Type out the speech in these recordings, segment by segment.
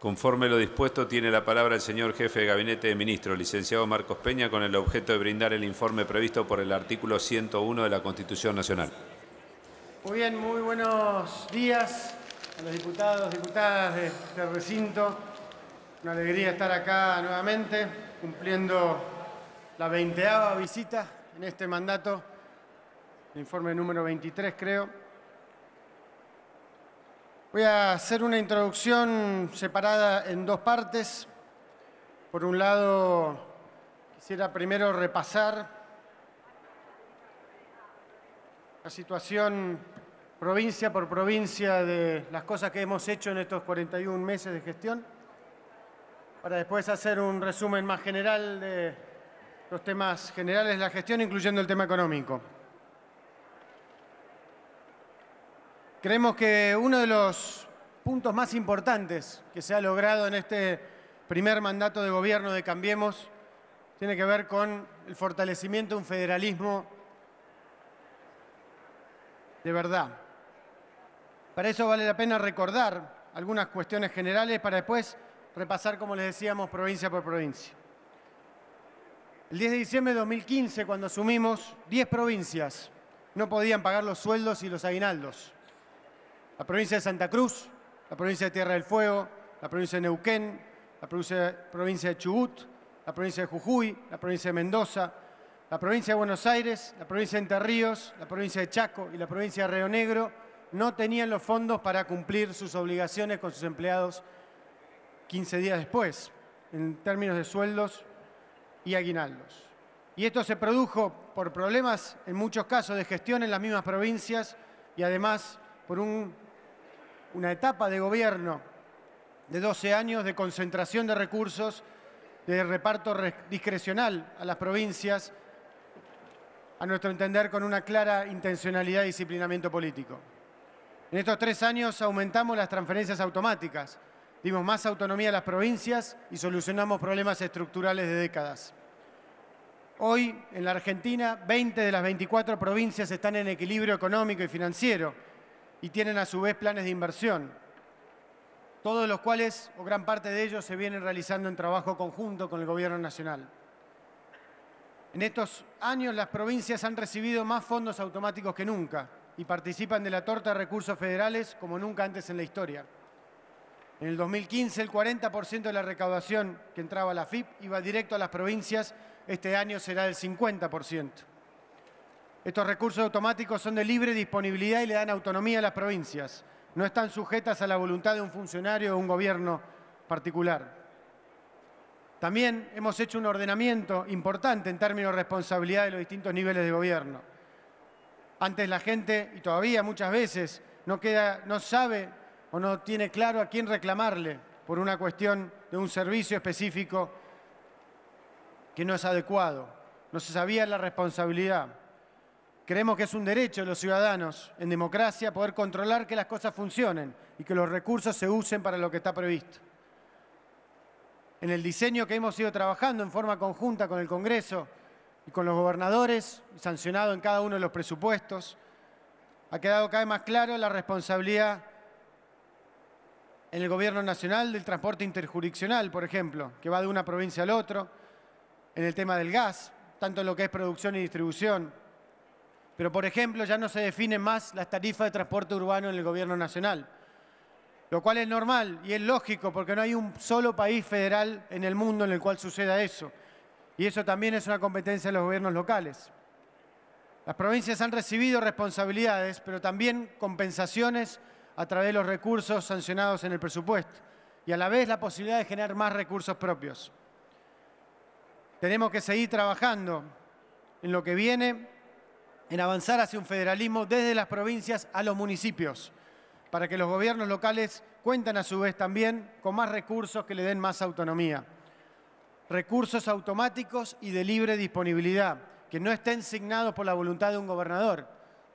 Conforme lo dispuesto, tiene la palabra el señor jefe de Gabinete de Ministros, licenciado Marcos Peña, con el objeto de brindar el informe previsto por el artículo 101 de la Constitución Nacional. Muy bien, muy buenos días a los diputados, diputadas de, del recinto. Una alegría estar acá nuevamente, cumpliendo la veinteava visita en este mandato, el informe número 23 creo. Voy a hacer una introducción separada en dos partes. Por un lado, quisiera primero repasar la situación provincia por provincia de las cosas que hemos hecho en estos 41 meses de gestión, para después hacer un resumen más general de los temas generales de la gestión, incluyendo el tema económico. Creemos que uno de los puntos más importantes que se ha logrado en este primer mandato de gobierno de Cambiemos tiene que ver con el fortalecimiento de un federalismo de verdad. Para eso vale la pena recordar algunas cuestiones generales para después repasar, como les decíamos, provincia por provincia. El 10 de diciembre de 2015, cuando asumimos, 10 provincias no podían pagar los sueldos y los aguinaldos la provincia de Santa Cruz, la provincia de Tierra del Fuego, la provincia de Neuquén, la provincia de Chubut, la provincia de Jujuy, la provincia de Mendoza, la provincia de Buenos Aires, la provincia de Entre Ríos, la provincia de Chaco y la provincia de Río Negro no tenían los fondos para cumplir sus obligaciones con sus empleados 15 días después, en términos de sueldos y aguinaldos. Y esto se produjo por problemas, en muchos casos, de gestión en las mismas provincias y además por un una etapa de gobierno de 12 años de concentración de recursos, de reparto discrecional a las provincias, a nuestro entender con una clara intencionalidad y disciplinamiento político. En estos tres años aumentamos las transferencias automáticas, dimos más autonomía a las provincias y solucionamos problemas estructurales de décadas. Hoy, en la Argentina, 20 de las 24 provincias están en equilibrio económico y financiero, y tienen a su vez planes de inversión, todos los cuales, o gran parte de ellos, se vienen realizando en trabajo conjunto con el Gobierno Nacional. En estos años las provincias han recibido más fondos automáticos que nunca y participan de la torta de recursos federales como nunca antes en la historia. En el 2015 el 40% de la recaudación que entraba a la FIP iba directo a las provincias, este año será el 50%. Estos recursos automáticos son de libre disponibilidad y le dan autonomía a las provincias. No están sujetas a la voluntad de un funcionario o un gobierno particular. También hemos hecho un ordenamiento importante en términos de responsabilidad de los distintos niveles de gobierno. Antes la gente, y todavía muchas veces, no, no sabe o no tiene claro a quién reclamarle por una cuestión de un servicio específico que no es adecuado. No se sabía la responsabilidad. Creemos que es un derecho de los ciudadanos en democracia poder controlar que las cosas funcionen y que los recursos se usen para lo que está previsto. En el diseño que hemos ido trabajando en forma conjunta con el Congreso y con los gobernadores, sancionado en cada uno de los presupuestos, ha quedado cada vez más claro la responsabilidad en el Gobierno Nacional del transporte interjurisdiccional, por ejemplo, que va de una provincia al otro, en el tema del gas, tanto en lo que es producción y distribución, pero, por ejemplo, ya no se definen más las tarifas de transporte urbano en el Gobierno Nacional, lo cual es normal y es lógico porque no hay un solo país federal en el mundo en el cual suceda eso. Y eso también es una competencia de los gobiernos locales. Las provincias han recibido responsabilidades, pero también compensaciones a través de los recursos sancionados en el presupuesto y a la vez la posibilidad de generar más recursos propios. Tenemos que seguir trabajando en lo que viene en avanzar hacia un federalismo desde las provincias a los municipios, para que los gobiernos locales cuenten a su vez también con más recursos que le den más autonomía. Recursos automáticos y de libre disponibilidad, que no estén signados por la voluntad de un gobernador.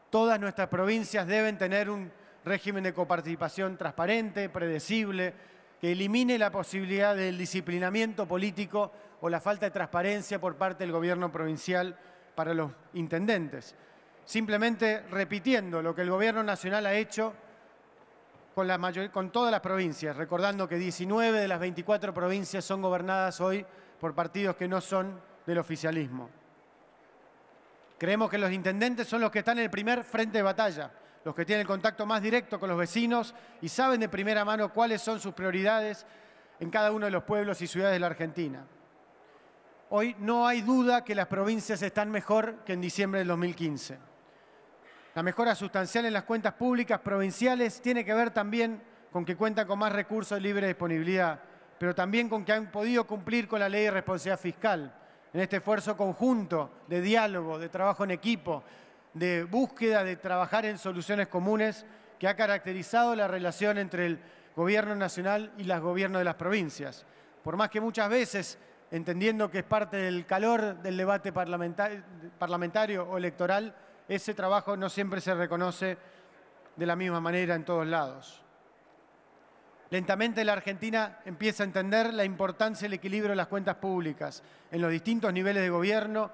Todas nuestras provincias deben tener un régimen de coparticipación transparente, predecible, que elimine la posibilidad del disciplinamiento político o la falta de transparencia por parte del gobierno provincial para los intendentes, simplemente repitiendo lo que el gobierno nacional ha hecho con, todas las provincias, recordando que 19 de las 24 provincias son gobernadas hoy por partidos que no son del oficialismo. Creemos que los intendentes son los que están en el primer frente de batalla, los que tienen el contacto más directo con los vecinos y saben de primera mano cuáles son sus prioridades en cada uno de los pueblos y ciudades de la Argentina. Hoy no hay duda que las provincias están mejor que en diciembre del 2015. La mejora sustancial en las cuentas públicas provinciales tiene que ver también con que cuentan con más recursos de libre disponibilidad, pero también con que han podido cumplir con la ley de responsabilidad fiscal, en este esfuerzo conjunto de diálogo, de trabajo en equipo, de búsqueda de trabajar en soluciones comunes que ha caracterizado la relación entre el gobierno nacional y los gobiernos de las provincias. Por más que muchas veces entendiendo que es parte del calor del debate parlamentario o electoral, ese trabajo no siempre se reconoce de la misma manera en todos lados. Lentamente la Argentina empieza a entender la importancia del equilibrio de las cuentas públicas en los distintos niveles de gobierno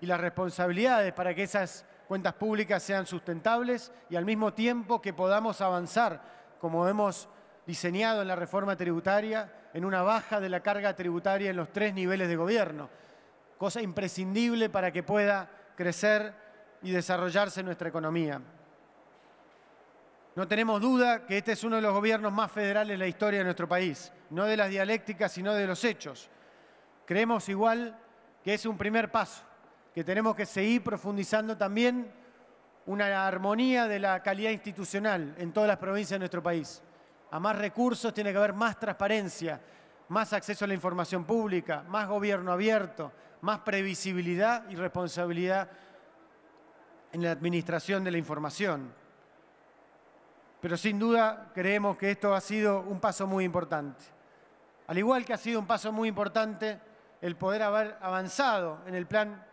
y las responsabilidades para que esas cuentas públicas sean sustentables y al mismo tiempo que podamos avanzar, como hemos diseñado en la reforma tributaria en una baja de la carga tributaria en los tres niveles de gobierno, cosa imprescindible para que pueda crecer y desarrollarse nuestra economía. No tenemos duda que este es uno de los gobiernos más federales de la historia de nuestro país, no de las dialécticas, sino de los hechos. Creemos igual que es un primer paso, que tenemos que seguir profundizando también una armonía de la calidad institucional en todas las provincias de nuestro país a más recursos, tiene que haber más transparencia, más acceso a la información pública, más gobierno abierto, más previsibilidad y responsabilidad en la administración de la información. Pero sin duda creemos que esto ha sido un paso muy importante. Al igual que ha sido un paso muy importante el poder haber avanzado en el plan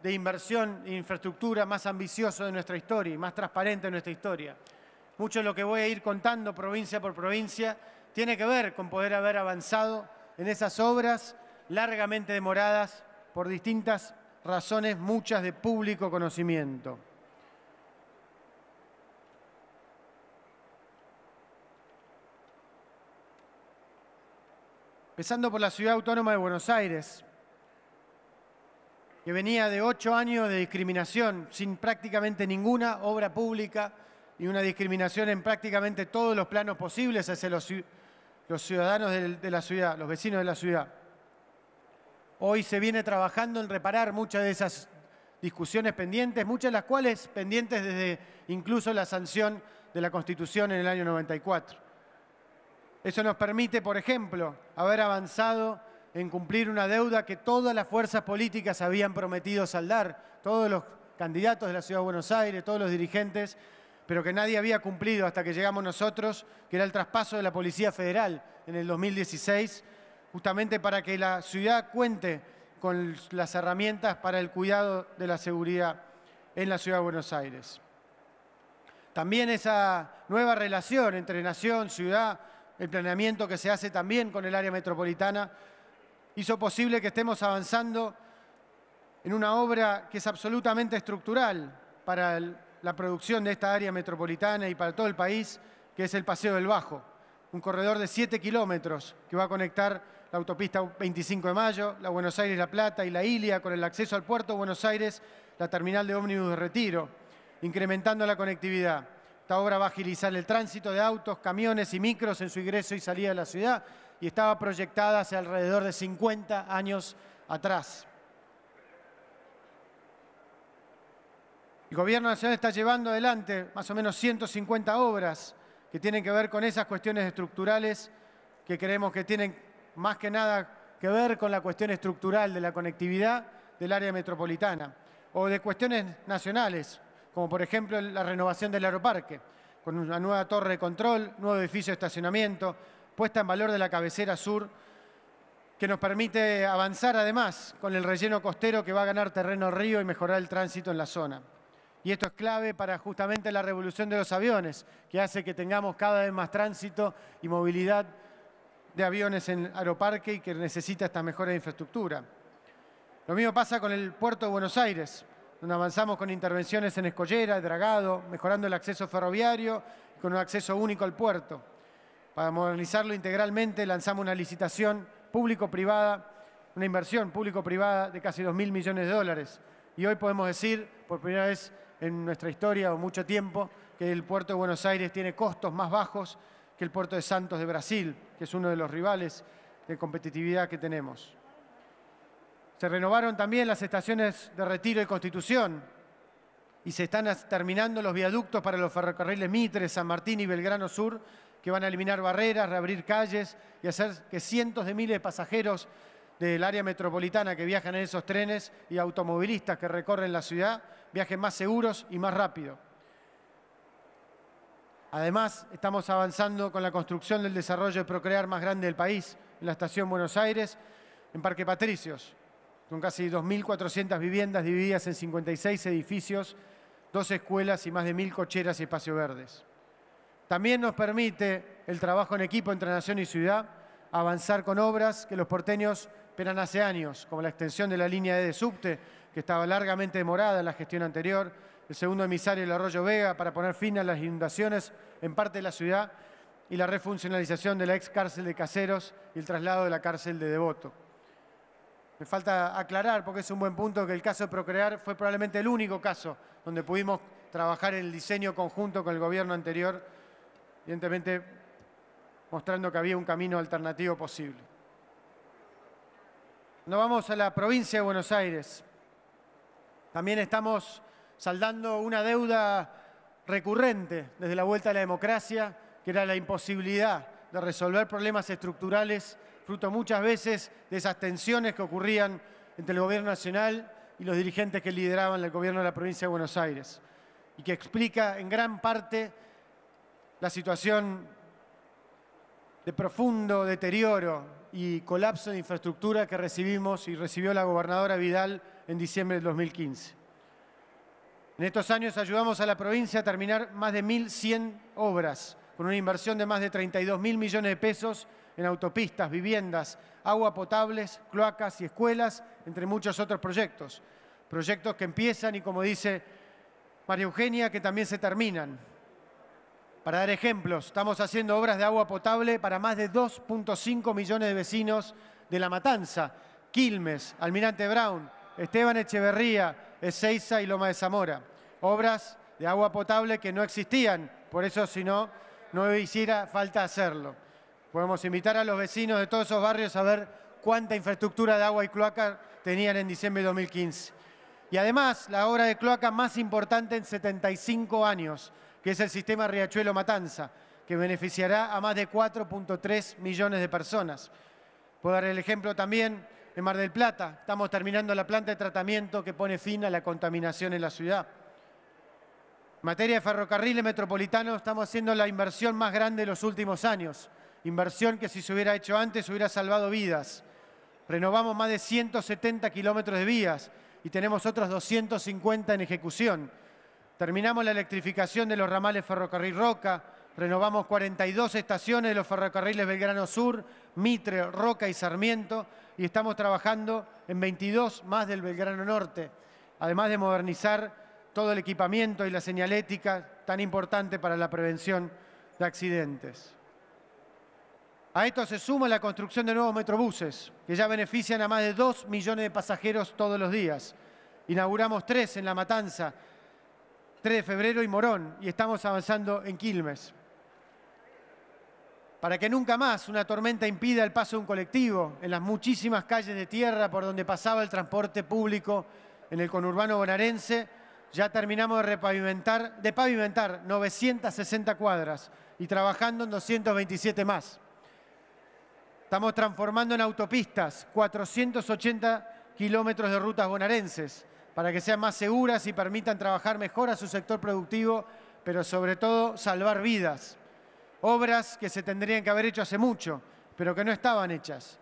de inversión e infraestructura más ambicioso de nuestra historia y más transparente de nuestra historia mucho de lo que voy a ir contando provincia por provincia tiene que ver con poder haber avanzado en esas obras largamente demoradas por distintas razones, muchas de público conocimiento. Empezando por la Ciudad Autónoma de Buenos Aires, que venía de ocho años de discriminación, sin prácticamente ninguna obra pública y una discriminación en prácticamente todos los planos posibles hacia los, ciudadanos de, de la ciudad, los vecinos de la ciudad. Hoy se viene trabajando en reparar muchas de esas discusiones pendientes, muchas de las cuales pendientes desde incluso la sanción de la Constitución en el año 94. Eso nos permite, por ejemplo, haber avanzado en cumplir una deuda que todas las fuerzas políticas habían prometido saldar, todos los candidatos de la Ciudad de Buenos Aires, todos los dirigentes pero que nadie había cumplido hasta que llegamos nosotros, que era el traspaso de la Policía Federal en el 2016, justamente para que la ciudad cuente con las herramientas para el cuidado de la seguridad en la ciudad de Buenos Aires. También esa nueva relación entre nación, ciudad, el planeamiento que se hace también con el área metropolitana, hizo posible que estemos avanzando en una obra que es absolutamente estructural para el la producción de esta área metropolitana y para todo el país, que es el Paseo del Bajo, un corredor de 7 kilómetros que va a conectar la autopista 25 de Mayo, la Buenos Aires-La Plata y la Ilia con el acceso al puerto de Buenos Aires, la terminal de ómnibus de Retiro, incrementando la conectividad. Esta obra va a agilizar el tránsito de autos, camiones y micros en su ingreso y salida de la ciudad y estaba proyectada hace alrededor de 50 años atrás. El Gobierno Nacional está llevando adelante más o menos 150 obras que tienen que ver con esas cuestiones estructurales que creemos que tienen más que nada que ver con la cuestión estructural de la conectividad del área metropolitana o de cuestiones nacionales, como por ejemplo la renovación del aeroparque, con una nueva torre de control, nuevo edificio de estacionamiento, puesta en valor de la cabecera sur, que nos permite avanzar además con el relleno costero que va a ganar terreno río y mejorar el tránsito en la zona y esto es clave para justamente la revolución de los aviones, que hace que tengamos cada vez más tránsito y movilidad de aviones en Aeroparque y que necesita esta mejora de infraestructura. Lo mismo pasa con el puerto de Buenos Aires, donde avanzamos con intervenciones en Escollera, Dragado, mejorando el acceso ferroviario y con un acceso único al puerto. Para modernizarlo integralmente lanzamos una licitación público-privada, una inversión público-privada de casi 2.000 millones de dólares. Y hoy podemos decir, por primera vez, en nuestra historia o mucho tiempo que el puerto de Buenos Aires tiene costos más bajos que el puerto de Santos de Brasil, que es uno de los rivales de competitividad que tenemos. Se renovaron también las estaciones de Retiro y Constitución y se están terminando los viaductos para los ferrocarriles Mitre, San Martín y Belgrano Sur, que van a eliminar barreras, reabrir calles y hacer que cientos de miles de pasajeros del área metropolitana que viajan en esos trenes y automovilistas que recorren la ciudad viajes más seguros y más rápido. Además, estamos avanzando con la construcción del desarrollo de Procrear más grande del país, en la estación Buenos Aires, en Parque Patricios, con casi 2.400 viviendas divididas en 56 edificios, dos escuelas y más de 1.000 cocheras y espacios verdes. También nos permite el trabajo en equipo entre nación y ciudad avanzar con obras que los porteños esperan hace años, como la extensión de la línea E de subte que estaba largamente demorada en la gestión anterior, el segundo emisario del Arroyo Vega para poner fin a las inundaciones en parte de la ciudad y la refuncionalización de la ex cárcel de Caseros y el traslado de la cárcel de Devoto. Me falta aclarar, porque es un buen punto, que el caso de Procrear fue probablemente el único caso donde pudimos trabajar en el diseño conjunto con el gobierno anterior, evidentemente mostrando que había un camino alternativo posible. Nos vamos a la provincia de Buenos Aires. También estamos saldando una deuda recurrente desde la vuelta a la democracia, que era la imposibilidad de resolver problemas estructurales, fruto muchas veces de esas tensiones que ocurrían entre el Gobierno Nacional y los dirigentes que lideraban el Gobierno de la Provincia de Buenos Aires, y que explica en gran parte la situación de profundo deterioro y colapso de infraestructura que recibimos y recibió la gobernadora Vidal en diciembre del 2015. En estos años ayudamos a la provincia a terminar más de 1.100 obras, con una inversión de más de 32.000 millones de pesos en autopistas, viviendas, agua potables, cloacas y escuelas, entre muchos otros proyectos. Proyectos que empiezan y, como dice María Eugenia, que también se terminan. Para dar ejemplos, estamos haciendo obras de agua potable para más de 2.5 millones de vecinos de La Matanza, Quilmes, Almirante Brown, Esteban Echeverría, Ezeiza y Loma de Zamora. Obras de agua potable que no existían, por eso si no, no hiciera falta hacerlo. Podemos invitar a los vecinos de todos esos barrios a ver cuánta infraestructura de agua y cloaca tenían en diciembre de 2015. Y además, la obra de cloaca más importante en 75 años, que es el sistema Riachuelo-Matanza, que beneficiará a más de 4.3 millones de personas. Puedo dar el ejemplo también en Mar del Plata. Estamos terminando la planta de tratamiento que pone fin a la contaminación en la ciudad. En materia de ferrocarriles metropolitanos, estamos haciendo la inversión más grande de los últimos años. Inversión que si se hubiera hecho antes hubiera salvado vidas. Renovamos más de 170 kilómetros de vías y tenemos otros 250 en ejecución. Terminamos la electrificación de los ramales Ferrocarril Roca, renovamos 42 estaciones de los ferrocarriles Belgrano Sur, Mitre, Roca y Sarmiento y estamos trabajando en 22 más del Belgrano Norte, además de modernizar todo el equipamiento y la señalética tan importante para la prevención de accidentes. A esto se suma la construcción de nuevos metrobuses, que ya benefician a más de 2 millones de pasajeros todos los días. Inauguramos tres en La Matanza, 3 de febrero y Morón, y estamos avanzando en Quilmes para que nunca más una tormenta impida el paso de un colectivo en las muchísimas calles de tierra por donde pasaba el transporte público en el conurbano bonaerense, ya terminamos de repavimentar, de pavimentar 960 cuadras y trabajando en 227 más. Estamos transformando en autopistas 480 kilómetros de rutas bonaerenses para que sean más seguras y permitan trabajar mejor a su sector productivo, pero sobre todo salvar vidas obras que se tendrían que haber hecho hace mucho, pero que no estaban hechas.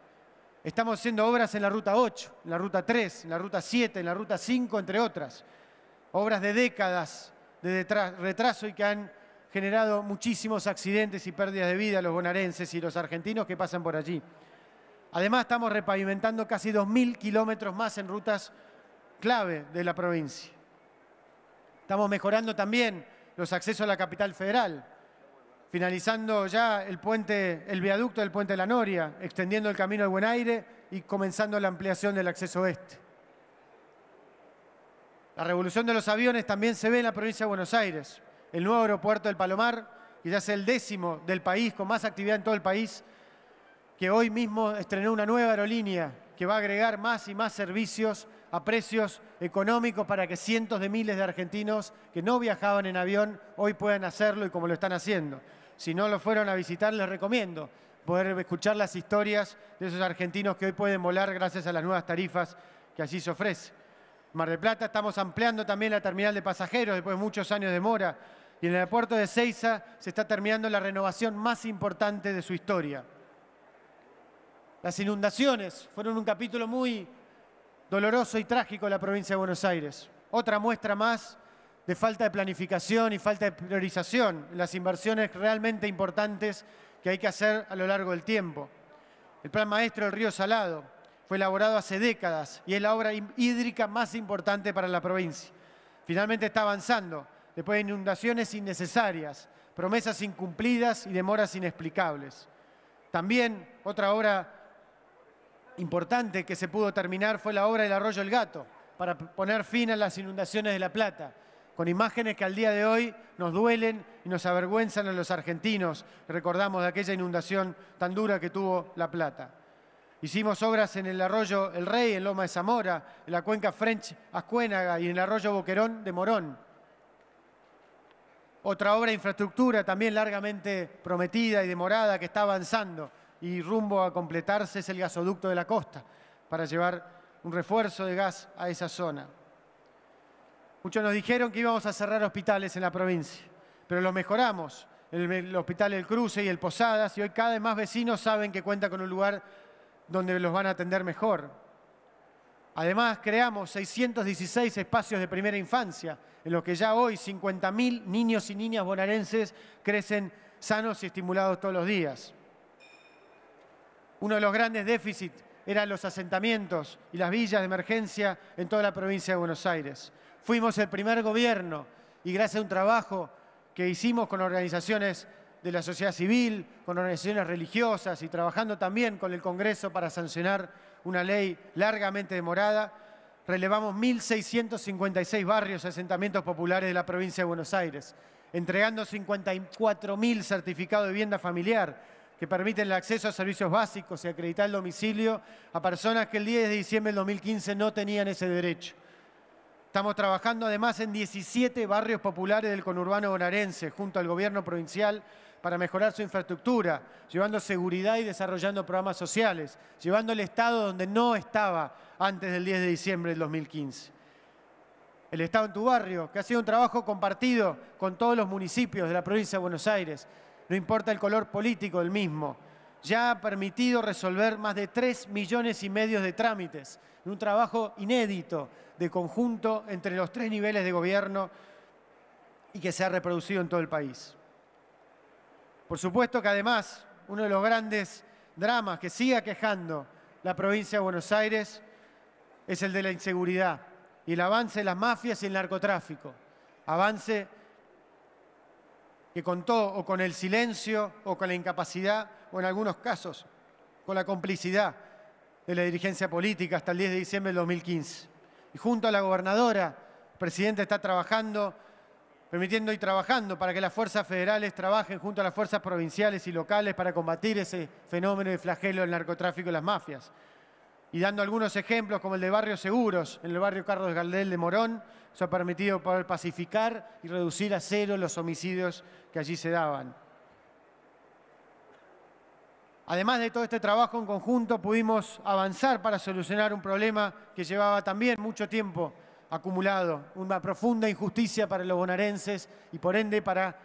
Estamos haciendo obras en la ruta 8, en la ruta 3, en la ruta 7, en la ruta 5, entre otras. Obras de décadas de retraso y que han generado muchísimos accidentes y pérdidas de vida a los bonaerenses y los argentinos que pasan por allí. Además, estamos repavimentando casi 2.000 kilómetros más en rutas clave de la provincia. Estamos mejorando también los accesos a la capital federal finalizando ya el puente, el viaducto del puente de la Noria, extendiendo el camino al Buen Aire y comenzando la ampliación del acceso oeste. La revolución de los aviones también se ve en la provincia de Buenos Aires. El nuevo aeropuerto del Palomar, que ya es el décimo del país, con más actividad en todo el país, que hoy mismo estrenó una nueva aerolínea que va a agregar más y más servicios a precios económicos para que cientos de miles de argentinos que no viajaban en avión hoy puedan hacerlo y como lo están haciendo. Si no lo fueron a visitar, les recomiendo poder escuchar las historias de esos argentinos que hoy pueden volar gracias a las nuevas tarifas que allí se ofrece. Mar del Plata estamos ampliando también la terminal de pasajeros después de muchos años de mora y en el aeropuerto de Ceiza se está terminando la renovación más importante de su historia. Las inundaciones fueron un capítulo muy doloroso y trágico en la provincia de Buenos Aires. Otra muestra más de falta de planificación y falta de priorización, las inversiones realmente importantes que hay que hacer a lo largo del tiempo. El Plan Maestro del Río Salado fue elaborado hace décadas y es la obra hídrica más importante para la provincia. Finalmente está avanzando, después de inundaciones innecesarias, promesas incumplidas y demoras inexplicables. También otra obra importante que se pudo terminar fue la obra del Arroyo El Gato, para poner fin a las inundaciones de La Plata, con imágenes que al día de hoy nos duelen y nos avergüenzan a los argentinos. Recordamos de aquella inundación tan dura que tuvo La Plata. Hicimos obras en el arroyo El Rey, en Loma de Zamora, en la cuenca French Ascuénaga y en el arroyo Boquerón de Morón. Otra obra de infraestructura también largamente prometida y demorada que está avanzando y rumbo a completarse es el gasoducto de la costa para llevar un refuerzo de gas a esa zona. Muchos nos dijeron que íbamos a cerrar hospitales en la provincia, pero los mejoramos. El, hospital El Cruce y el Posadas, y hoy cada vez más vecinos saben que cuenta con un lugar donde los van a atender mejor. Además, creamos 616 espacios de primera infancia, en los que ya hoy 50.000 niños y niñas bonaerenses crecen sanos y estimulados todos los días. Uno de los grandes déficits eran los asentamientos y las villas de emergencia en toda la provincia de Buenos Aires. Fuimos el primer gobierno y gracias a un trabajo que hicimos con organizaciones de la sociedad civil, con organizaciones religiosas y trabajando también con el Congreso para sancionar una ley largamente demorada, relevamos 1.656 barrios y asentamientos populares de la provincia de Buenos Aires, entregando 54.000 certificados de vivienda familiar que permiten el acceso a servicios básicos y acreditar el domicilio a personas que el 10 de diciembre del 2015 no tenían ese derecho. Estamos trabajando además en 17 barrios populares del conurbano bonaerense junto al gobierno provincial para mejorar su infraestructura, llevando seguridad y desarrollando programas sociales, llevando el Estado donde no estaba antes del 10 de diciembre del 2015. El Estado en tu barrio, que ha sido un trabajo compartido con todos los municipios de la provincia de Buenos Aires, no importa el color político del mismo, ya ha permitido resolver más de 3 millones y medio de trámites, un trabajo inédito de conjunto entre los tres niveles de gobierno y que se ha reproducido en todo el país. Por supuesto que además uno de los grandes dramas que sigue quejando la provincia de Buenos Aires es el de la inseguridad y el avance de las mafias y el narcotráfico. Avance que contó o con el silencio o con la incapacidad o en algunos casos con la complicidad de la dirigencia política hasta el 10 de diciembre del 2015 y junto a la gobernadora, el presidente está trabajando, permitiendo y trabajando para que las fuerzas federales trabajen junto a las fuerzas provinciales y locales para combatir ese fenómeno de flagelo del narcotráfico y las mafias. Y dando algunos ejemplos como el de barrios seguros, en el barrio Carlos Galdel de Morón, se ha permitido poder pacificar y reducir a cero los homicidios que allí se daban. Además de todo este trabajo en conjunto, pudimos avanzar para solucionar un problema que llevaba también mucho tiempo acumulado, una profunda injusticia para los bonaerenses y por ende para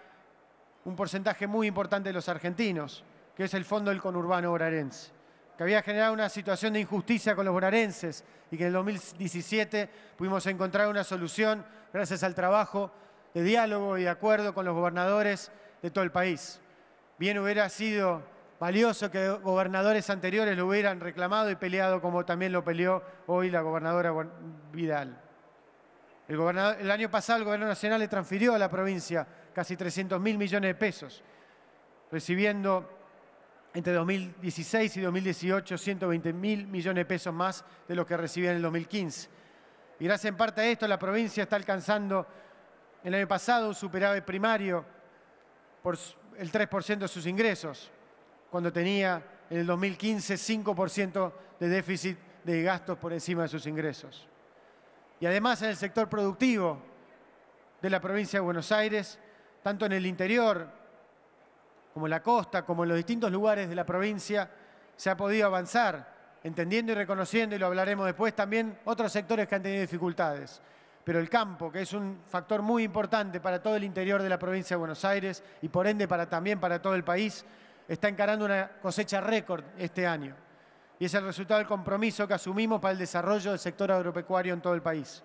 un porcentaje muy importante de los argentinos, que es el Fondo del Conurbano Bonaerense, que había generado una situación de injusticia con los bonaerenses y que en el 2017 pudimos encontrar una solución gracias al trabajo de diálogo y de acuerdo con los gobernadores de todo el país. Bien hubiera sido valioso que gobernadores anteriores lo hubieran reclamado y peleado como también lo peleó hoy la gobernadora Vidal. El, año pasado el gobierno nacional le transfirió a la provincia casi 300 mil millones de pesos, recibiendo entre 2016 y 2018 120 mil millones de pesos más de lo que recibía en el 2015. Y gracias en parte a esto la provincia está alcanzando el año pasado un superávit primario por el 3% de sus ingresos, cuando tenía en el 2015 5% de déficit de gastos por encima de sus ingresos. Y además en el sector productivo de la provincia de Buenos Aires, tanto en el interior como en la costa, como en los distintos lugares de la provincia, se ha podido avanzar, entendiendo y reconociendo, y lo hablaremos después, también otros sectores que han tenido dificultades. Pero el campo, que es un factor muy importante para todo el interior de la provincia de Buenos Aires y por ende para, también para todo el país, está encarando una cosecha récord este año y es el resultado del compromiso que asumimos para el desarrollo del sector agropecuario en todo el país.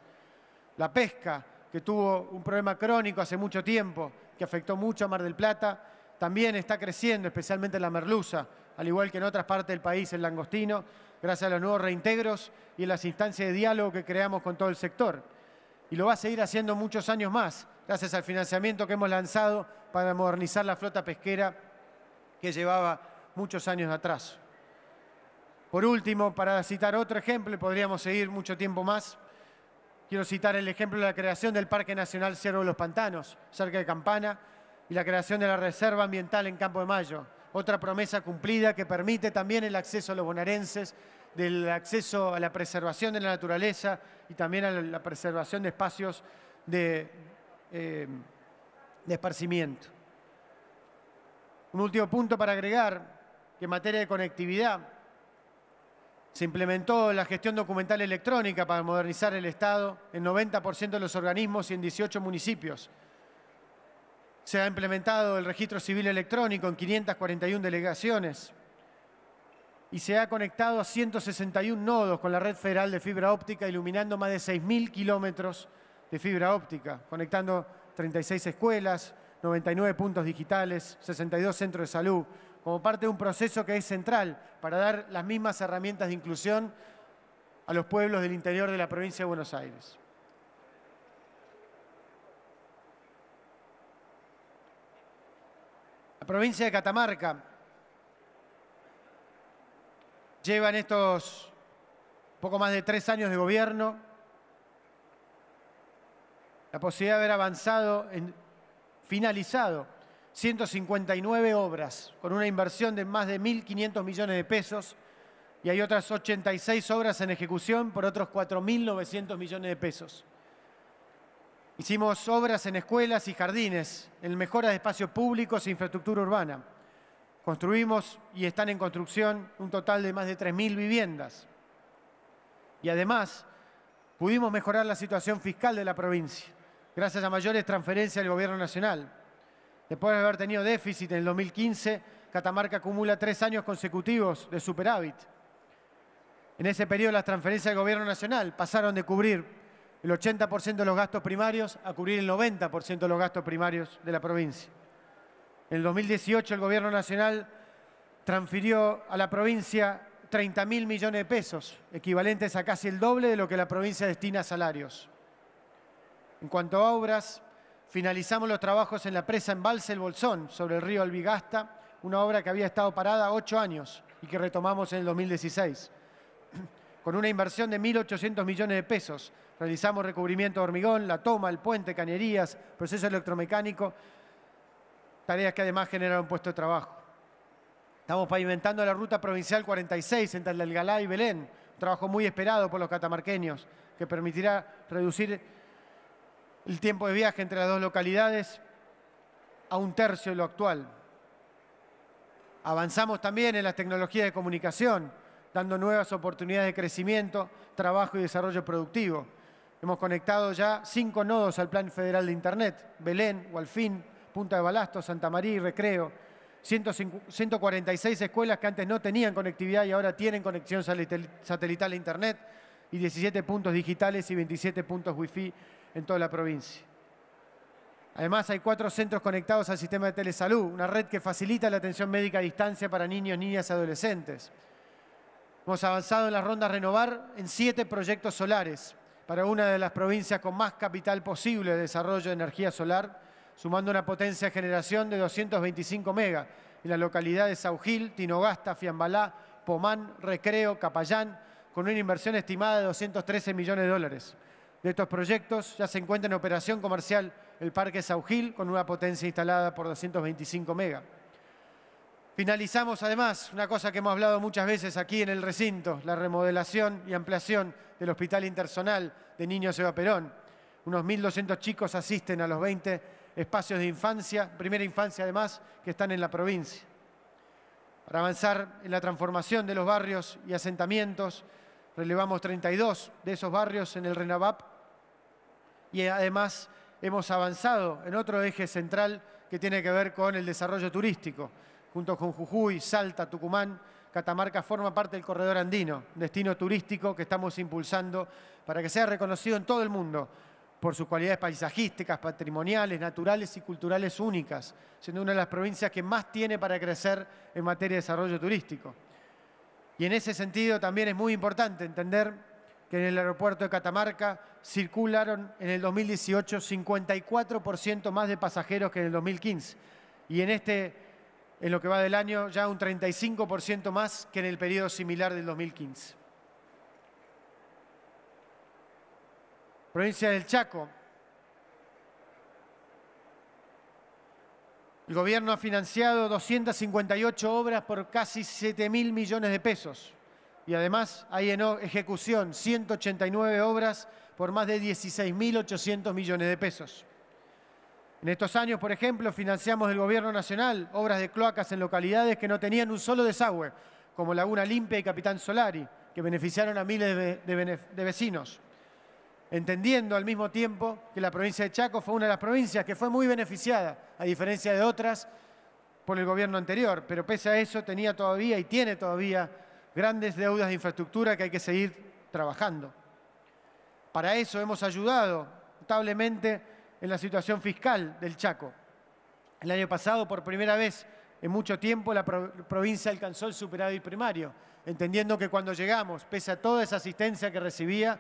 La pesca, que tuvo un problema crónico hace mucho tiempo, que afectó mucho a Mar del Plata, también está creciendo, especialmente la merluza, al igual que en otras partes del país, el langostino, gracias a los nuevos reintegros y las instancias de diálogo que creamos con todo el sector. Y lo va a seguir haciendo muchos años más, gracias al financiamiento que hemos lanzado para modernizar la flota pesquera que llevaba muchos años atrás. Por último, para citar otro ejemplo, podríamos seguir mucho tiempo más, quiero citar el ejemplo de la creación del Parque Nacional Cerro de los Pantanos, cerca de Campana, y la creación de la Reserva Ambiental en Campo de Mayo, otra promesa cumplida que permite también el acceso a los bonaerenses, del acceso a la preservación de la naturaleza y también a la preservación de espacios de, eh, de esparcimiento. Un último punto para agregar, que en materia de conectividad se implementó la gestión documental electrónica para modernizar el Estado en 90% de los organismos y en 18 municipios. Se ha implementado el registro civil electrónico en 541 delegaciones y se ha conectado a 161 nodos con la red federal de fibra óptica, iluminando más de 6.000 kilómetros de fibra óptica, conectando 36 escuelas, 99 puntos digitales, 62 centros de salud, como parte de un proceso que es central para dar las mismas herramientas de inclusión a los pueblos del interior de la provincia de Buenos Aires. La provincia de Catamarca lleva en estos poco más de tres años de gobierno la posibilidad de haber avanzado en finalizado 159 obras con una inversión de más de 1.500 millones de pesos y hay otras 86 obras en ejecución por otros 4.900 millones de pesos. Hicimos obras en escuelas y jardines, en mejora de espacios públicos e infraestructura urbana. Construimos y están en construcción un total de más de 3.000 viviendas. Y además, pudimos mejorar la situación fiscal de la provincia gracias a mayores transferencias del Gobierno Nacional. Después de haber tenido déficit en el 2015, Catamarca acumula tres años consecutivos de superávit. En ese periodo las transferencias del Gobierno Nacional pasaron de cubrir el 80% de los gastos primarios a cubrir el 90% de los gastos primarios de la provincia. En el 2018 el Gobierno Nacional transfirió a la provincia 30 mil millones de pesos, equivalentes a casi el doble de lo que la provincia destina a salarios. En cuanto a obras, finalizamos los trabajos en la presa Embalse El Bolsón, sobre el río Albigasta, una obra que había estado parada ocho años y que retomamos en el 2016. Con una inversión de 1.800 millones de pesos, realizamos recubrimiento de hormigón, la toma, el puente, cañerías, proceso electromecánico, tareas que además generaron puestos de trabajo. Estamos pavimentando la ruta provincial 46 entre El Algalá y Belén, un trabajo muy esperado por los catamarqueños que permitirá reducir el tiempo de viaje entre las dos localidades a un tercio de lo actual. Avanzamos también en las tecnologías de comunicación, dando nuevas oportunidades de crecimiento, trabajo y desarrollo productivo. Hemos conectado ya cinco nodos al Plan Federal de Internet, Belén, Gualfín, Punta de Balasto, Santa María y Recreo. 146 escuelas que antes no tenían conectividad y ahora tienen conexión satelital a Internet y 17 puntos digitales y 27 puntos Wi-Fi en toda la provincia. Además, hay cuatro centros conectados al sistema de telesalud, una red que facilita la atención médica a distancia para niños, niñas y adolescentes. Hemos avanzado en las rondas Renovar en siete proyectos solares para una de las provincias con más capital posible de desarrollo de energía solar, sumando una potencia de generación de 225 megas en las localidades Saugil, Tinogasta, Fiambalá, Pomán, Recreo, Capayán, con una inversión estimada de 213 millones de dólares de estos proyectos. Ya se encuentra en operación comercial el Parque Saugil con una potencia instalada por 225 mega. Finalizamos además una cosa que hemos hablado muchas veces aquí en el recinto, la remodelación y ampliación del Hospital Intersonal de Niños Eva Perón. Unos 1.200 chicos asisten a los 20 espacios de infancia, primera infancia además, que están en la provincia. Para avanzar en la transformación de los barrios y asentamientos, relevamos 32 de esos barrios en el RENAVAP y además hemos avanzado en otro eje central que tiene que ver con el desarrollo turístico. Junto con Jujuy, Salta, Tucumán, Catamarca forma parte del corredor andino, destino turístico que estamos impulsando para que sea reconocido en todo el mundo por sus cualidades paisajísticas, patrimoniales, naturales y culturales únicas, siendo una de las provincias que más tiene para crecer en materia de desarrollo turístico. Y en ese sentido también es muy importante entender que en el aeropuerto de Catamarca circularon en el 2018 54% más de pasajeros que en el 2015. Y en este, en lo que va del año, ya un 35% más que en el periodo similar del 2015. Provincia del Chaco, El gobierno ha financiado 258 obras por casi 7 mil millones de pesos. Y además hay en ejecución 189 obras por más de 16.800 millones de pesos. En estos años, por ejemplo, financiamos del Gobierno Nacional obras de cloacas en localidades que no tenían un solo desagüe, como Laguna Limpia y Capitán Solari, que beneficiaron a miles de, de vecinos. Entendiendo al mismo tiempo que la provincia de Chaco fue una de las provincias que fue muy beneficiada, a diferencia de otras, por el gobierno anterior, pero pese a eso tenía todavía y tiene todavía grandes deudas de infraestructura que hay que seguir trabajando. Para eso hemos ayudado notablemente en la situación fiscal del Chaco. El año pasado, por primera vez en mucho tiempo, la provincia alcanzó el superávit primario, entendiendo que cuando llegamos, pese a toda esa asistencia que recibía,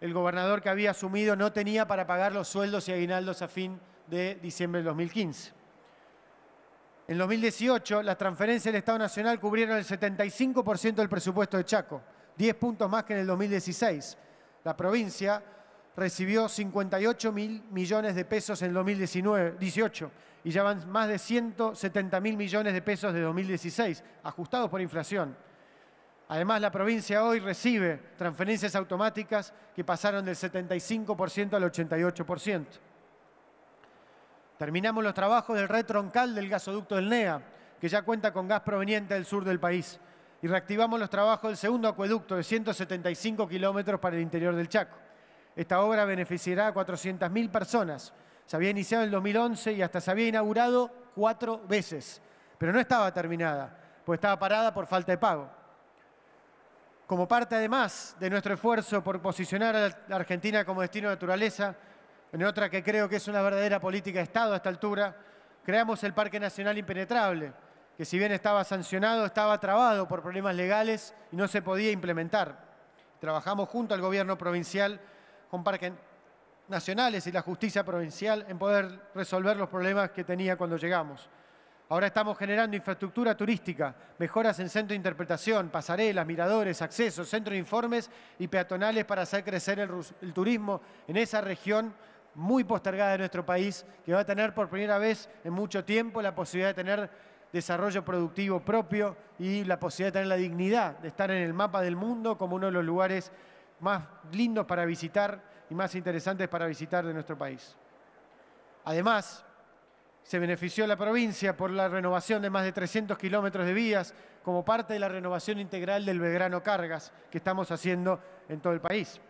el gobernador que había asumido no tenía para pagar los sueldos y aguinaldos a fin de diciembre de 2015. En 2018, las transferencias del Estado Nacional cubrieron el 75% del presupuesto de Chaco, 10 puntos más que en el 2016. La provincia recibió 58 mil millones de pesos en 2018 y ya van más de 170 mil millones de pesos de 2016, ajustados por inflación. Además, la provincia hoy recibe transferencias automáticas que pasaron del 75% al 88%. Terminamos los trabajos del red del gasoducto del NEA, que ya cuenta con gas proveniente del sur del país. Y reactivamos los trabajos del segundo acueducto de 175 kilómetros para el interior del Chaco. Esta obra beneficiará a 400.000 personas. Se había iniciado en el 2011 y hasta se había inaugurado cuatro veces, pero no estaba terminada, pues estaba parada por falta de pago. Como parte además de nuestro esfuerzo por posicionar a la Argentina como destino de naturaleza, en otra que creo que es una verdadera política de Estado a esta altura, creamos el Parque Nacional Impenetrable, que si bien estaba sancionado, estaba trabado por problemas legales y no se podía implementar. Trabajamos junto al gobierno provincial con parques nacionales y la justicia provincial en poder resolver los problemas que tenía cuando llegamos. Ahora estamos generando infraestructura turística, mejoras en centro de interpretación, pasarelas, miradores, accesos, centros de informes y peatonales para hacer crecer el turismo en esa región muy postergada de nuestro país, que va a tener por primera vez en mucho tiempo la posibilidad de tener desarrollo productivo propio y la posibilidad de tener la dignidad de estar en el mapa del mundo como uno de los lugares más lindos para visitar y más interesantes para visitar de nuestro país. Además, se benefició la provincia por la renovación de más de 300 kilómetros de vías como parte de la renovación integral del Belgrano Cargas que estamos haciendo en todo el país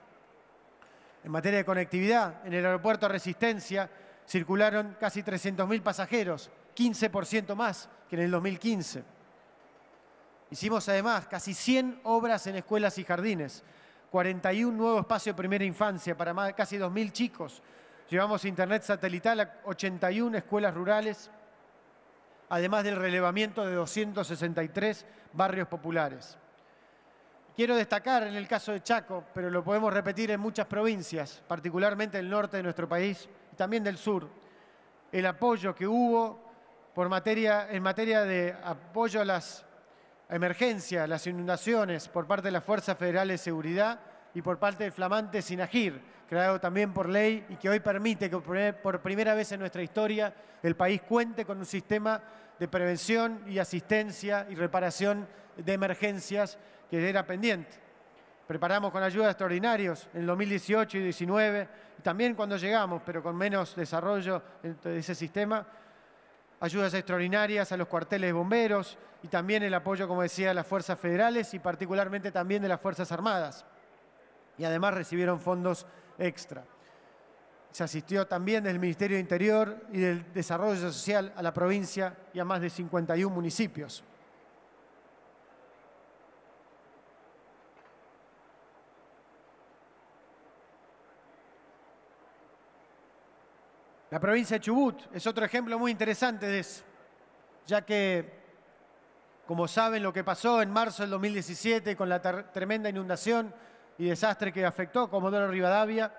en materia de conectividad. En el aeropuerto Resistencia circularon casi 300.000 pasajeros, 15% más que en el 2015. Hicimos además casi 100 obras en escuelas y jardines, 41 nuevos espacios de primera infancia para casi 2.000 chicos. Llevamos internet satelital a 81 escuelas rurales, además del relevamiento de 263 barrios populares. Quiero destacar en el caso de Chaco, pero lo podemos repetir en muchas provincias, particularmente el norte de nuestro país y también del sur, el apoyo que hubo por materia, en materia de apoyo a las emergencias, las inundaciones por parte de las Fuerza Federal de Seguridad y por parte del flamante Sinagir, creado también por ley y que hoy permite que por primera vez en nuestra historia el país cuente con un sistema de prevención y asistencia y reparación de emergencias que era pendiente. Preparamos con ayudas extraordinarias en 2018 y 2019, también cuando llegamos, pero con menos desarrollo de ese sistema, ayudas extraordinarias a los cuarteles bomberos y también el apoyo, como decía, a las fuerzas federales y particularmente también de las Fuerzas Armadas. Y además recibieron fondos extra. Se asistió también del Ministerio de Interior y del Desarrollo Social a la provincia y a más de 51 municipios. La provincia de Chubut es otro ejemplo muy interesante de eso, ya que, como saben, lo que pasó en marzo del 2017 con la tremenda inundación y desastre que afectó Comodoro Rivadavia,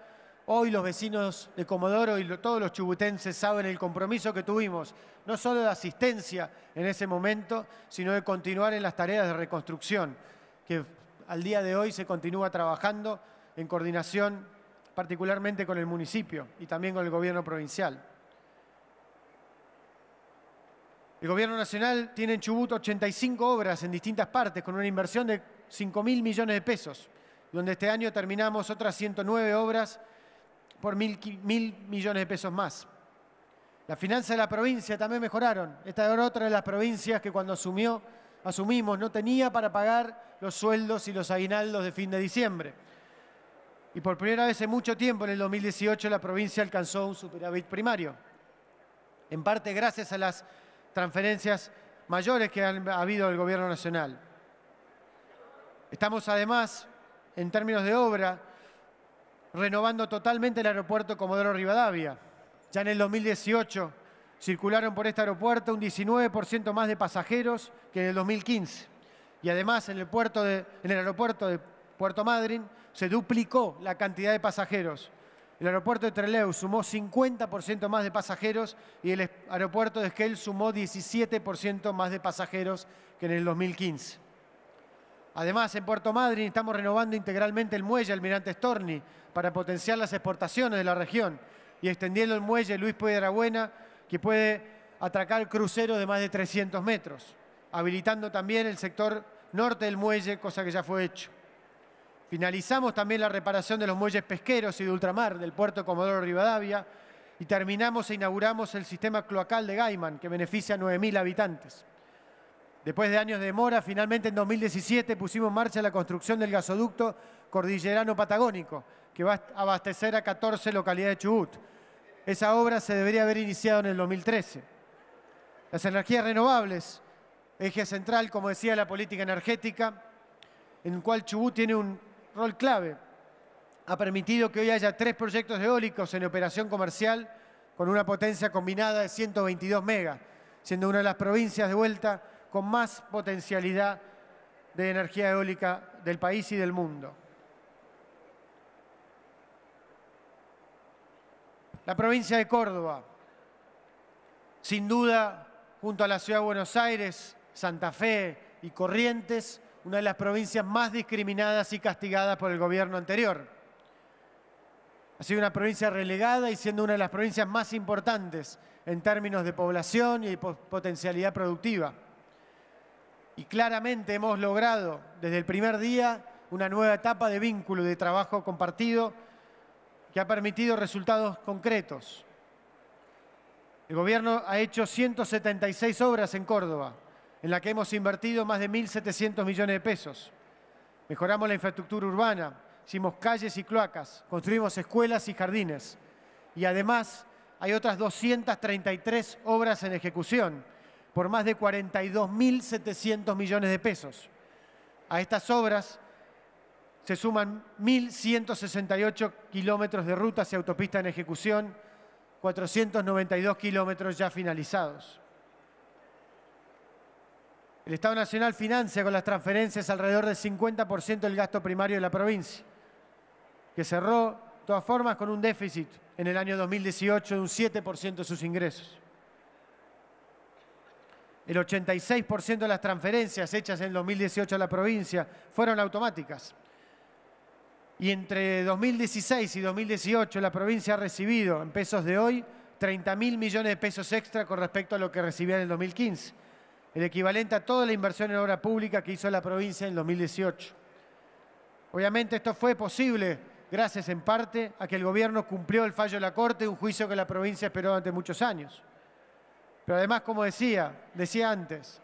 hoy los vecinos de Comodoro y todos los chubutenses saben el compromiso que tuvimos, no solo de asistencia en ese momento, sino de continuar en las tareas de reconstrucción, que al día de hoy se continúa trabajando en coordinación particularmente con el municipio y también con el gobierno provincial. El gobierno nacional tiene en Chubut 85 obras en distintas partes con una inversión de 5 mil millones de pesos, donde este año terminamos otras 109 obras por mil, millones de pesos más. Las finanzas de la provincia también mejoraron. Esta era otra de las provincias que cuando asumió, asumimos no tenía para pagar los sueldos y los aguinaldos de fin de diciembre y por primera vez en mucho tiempo, en el 2018, la provincia alcanzó un superávit primario, en parte gracias a las transferencias mayores que ha habido del Gobierno Nacional. Estamos además, en términos de obra, renovando totalmente el aeropuerto Comodoro Rivadavia. Ya en el 2018 circularon por este aeropuerto un 19% más de pasajeros que en el 2015. Y además en el, puerto en el aeropuerto de Puerto Madryn se duplicó la cantidad de pasajeros. El aeropuerto de Trelew sumó 50% más de pasajeros y el aeropuerto de Esquel sumó 17% más de pasajeros que en el 2015. Además, en Puerto Madryn estamos renovando integralmente el muelle Almirante Storni para potenciar las exportaciones de la región y extendiendo el muelle Luis Piedrabuena, que puede atracar cruceros de más de 300 metros, habilitando también el sector norte del muelle, cosa que ya fue hecho. Finalizamos también la reparación de los muelles pesqueros y de ultramar del puerto Comodoro Rivadavia y terminamos e inauguramos el sistema cloacal de Gaiman, que beneficia a 9.000 habitantes. Después de años de demora, finalmente en 2017 pusimos en marcha la construcción del gasoducto cordillerano patagónico, que va a abastecer a 14 localidades de Chubut. Esa obra se debería haber iniciado en el 2013. Las energías renovables, eje central, como decía, la política energética, en el cual Chubut tiene un rol clave. Ha permitido que hoy haya tres proyectos eólicos en operación comercial con una potencia combinada de 122 megas, siendo una de las provincias de vuelta con más potencialidad de energía eólica del país y del mundo. La provincia de Córdoba, sin duda, junto a la ciudad de Buenos Aires, Santa Fe y Corrientes, una de las provincias más discriminadas y castigadas por el gobierno anterior. Ha sido una provincia relegada y siendo una de las provincias más importantes en términos de población y potencialidad productiva. Y claramente hemos logrado desde el primer día una nueva etapa de vínculo y de trabajo compartido que ha permitido resultados concretos. El gobierno ha hecho 176 obras en Córdoba, en la que hemos invertido más de 1.700 millones de pesos. Mejoramos la infraestructura urbana, hicimos calles y cloacas, construimos escuelas y jardines. Y además hay otras 233 obras en ejecución por más de 42.700 millones de pesos. A estas obras se suman 1.168 kilómetros de rutas y autopistas en ejecución, 492 kilómetros ya finalizados. El Estado Nacional financia con las transferencias alrededor del 50% del gasto primario de la provincia, que cerró, de todas formas, con un déficit en el año 2018 de un 7% de sus ingresos. El 86% de las transferencias hechas en 2018 a la provincia fueron automáticas. Y entre 2016 y 2018 la provincia ha recibido en pesos de hoy 30 mil millones de pesos extra con respecto a lo que recibía en el 2015 el equivalente a toda la inversión en obra pública que hizo la provincia en 2018. Obviamente esto fue posible gracias en parte a que el gobierno cumplió el fallo de la Corte, un juicio que la provincia esperó durante muchos años. Pero además, como decía, decía antes,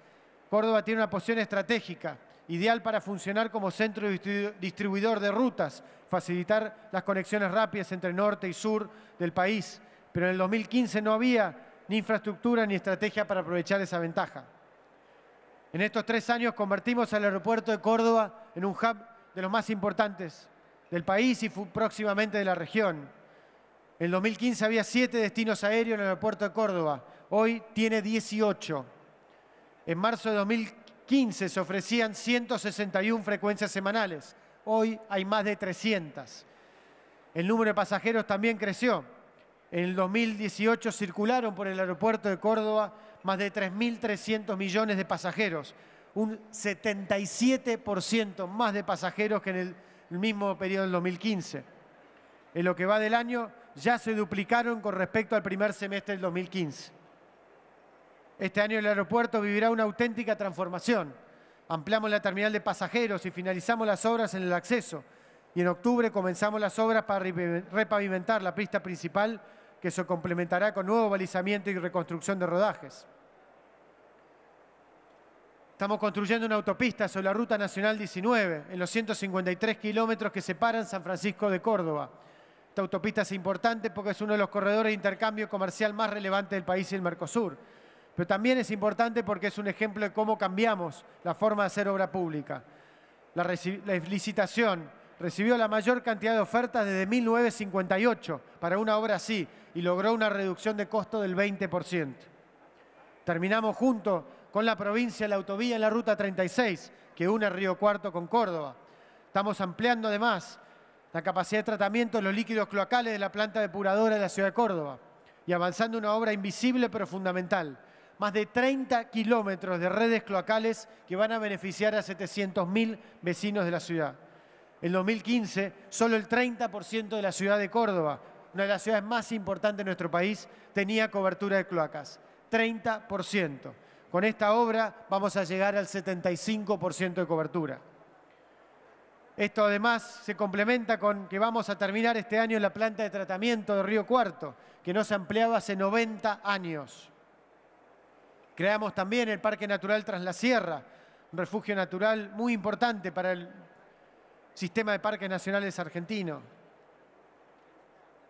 Córdoba tiene una posición estratégica, ideal para funcionar como centro distribuidor de rutas, facilitar las conexiones rápidas entre norte y sur del país. Pero en el 2015 no había ni infraestructura ni estrategia para aprovechar esa ventaja. En estos tres años convertimos al aeropuerto de Córdoba en un hub de los más importantes del país y próximamente de la región. En 2015 había siete destinos aéreos en el aeropuerto de Córdoba. Hoy tiene 18. En marzo de 2015 se ofrecían 161 frecuencias semanales. Hoy hay más de 300. El número de pasajeros también creció. En el 2018 circularon por el aeropuerto de Córdoba más de 3.300 millones de pasajeros, un 77% más de pasajeros que en el mismo periodo del 2015. En lo que va del año ya se duplicaron con respecto al primer semestre del 2015. Este año el aeropuerto vivirá una auténtica transformación. Ampliamos la terminal de pasajeros y finalizamos las obras en el acceso. Y en octubre comenzamos las obras para repavimentar la pista principal que se complementará con nuevo balizamiento y reconstrucción de rodajes. Estamos construyendo una autopista sobre la Ruta Nacional 19, en los 153 kilómetros que separan San Francisco de Córdoba. Esta autopista es importante porque es uno de los corredores de intercambio comercial más relevantes del país y el Mercosur. Pero también es importante porque es un ejemplo de cómo cambiamos la forma de hacer obra pública. la licitación recibió la mayor cantidad de ofertas desde 1958 para una obra así y logró una reducción de costo del 20%. Terminamos junto con la provincia la autovía en la Ruta 36, que une Río Cuarto con Córdoba. Estamos ampliando además la capacidad de tratamiento de los líquidos cloacales de la planta depuradora de la ciudad de Córdoba y avanzando una obra invisible pero fundamental. Más de 30 kilómetros de redes cloacales que van a beneficiar a 700.000 vecinos de la ciudad el 2015, solo el 30% de la ciudad de Córdoba, una de las ciudades más importantes de nuestro país, tenía cobertura de cloacas. 30%. Con esta obra vamos a llegar al 75% de cobertura. Esto además se complementa con que vamos a terminar este año la planta de tratamiento de Río Cuarto, que no se ampliaba hace 90 años. Creamos también el Parque Natural Tras la Sierra, un refugio natural muy importante para el sistema de parques nacionales argentino.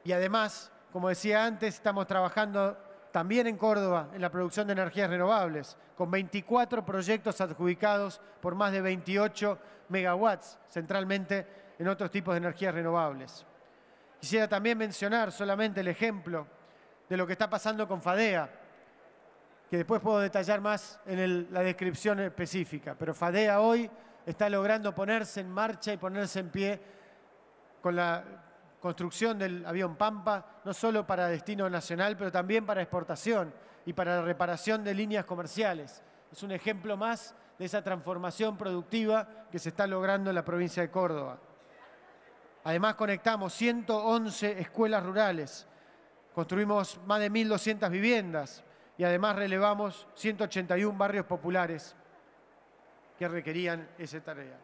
Y además, como decía antes, estamos trabajando también en Córdoba en la producción de energías renovables, con 24 proyectos adjudicados por más de 28 megawatts, centralmente en otros tipos de energías renovables. Quisiera también mencionar solamente el ejemplo de lo que está pasando con FADEA, que después puedo detallar más en la descripción específica, pero FADEA hoy está logrando ponerse en marcha y ponerse en pie con la construcción del avión Pampa, no solo para destino nacional, pero también para exportación y para la reparación de líneas comerciales. Es un ejemplo más de esa transformación productiva que se está logrando en la provincia de Córdoba. Además, conectamos 111 escuelas rurales, construimos más de 1.200 viviendas y además relevamos 181 barrios populares que requerían esa tarea.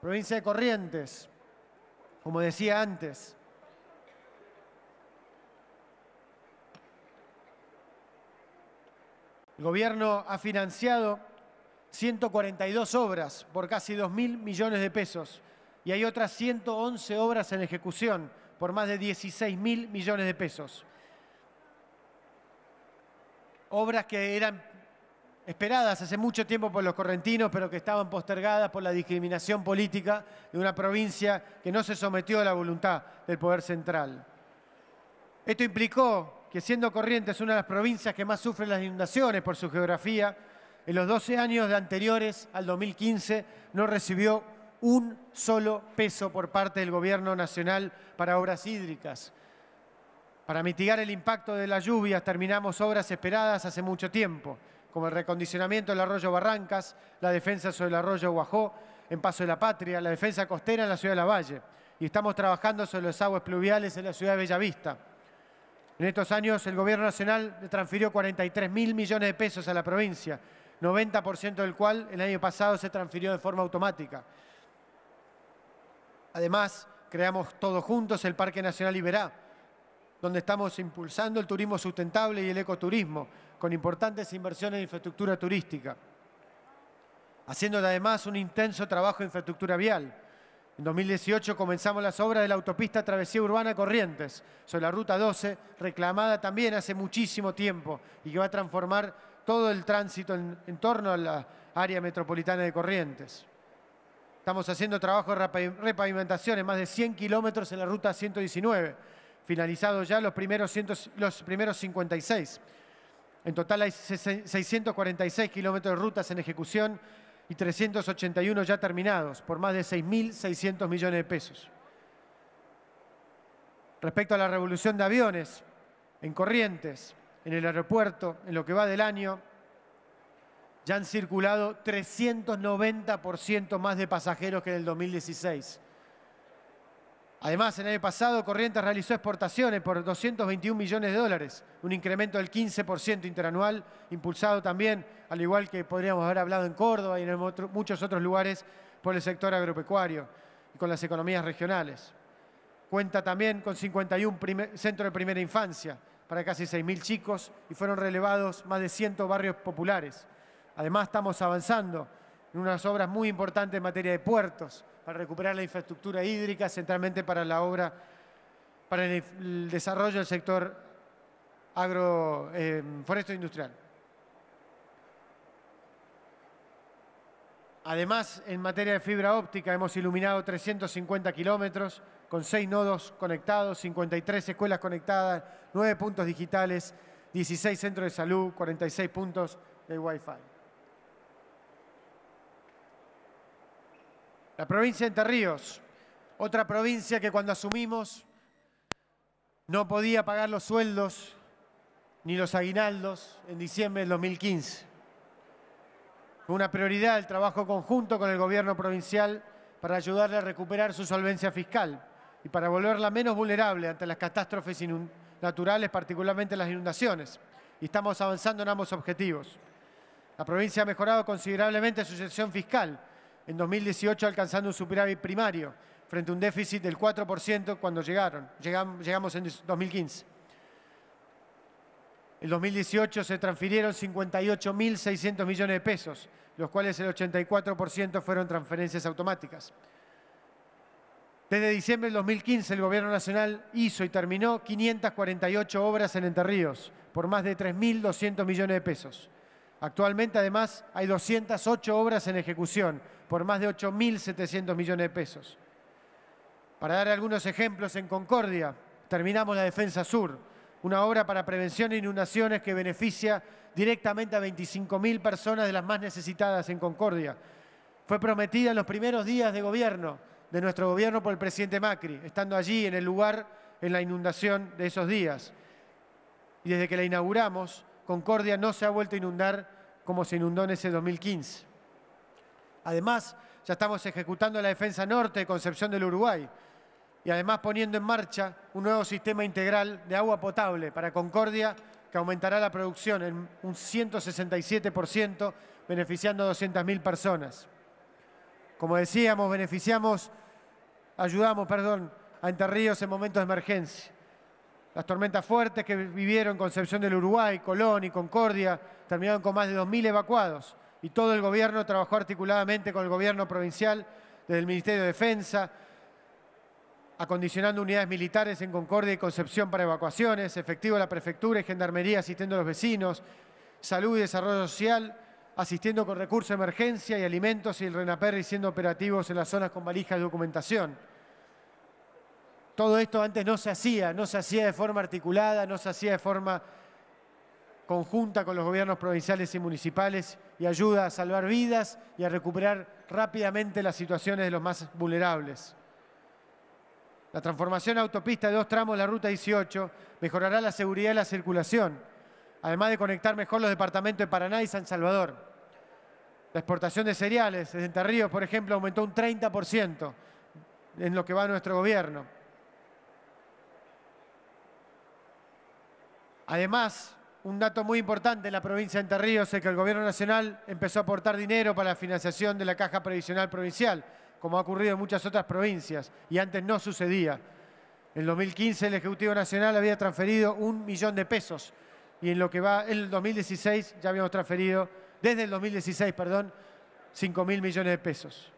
Provincia de Corrientes, como decía antes, El gobierno ha financiado 142 obras por casi mil millones de pesos y hay otras 111 obras en ejecución por más de mil millones de pesos obras que eran esperadas hace mucho tiempo por los correntinos, pero que estaban postergadas por la discriminación política de una provincia que no se sometió a la voluntad del poder central. Esto implicó que siendo Corrientes una de las provincias que más sufre las inundaciones por su geografía, en los 12 años anteriores al 2015 no recibió un solo peso por parte del gobierno nacional para obras hídricas, para mitigar el impacto de las lluvias terminamos obras esperadas hace mucho tiempo, como el recondicionamiento del arroyo Barrancas, la defensa sobre el arroyo Guajó, en Paso de la Patria, la defensa costera en la ciudad de La Valle. Y estamos trabajando sobre los aguas pluviales en la ciudad de Bellavista. En estos años el Gobierno Nacional transfirió 43 mil millones de pesos a la provincia, 90% del cual el año pasado se transfirió de forma automática. Además, creamos todos juntos el Parque Nacional Iberá, donde estamos impulsando el turismo sustentable y el ecoturismo, con importantes inversiones en infraestructura turística, haciendo además un intenso trabajo en infraestructura vial. En 2018 comenzamos las obras de la autopista Travesía Urbana Corrientes, sobre la Ruta 12, reclamada también hace muchísimo tiempo y que va a transformar todo el tránsito en, torno a la área metropolitana de Corrientes. Estamos haciendo trabajo de repavimentación en más de 100 kilómetros en la Ruta 119, finalizados ya los primeros, los primeros 56. En total hay 646 kilómetros de rutas en ejecución y 381 ya terminados, por más de 6.600 millones de pesos. Respecto a la revolución de aviones, en Corrientes, en el aeropuerto, en lo que va del año, ya han circulado 390% más de pasajeros que en el 2016. Además, en el año pasado Corrientes realizó exportaciones por 221 millones de dólares, un incremento del 15% interanual, impulsado también, al igual que podríamos haber hablado en Córdoba y en muchos otros lugares, por el sector agropecuario y con las economías regionales. Cuenta también con 51 centros de primera infancia para casi 6.000 chicos y fueron relevados más de 100 barrios populares. Además, estamos avanzando en unas obras muy importantes en materia de puertos, para recuperar la infraestructura hídrica, centralmente para la obra, para el, desarrollo del sector agro, eh, industrial. Además, en materia de fibra óptica hemos iluminado 350 kilómetros con 6 nodos conectados, 53 escuelas conectadas, 9 puntos digitales, 16 centros de salud, 46 puntos de Wi-Fi. La provincia de Entre Ríos, otra provincia que cuando asumimos no podía pagar los sueldos ni los aguinaldos en diciembre del 2015. Fue una prioridad el trabajo conjunto con el gobierno provincial para ayudarle a recuperar su solvencia fiscal y para volverla menos vulnerable ante las catástrofes naturales, particularmente las inundaciones. Y estamos avanzando en ambos objetivos. La provincia ha mejorado considerablemente su gestión fiscal, en 2018 alcanzando un superávit primario frente a un déficit del 4% cuando llegaron, llegamos en 2015. En 2018 se transfirieron 58.600 millones de pesos, los cuales el 84% fueron transferencias automáticas. Desde diciembre del 2015 el Gobierno Nacional hizo y terminó 548 obras en Entre por más de 3.200 millones de pesos. Actualmente, además, hay 208 obras en ejecución por más de 8.700 millones de pesos. Para dar algunos ejemplos, en Concordia terminamos la Defensa Sur, una obra para prevención de inundaciones que beneficia directamente a 25.000 personas de las más necesitadas en Concordia. Fue prometida en los primeros días de gobierno, de nuestro gobierno por el presidente Macri, estando allí en el lugar en la inundación de esos días. Y desde que la inauguramos, Concordia no se ha vuelto a inundar como se inundó en ese 2015. Además, ya estamos ejecutando la defensa norte de Concepción del Uruguay y además poniendo en marcha un nuevo sistema integral de agua potable para Concordia que aumentará la producción en un 167%, beneficiando a 200.000 personas. Como decíamos, beneficiamos, ayudamos, perdón, a Entre Ríos en momentos de emergencia las tormentas fuertes que vivieron Concepción del Uruguay, Colón y Concordia, terminaron con más de 2.000 evacuados. Y todo el gobierno trabajó articuladamente con el gobierno provincial, desde el Ministerio de Defensa, acondicionando unidades militares en Concordia y Concepción para evacuaciones, efectivo a la prefectura y gendarmería asistiendo a los vecinos, salud y desarrollo social, asistiendo con recursos de emergencia y alimentos y el RENAPER siendo operativos en las zonas con valijas de documentación. Todo esto antes no se hacía, no se hacía de forma articulada, no se hacía de forma conjunta con los gobiernos provinciales y municipales y ayuda a salvar vidas y a recuperar rápidamente las situaciones de los más vulnerables. La transformación autopista de dos tramos de la Ruta 18 mejorará la seguridad de la circulación, además de conectar mejor los departamentos de Paraná y San Salvador. La exportación de cereales desde Entre por ejemplo, aumentó un 30% en lo que va nuestro gobierno. Además, un dato muy importante en la provincia de Entre Ríos es que el Gobierno Nacional empezó a aportar dinero para la financiación de la Caja Previsional Provincial, como ha ocurrido en muchas otras provincias, y antes no sucedía. En 2015 el Ejecutivo Nacional había transferido un millón de pesos y en lo que va, en el 2016 ya habíamos transferido, desde el 2016, perdón, 5 mil millones de pesos.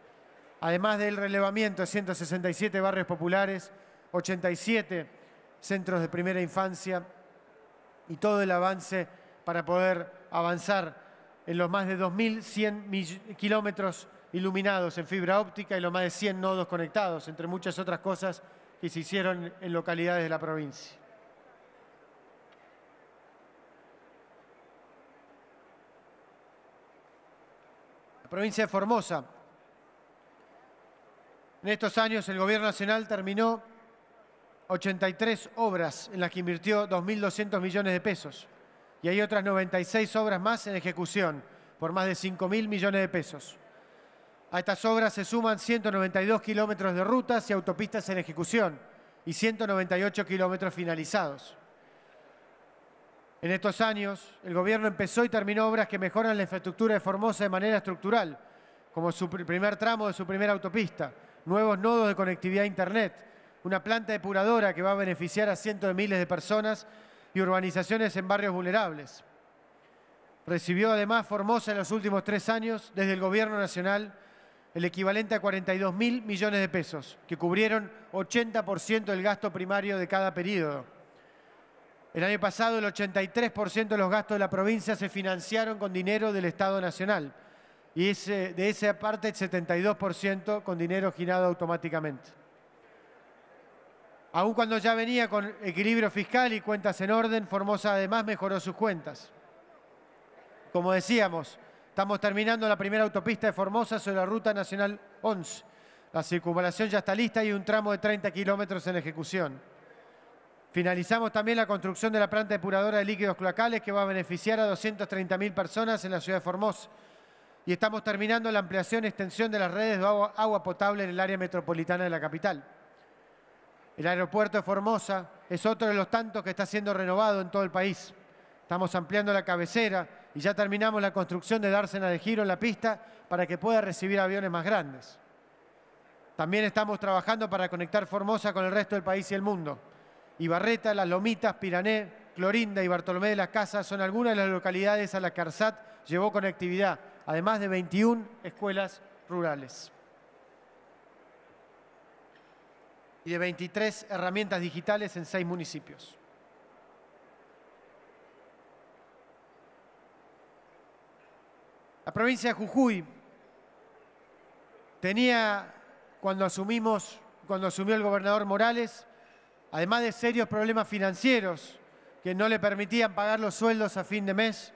Además del relevamiento de 167 barrios populares, 87 centros de primera infancia, y todo el avance para poder avanzar en los más de 2.100 kilómetros iluminados en fibra óptica y los más de 100 nodos conectados, entre muchas otras cosas que se hicieron en localidades de la provincia. La provincia de Formosa. En estos años el Gobierno Nacional terminó 83 obras en las que invirtió 2.200 millones de pesos y hay otras 96 obras más en ejecución por más de 5.000 millones de pesos. A estas obras se suman 192 kilómetros de rutas y autopistas en ejecución y 198 kilómetros finalizados. En estos años, el Gobierno empezó y terminó obras que mejoran la infraestructura de Formosa de manera estructural, como su primer tramo de su primera autopista, nuevos nodos de conectividad a Internet, una planta depuradora que va a beneficiar a cientos de miles de personas y urbanizaciones en barrios vulnerables. Recibió además Formosa en los últimos tres años desde el Gobierno Nacional el equivalente a 42 mil millones de pesos, que cubrieron 80% del gasto primario de cada periodo. El año pasado el 83% de los gastos de la provincia se financiaron con dinero del Estado Nacional y de esa parte el 72% con dinero girado automáticamente. Aun cuando ya venía con equilibrio fiscal y cuentas en orden, Formosa además mejoró sus cuentas. Como decíamos, estamos terminando la primera autopista de Formosa sobre la Ruta Nacional 11. La circunvalación ya está lista y un tramo de 30 kilómetros en ejecución. Finalizamos también la construcción de la planta depuradora de líquidos cloacales que va a beneficiar a 230.000 personas en la ciudad de Formosa. Y estamos terminando la ampliación y extensión de las redes de agua potable en el área metropolitana de la capital. El aeropuerto de Formosa es otro de los tantos que está siendo renovado en todo el país. Estamos ampliando la cabecera y ya terminamos la construcción de dársena de giro en la pista para que pueda recibir aviones más grandes. También estamos trabajando para conectar Formosa con el resto del país y el mundo. Ibarreta, Las Lomitas, Pirané, Clorinda y Bartolomé de las Casas son algunas de las localidades a las que ARSAT llevó conectividad, además de 21 escuelas rurales. y de 23 herramientas digitales en seis municipios. La provincia de Jujuy tenía, cuando, asumimos, cuando asumió el gobernador Morales, además de serios problemas financieros que no le permitían pagar los sueldos a fin de mes,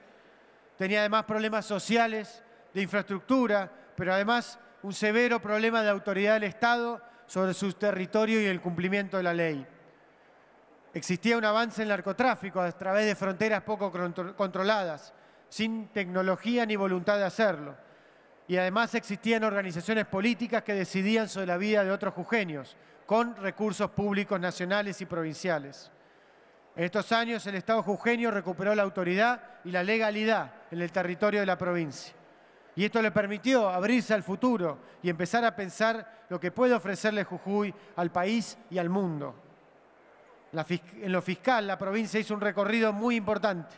tenía además problemas sociales, de infraestructura, pero además un severo problema de autoridad del Estado sobre su territorio y el cumplimiento de la ley. Existía un avance en el narcotráfico a través de fronteras poco controladas, sin tecnología ni voluntad de hacerlo. Y además existían organizaciones políticas que decidían sobre la vida de otros jujeños, con recursos públicos nacionales y provinciales. En estos años el Estado jujeño recuperó la autoridad y la legalidad en el territorio de la provincia. Y esto le permitió abrirse al futuro y empezar a pensar lo que puede ofrecerle Jujuy al país y al mundo. en lo fiscal, la provincia hizo un recorrido muy importante.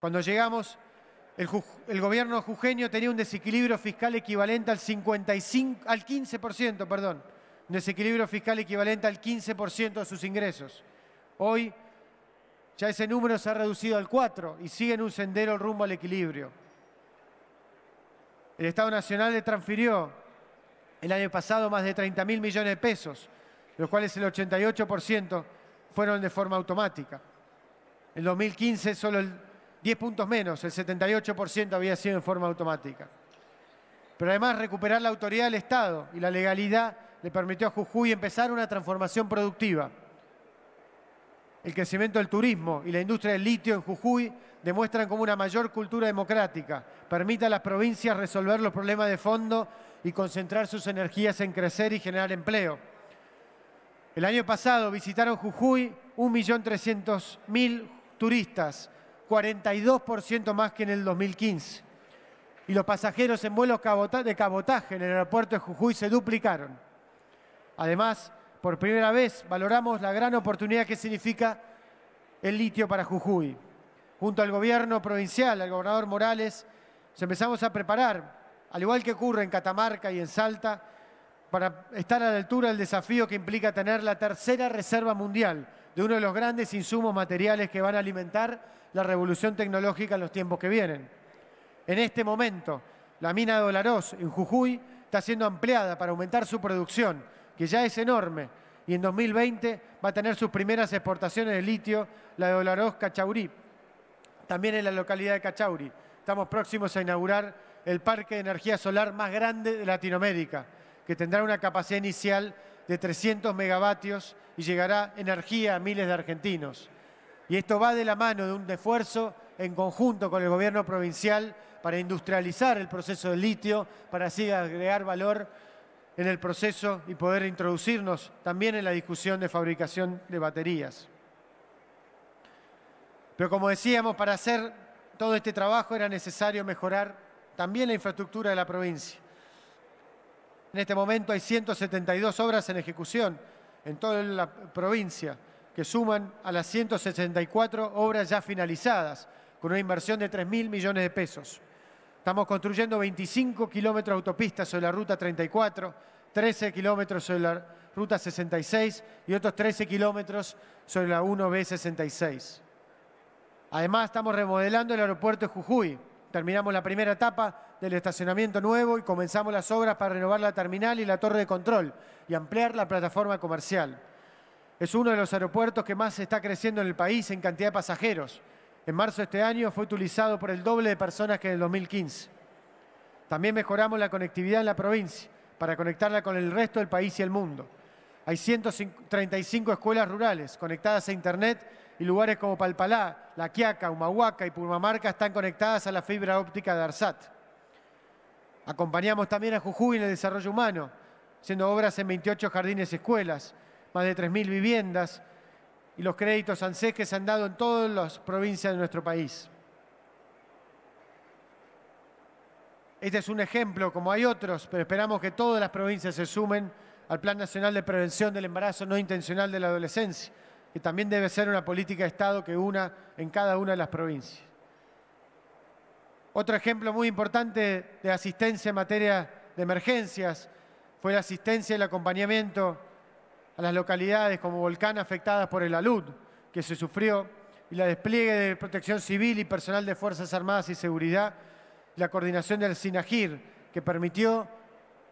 Cuando llegamos, el, gobierno jujeño tenía un desequilibrio fiscal equivalente al, 55, al 15%, perdón, un desequilibrio fiscal equivalente al 15% de sus ingresos. Hoy ya ese número se ha reducido al 4 y sigue en un sendero rumbo al equilibrio. El Estado Nacional le transfirió el año pasado más de 30 mil millones de pesos, de los cuales el 88% fueron de forma automática. En 2015 solo 10 puntos menos, el 78% había sido en forma automática. Pero además recuperar la autoridad del Estado y la legalidad le permitió a Jujuy empezar una transformación productiva. El crecimiento del turismo y la industria del litio en Jujuy demuestran cómo una mayor cultura democrática permite a las provincias resolver los problemas de fondo y concentrar sus energías en crecer y generar empleo. El año pasado visitaron Jujuy 1.300.000 turistas, 42% más que en el 2015. Y los pasajeros en vuelos de cabotaje en el aeropuerto de Jujuy se duplicaron. Además, por primera vez valoramos la gran oportunidad que significa el litio para Jujuy. Junto al gobierno provincial, al gobernador Morales, nos empezamos a preparar, al igual que ocurre en Catamarca y en Salta, para estar a la altura del desafío que implica tener la tercera reserva mundial de uno de los grandes insumos materiales que van a alimentar la revolución tecnológica en los tiempos que vienen. En este momento, la mina de Olaroz, en Jujuy, está siendo ampliada para aumentar su producción que ya es enorme, y en 2020 va a tener sus primeras exportaciones de litio, la de Olaroz Cachauri, también en la localidad de Cachauri. Estamos próximos a inaugurar el parque de energía solar más grande de Latinoamérica, que tendrá una capacidad inicial de 300 megavatios y llegará energía a miles de argentinos. Y esto va de la mano de un esfuerzo en conjunto con el gobierno provincial para industrializar el proceso de litio, para así agregar valor en el proceso y poder introducirnos también en la discusión de fabricación de baterías. Pero como decíamos, para hacer todo este trabajo era necesario mejorar también la infraestructura de la provincia. En este momento hay 172 obras en ejecución en toda la provincia, que suman a las 164 obras ya finalizadas, con una inversión de 3.000 millones de pesos. Estamos construyendo 25 kilómetros de autopista sobre la ruta 34, 13 kilómetros sobre la ruta 66 y otros 13 kilómetros sobre la 1B66. Además, estamos remodelando el aeropuerto de Jujuy. Terminamos la primera etapa del estacionamiento nuevo y comenzamos las obras para renovar la terminal y la torre de control y ampliar la plataforma comercial. Es uno de los aeropuertos que más está creciendo en el país en cantidad de pasajeros. En marzo de este año fue utilizado por el doble de personas que en el 2015. También mejoramos la conectividad en la provincia para conectarla con el resto del país y el mundo. Hay 135 escuelas rurales conectadas a Internet y lugares como Palpalá, La Quiaca, Humahuaca y Purmamarca están conectadas a la fibra óptica de ARSAT. Acompañamos también a Jujuy en el desarrollo humano, siendo obras en 28 jardines y escuelas, más de 3.000 viviendas, y los créditos ANSES que se han dado en todas las provincias de nuestro país. Este es un ejemplo, como hay otros, pero esperamos que todas las provincias se sumen al Plan Nacional de Prevención del Embarazo No Intencional de la Adolescencia, que también debe ser una política de Estado que una en cada una de las provincias. Otro ejemplo muy importante de asistencia en materia de emergencias fue la asistencia y el acompañamiento a las localidades como Volcán afectadas por el alud que se sufrió y la despliegue de protección civil y personal de Fuerzas Armadas y Seguridad, la coordinación del SINAGIR, que permitió,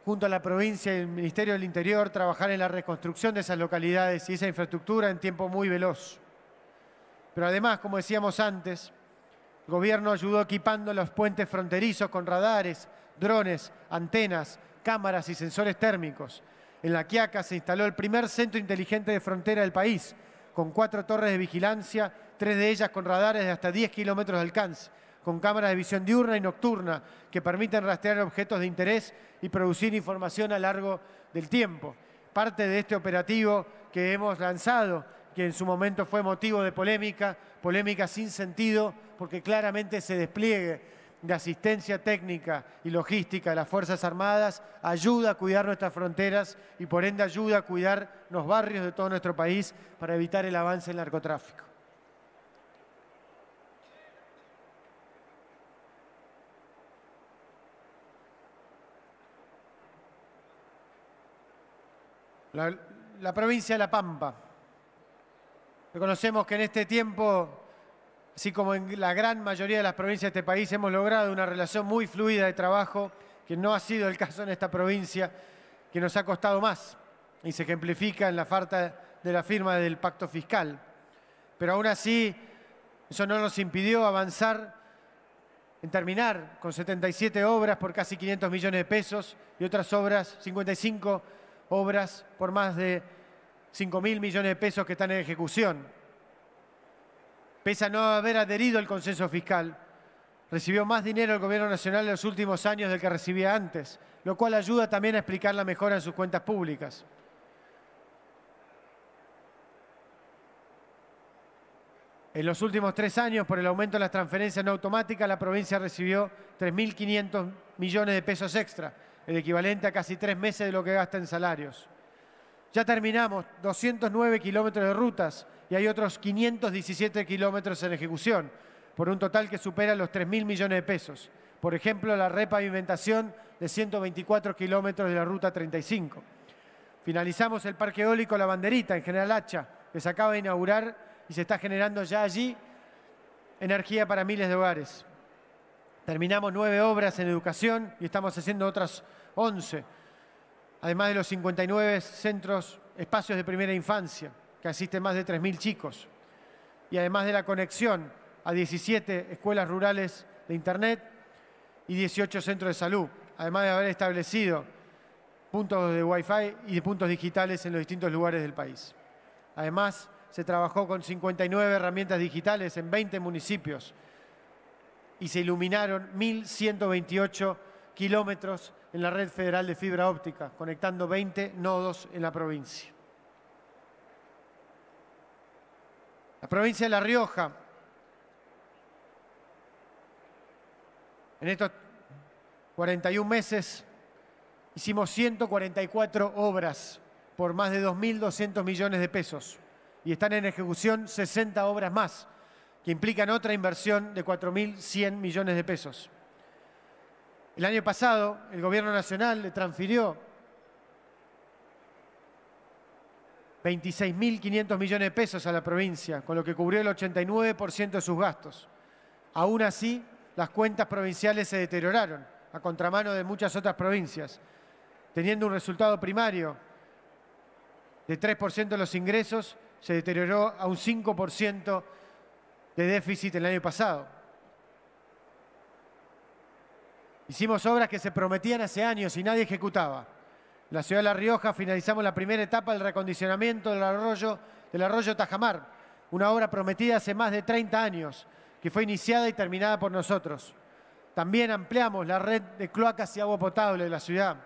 junto a la provincia y el Ministerio del Interior, trabajar en la reconstrucción de esas localidades y esa infraestructura en tiempo muy veloz. Pero además, como decíamos antes, el gobierno ayudó equipando los puentes fronterizos con radares, drones, antenas, cámaras y sensores térmicos, en La Quiaca se instaló el primer centro inteligente de frontera del país, con cuatro torres de vigilancia, tres de ellas con radares de hasta 10 kilómetros de alcance, con cámaras de visión diurna y nocturna que permiten rastrear objetos de interés y producir información a largo del tiempo. Parte de este operativo que hemos lanzado, que en su momento fue motivo de polémica, polémica sin sentido, porque claramente se despliegue de asistencia técnica y logística de las Fuerzas Armadas ayuda a cuidar nuestras fronteras y por ende ayuda a cuidar los barrios de todo nuestro país para evitar el avance del narcotráfico. La, la provincia de La Pampa. Reconocemos que en este tiempo así como en la gran mayoría de las provincias de este país, hemos logrado una relación muy fluida de trabajo, que no ha sido el caso en esta provincia, que nos ha costado más y se ejemplifica en la falta de la firma del pacto fiscal. Pero aún así, eso no nos impidió avanzar en terminar con 77 obras por casi 500 millones de pesos y otras obras, 55 obras por más de 5 mil millones de pesos que están en ejecución pese a no haber adherido al consenso fiscal, recibió más dinero el Gobierno Nacional en los últimos años del que recibía antes, lo cual ayuda también a explicar la mejora en sus cuentas públicas. En los últimos tres años, por el aumento de las transferencias no automáticas, la provincia recibió 3.500 millones de pesos extra, el equivalente a casi tres meses de lo que gasta en salarios. Ya terminamos 209 kilómetros de rutas y hay otros 517 kilómetros en ejecución, por un total que supera los 3.000 millones de pesos. Por ejemplo, la repavimentación de 124 kilómetros de la Ruta 35. Finalizamos el Parque Eólico La Banderita, en General Hacha, que se acaba de inaugurar y se está generando ya allí energía para miles de hogares. Terminamos nueve obras en educación y estamos haciendo otras once además de los 59 centros, espacios de primera infancia, que asisten más de 3.000 chicos, y además de la conexión a 17 escuelas rurales de Internet y 18 centros de salud, además de haber establecido puntos de Wi-Fi y de puntos digitales en los distintos lugares del país. Además, se trabajó con 59 herramientas digitales en 20 municipios y se iluminaron 1.128 kilómetros en la red federal de fibra óptica, conectando 20 nodos en la provincia. La provincia de La Rioja, en estos 41 meses, hicimos 144 obras por más de 2.200 millones de pesos y están en ejecución 60 obras más, que implican otra inversión de 4.100 millones de pesos. El año pasado el gobierno nacional le transfirió 26.500 millones de pesos a la provincia, con lo que cubrió el 89% de sus gastos. Aún así, las cuentas provinciales se deterioraron, a contramano de muchas otras provincias, teniendo un resultado primario de 3% de los ingresos, se deterioró a un 5% de déficit el año pasado. Hicimos obras que se prometían hace años y nadie ejecutaba. En la ciudad de La Rioja finalizamos la primera etapa del recondicionamiento del arroyo, del arroyo Tajamar, una obra prometida hace más de 30 años, que fue iniciada y terminada por nosotros. También ampliamos la red de cloacas y agua potable de la ciudad.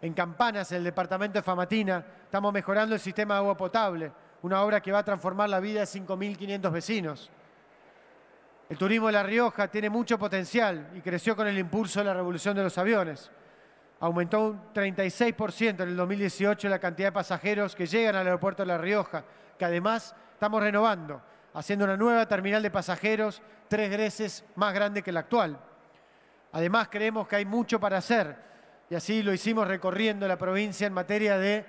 En Campanas, en el departamento de Famatina, estamos mejorando el sistema de agua potable, una obra que va a transformar la vida de 5.500 vecinos. El turismo de La Rioja tiene mucho potencial y creció con el impulso de la revolución de los aviones. Aumentó un 36% en el 2018 la cantidad de pasajeros que llegan al aeropuerto de La Rioja, que además estamos renovando, haciendo una nueva terminal de pasajeros tres veces más grande que la actual. Además creemos que hay mucho para hacer y así lo hicimos recorriendo la provincia en materia de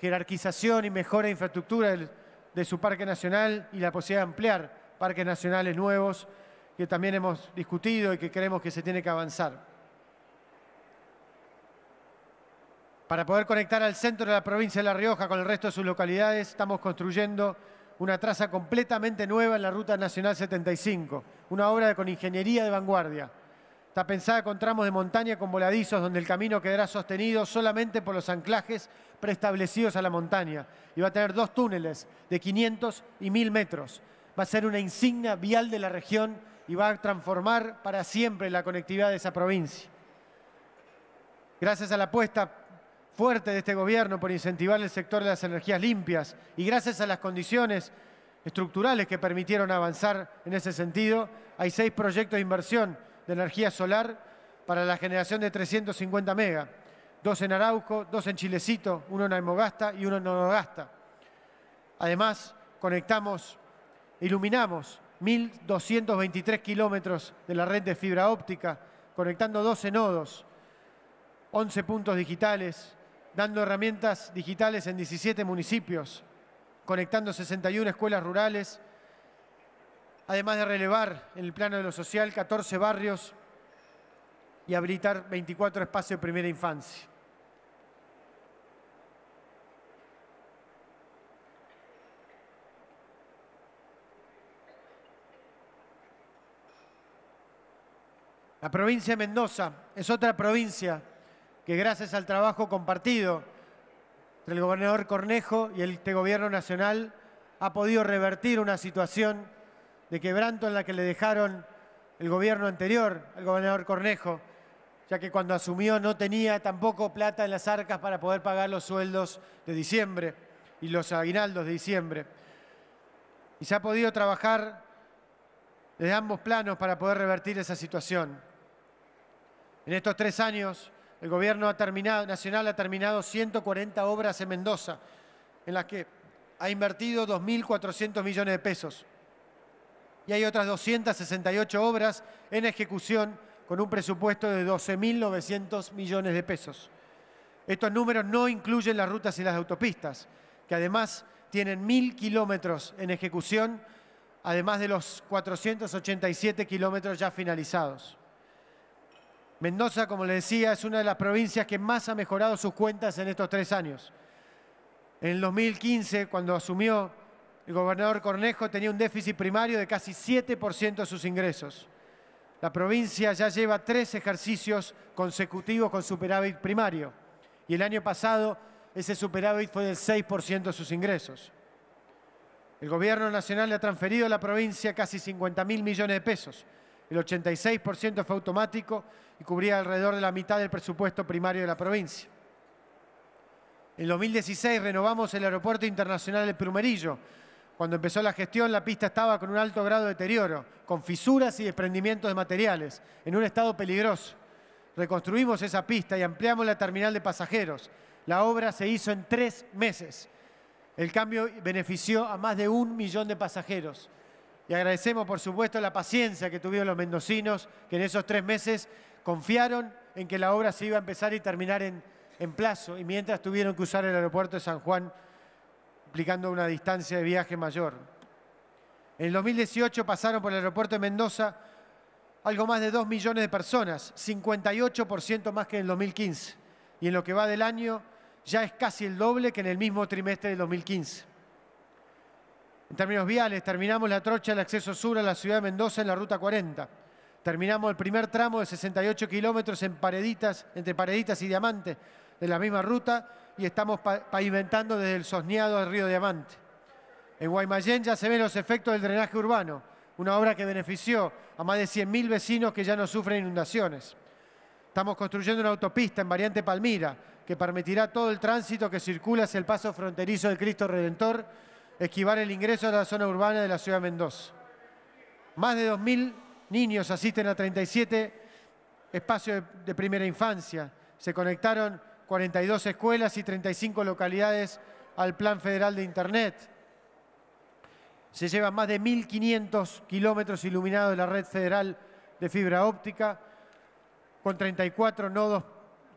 jerarquización y mejora de infraestructura de su parque nacional y la posibilidad de ampliar parques nacionales nuevos que también hemos discutido y que creemos que se tiene que avanzar. Para poder conectar al centro de la provincia de La Rioja con el resto de sus localidades, estamos construyendo una traza completamente nueva en la Ruta Nacional 75, una obra con ingeniería de vanguardia. Está pensada con tramos de montaña con voladizos donde el camino quedará sostenido solamente por los anclajes preestablecidos a la montaña y va a tener dos túneles de 500 y 1000 metros va a ser una insignia vial de la región y va a transformar para siempre la conectividad de esa provincia. Gracias a la apuesta fuerte de este gobierno por incentivar el sector de las energías limpias y gracias a las condiciones estructurales que permitieron avanzar en ese sentido, hay seis proyectos de inversión de energía solar para la generación de 350 mega. dos en Arauco, dos en Chilecito, uno en Almogasta y uno en Nogasta. Además, conectamos Iluminamos 1.223 kilómetros de la red de fibra óptica, conectando 12 nodos, 11 puntos digitales, dando herramientas digitales en 17 municipios, conectando 61 escuelas rurales, además de relevar en el plano de lo social 14 barrios y habilitar 24 espacios de primera infancia. La provincia de Mendoza es otra provincia que gracias al trabajo compartido entre el gobernador Cornejo y este gobierno nacional ha podido revertir una situación de quebranto en la que le dejaron el gobierno anterior al gobernador Cornejo, ya que cuando asumió no tenía tampoco plata en las arcas para poder pagar los sueldos de diciembre y los aguinaldos de diciembre. Y se ha podido trabajar desde ambos planos para poder revertir esa situación. En estos tres años, el gobierno nacional ha terminado 140 obras en Mendoza, en las que ha invertido 2.400 millones de pesos. Y hay otras 268 obras en ejecución con un presupuesto de 12.900 millones de pesos. Estos números no incluyen las rutas y las autopistas, que además tienen 1.000 kilómetros en ejecución, además de los 487 kilómetros ya finalizados. Mendoza, como le decía, es una de las provincias que más ha mejorado sus cuentas en estos tres años. En el 2015, cuando asumió el gobernador Cornejo, tenía un déficit primario de casi 7% de sus ingresos. La provincia ya lleva tres ejercicios consecutivos con superávit primario y el año pasado ese superávit fue del 6% de sus ingresos. El gobierno nacional le ha transferido a la provincia casi 50 mil millones de pesos, el 86% fue automático y cubría alrededor de la mitad del presupuesto primario de la provincia. En 2016 renovamos el Aeropuerto Internacional de Plumerillo. Cuando empezó la gestión, la pista estaba con un alto grado de deterioro, con fisuras y desprendimientos de materiales, en un estado peligroso. Reconstruimos esa pista y ampliamos la terminal de pasajeros. La obra se hizo en tres meses. El cambio benefició a más de un millón de pasajeros y agradecemos, por supuesto, la paciencia que tuvieron los mendocinos, que en esos tres meses confiaron en que la obra se iba a empezar y terminar en, plazo. Y mientras tuvieron que usar el aeropuerto de San Juan, implicando una distancia de viaje mayor. En el 2018 pasaron por el aeropuerto de Mendoza algo más de 2 millones de personas, 58% más que en el 2015. Y en lo que va del año ya es casi el doble que en el mismo trimestre del 2015. En términos viales, terminamos la trocha del acceso sur a la ciudad de Mendoza en la ruta 40. Terminamos el primer tramo de 68 kilómetros en Pareditas, entre Pareditas y diamantes de la misma ruta, y estamos pavimentando desde el Sosneado al río Diamante. En Guaymallén ya se ven los efectos del drenaje urbano, una obra que benefició a más de 100.000 vecinos que ya no sufren inundaciones. Estamos construyendo una autopista en variante Palmira que permitirá todo el tránsito que circula hacia el paso fronterizo del Cristo Redentor esquivar el ingreso a la zona urbana de la ciudad de Mendoza. Más de 2.000 niños asisten a 37 espacios de, primera infancia. Se conectaron 42 escuelas y 35 localidades al Plan Federal de Internet. Se llevan más de 1.500 kilómetros iluminados de la red federal de fibra óptica, con 34 nodos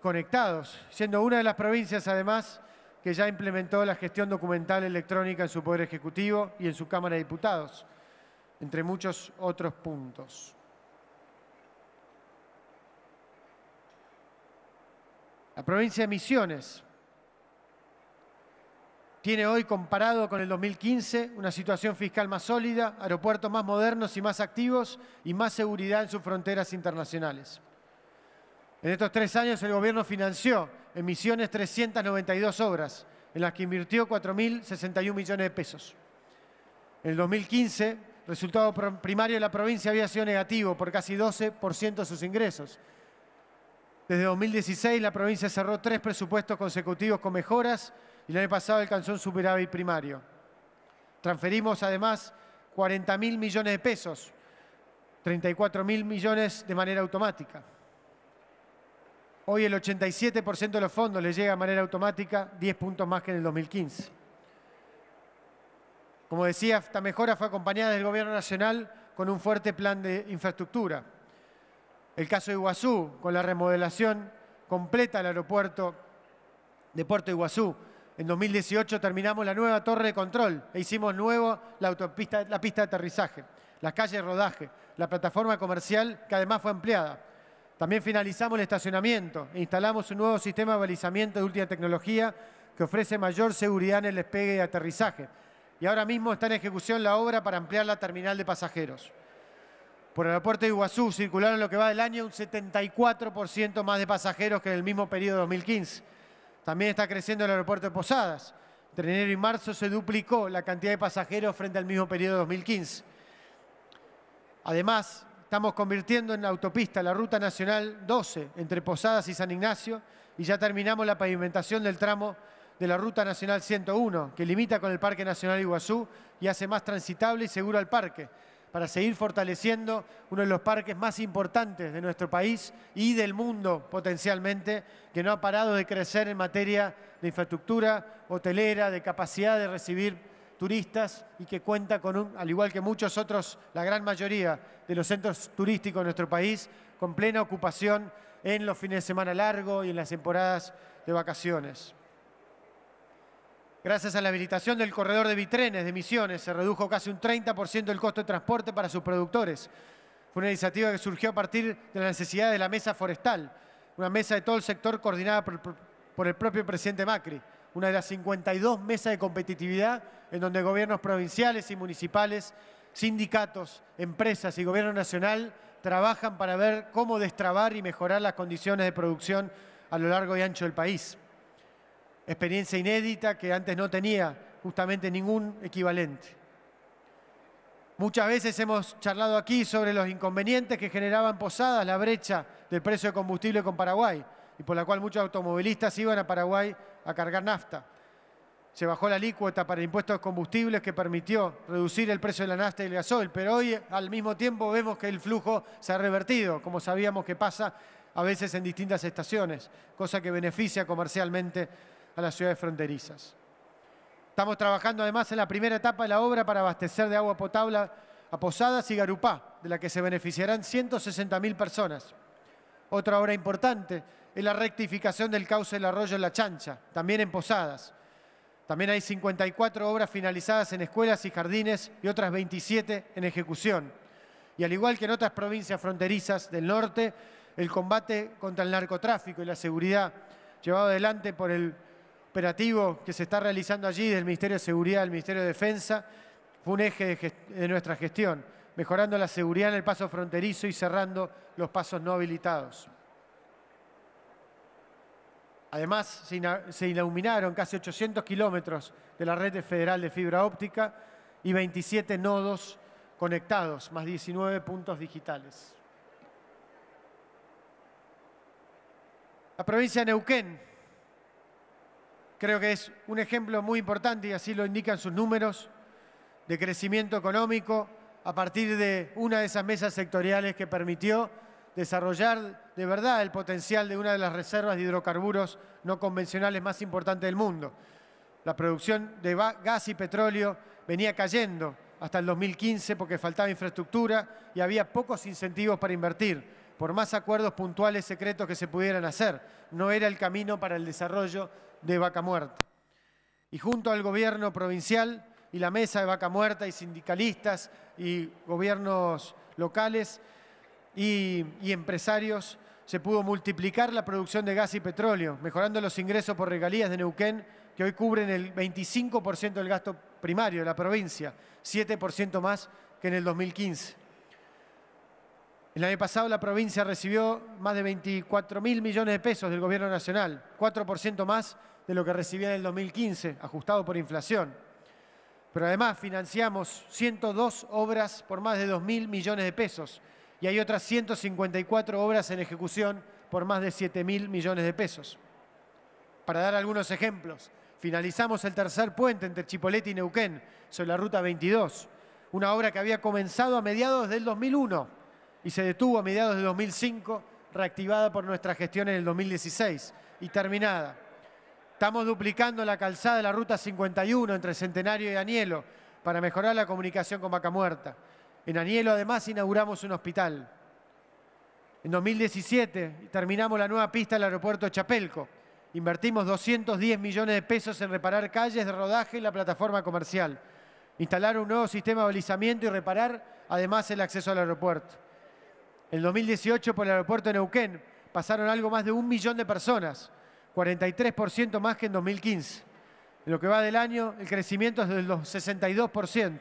conectados, siendo una de las provincias, además, que ya implementó la gestión documental electrónica en su Poder Ejecutivo y en su Cámara de Diputados, entre muchos otros puntos. La provincia de Misiones tiene hoy, comparado con el 2015, una situación fiscal más sólida, aeropuertos más modernos y más activos y más seguridad en sus fronteras internacionales. En estos tres años el gobierno financió en Misiones 392 obras, en las que invirtió 4.061 millones de pesos. En el 2015, resultado primario de la provincia había sido negativo por casi 12% de sus ingresos. Desde 2016 la provincia cerró tres presupuestos consecutivos con mejoras y el año pasado alcanzó un superávit primario. Transferimos además 40.000 millones de pesos, 34.000 millones de manera automática. Hoy el 87% de los fondos les llega de manera automática, 10 puntos más que en el 2015. Como decía, esta mejora fue acompañada del Gobierno Nacional con un fuerte plan de infraestructura. El caso de Iguazú, con la remodelación completa del aeropuerto de Puerto Iguazú. En 2018 terminamos la nueva torre de control e hicimos nuevo la, autopista, la pista de aterrizaje, las calles de rodaje, la plataforma comercial que además fue ampliada también finalizamos el estacionamiento. Instalamos un nuevo sistema de balizamiento de última tecnología que ofrece mayor seguridad en el despegue y aterrizaje. Y ahora mismo está en ejecución la obra para ampliar la terminal de pasajeros. Por el aeropuerto de Iguazú circularon lo que va del año un 74% más de pasajeros que en el mismo periodo de 2015. También está creciendo el aeropuerto de Posadas. Entre enero y marzo se duplicó la cantidad de pasajeros frente al mismo periodo de 2015. Además, Estamos convirtiendo en autopista la Ruta Nacional 12 entre Posadas y San Ignacio y ya terminamos la pavimentación del tramo de la Ruta Nacional 101 que limita con el Parque Nacional Iguazú y hace más transitable y seguro al parque para seguir fortaleciendo uno de los parques más importantes de nuestro país y del mundo potencialmente, que no ha parado de crecer en materia de infraestructura hotelera, de capacidad de recibir turistas y que cuenta con al igual que muchos otros, la gran mayoría de los centros turísticos de nuestro país, con plena ocupación en los fines de semana largo y en las temporadas de vacaciones. Gracias a la habilitación del corredor de vitrenes de Misiones, se redujo casi un 30% el costo de transporte para sus productores. Fue una iniciativa que surgió a partir de la necesidad de la mesa forestal, una mesa de todo el sector coordinada por el propio presidente Macri una de las 52 mesas de competitividad en donde gobiernos provinciales y municipales, sindicatos, empresas y gobierno nacional trabajan para ver cómo destrabar y mejorar las condiciones de producción a lo largo y ancho del país. Experiencia inédita que antes no tenía justamente ningún equivalente. Muchas veces hemos charlado aquí sobre los inconvenientes que generaban posadas la brecha del precio de combustible con Paraguay y por la cual muchos automovilistas iban a Paraguay a cargar nafta. Se bajó la alícuota para impuestos de combustibles que permitió reducir el precio de la nafta y el gasoil, pero hoy al mismo tiempo vemos que el flujo se ha revertido, como sabíamos que pasa a veces en distintas estaciones, cosa que beneficia comercialmente a las ciudades fronterizas. Estamos trabajando además en la primera etapa de la obra para abastecer de agua potable a Posadas y Garupá, de la que se beneficiarán 160.000 personas. Otra obra importante es la rectificación del cauce del arroyo en La Chancha, también en Posadas. También hay 54 obras finalizadas en escuelas y jardines y otras 27 en ejecución. Y al igual que en otras provincias fronterizas del norte, el combate contra el narcotráfico y la seguridad llevado adelante por el operativo que se está realizando allí del Ministerio de Seguridad, del Ministerio de Defensa, fue un eje de nuestra gestión, mejorando la seguridad en el paso fronterizo y cerrando los pasos no habilitados. Además, se iluminaron casi 800 kilómetros de la red federal de fibra óptica y 27 nodos conectados, más 19 puntos digitales. La provincia de Neuquén creo que es un ejemplo muy importante, y así lo indican sus números, de crecimiento económico a partir de una de esas mesas sectoriales que permitió desarrollar de verdad el potencial de una de las reservas de hidrocarburos no convencionales más importantes del mundo. La producción de gas y petróleo venía cayendo hasta el 2015 porque faltaba infraestructura y había pocos incentivos para invertir, por más acuerdos puntuales secretos que se pudieran hacer. No era el camino para el desarrollo de Vaca Muerta. Y junto al gobierno provincial y la mesa de Vaca Muerta y sindicalistas y gobiernos locales, y, empresarios, se pudo multiplicar la producción de gas y petróleo, mejorando los ingresos por regalías de Neuquén, que hoy cubren el 25% del gasto primario de la provincia, 7% más que en el 2015. El año pasado la provincia recibió más de 24 mil millones de pesos del Gobierno Nacional, 4% más de lo que recibía en el 2015, ajustado por inflación. Pero además financiamos 102 obras por más de 2 mil millones de pesos, y hay otras 154 obras en ejecución por más de 7 mil millones de pesos. Para dar algunos ejemplos, finalizamos el tercer puente entre Chipolete y Neuquén sobre la Ruta 22, una obra que había comenzado a mediados del 2001 y se detuvo a mediados del 2005, reactivada por nuestra gestión en el 2016 y terminada. Estamos duplicando la calzada de la Ruta 51 entre Centenario y Danielo para mejorar la comunicación con Vaca Muerta. En Anielo además inauguramos un hospital. En 2017 terminamos la nueva pista del aeropuerto Chapelco. Invertimos 210 millones de pesos en reparar calles de rodaje y la plataforma comercial. Instalar un nuevo sistema de balizamiento y reparar además el acceso al aeropuerto. En 2018 por el aeropuerto de Neuquén pasaron algo más de un millón de personas, 43% más que en 2015. En lo que va del año, el crecimiento es del 62%.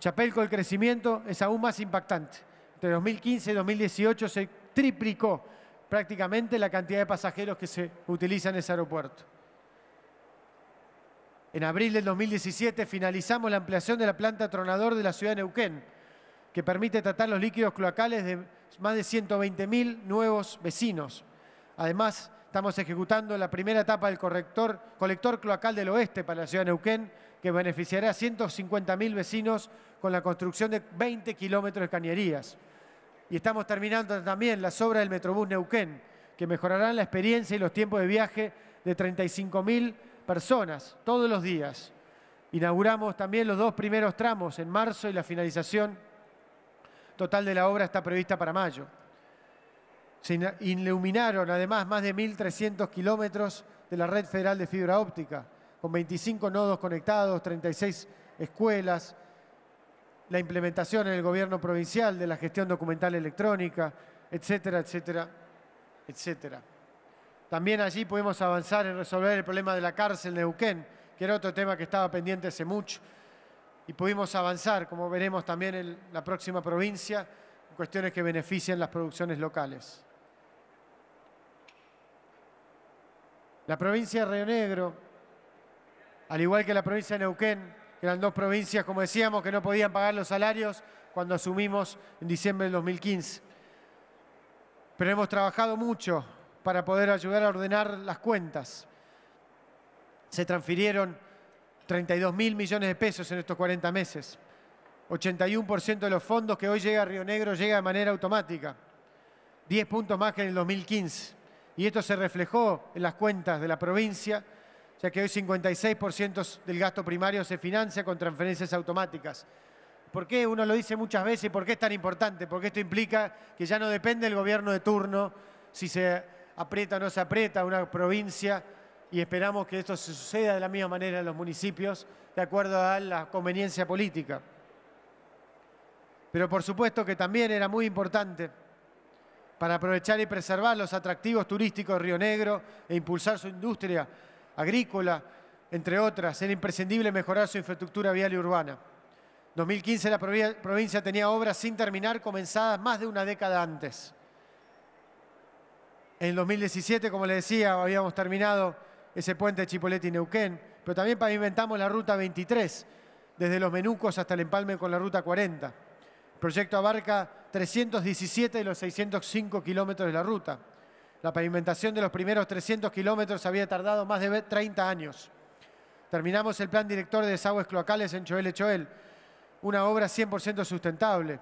Chapelco el crecimiento es aún más impactante. Entre 2015 y 2018 se triplicó prácticamente la cantidad de pasajeros que se utilizan en ese aeropuerto. En abril del 2017 finalizamos la ampliación de la planta tronador de la ciudad de Neuquén, que permite tratar los líquidos cloacales de más de 120.000 nuevos vecinos. Además, estamos ejecutando la primera etapa del corrector, colector cloacal del oeste para la ciudad de Neuquén, que beneficiará a 150.000 vecinos con la construcción de 20 kilómetros de cañerías. Y estamos terminando también las obras del Metrobús Neuquén, que mejorarán la experiencia y los tiempos de viaje de 35.000 personas todos los días. Inauguramos también los dos primeros tramos en marzo y la finalización total de la obra está prevista para mayo. Se iluminaron además más de 1.300 kilómetros de la red federal de fibra óptica con 25 nodos conectados, 36 escuelas, la implementación en el gobierno provincial de la gestión documental electrónica, etcétera, etcétera, etcétera. También allí pudimos avanzar en resolver el problema de la cárcel de Euquén, que era otro tema que estaba pendiente hace mucho, y pudimos avanzar, como veremos también en la próxima provincia, en cuestiones que benefician las producciones locales. La provincia de Río Negro al igual que la provincia de Neuquén, eran dos provincias, como decíamos, que no podían pagar los salarios cuando asumimos en diciembre del 2015. Pero hemos trabajado mucho para poder ayudar a ordenar las cuentas. Se transfirieron 32 mil millones de pesos en estos 40 meses. 81% de los fondos que hoy llega a Río Negro llega de manera automática. 10 puntos más que en el 2015. Y esto se reflejó en las cuentas de la provincia ya que hoy 56% del gasto primario se financia con transferencias automáticas. ¿Por qué? Uno lo dice muchas veces, ¿por qué es tan importante? Porque esto implica que ya no depende del gobierno de turno si se aprieta o no se aprieta una provincia y esperamos que esto se suceda de la misma manera en los municipios de acuerdo a la conveniencia política. Pero por supuesto que también era muy importante para aprovechar y preservar los atractivos turísticos de Río Negro e impulsar su industria agrícola, entre otras. Era imprescindible mejorar su infraestructura vial y urbana. En 2015 la provincia tenía obras sin terminar comenzadas más de una década antes. En 2017, como le decía, habíamos terminado ese puente de y neuquén pero también pavimentamos la Ruta 23, desde Los Menucos hasta el empalme con la Ruta 40. El proyecto abarca 317 de los 605 kilómetros de la ruta. La pavimentación de los primeros 300 kilómetros había tardado más de 30 años. Terminamos el plan director de desagües cloacales en Choel e Choel, una obra 100% sustentable,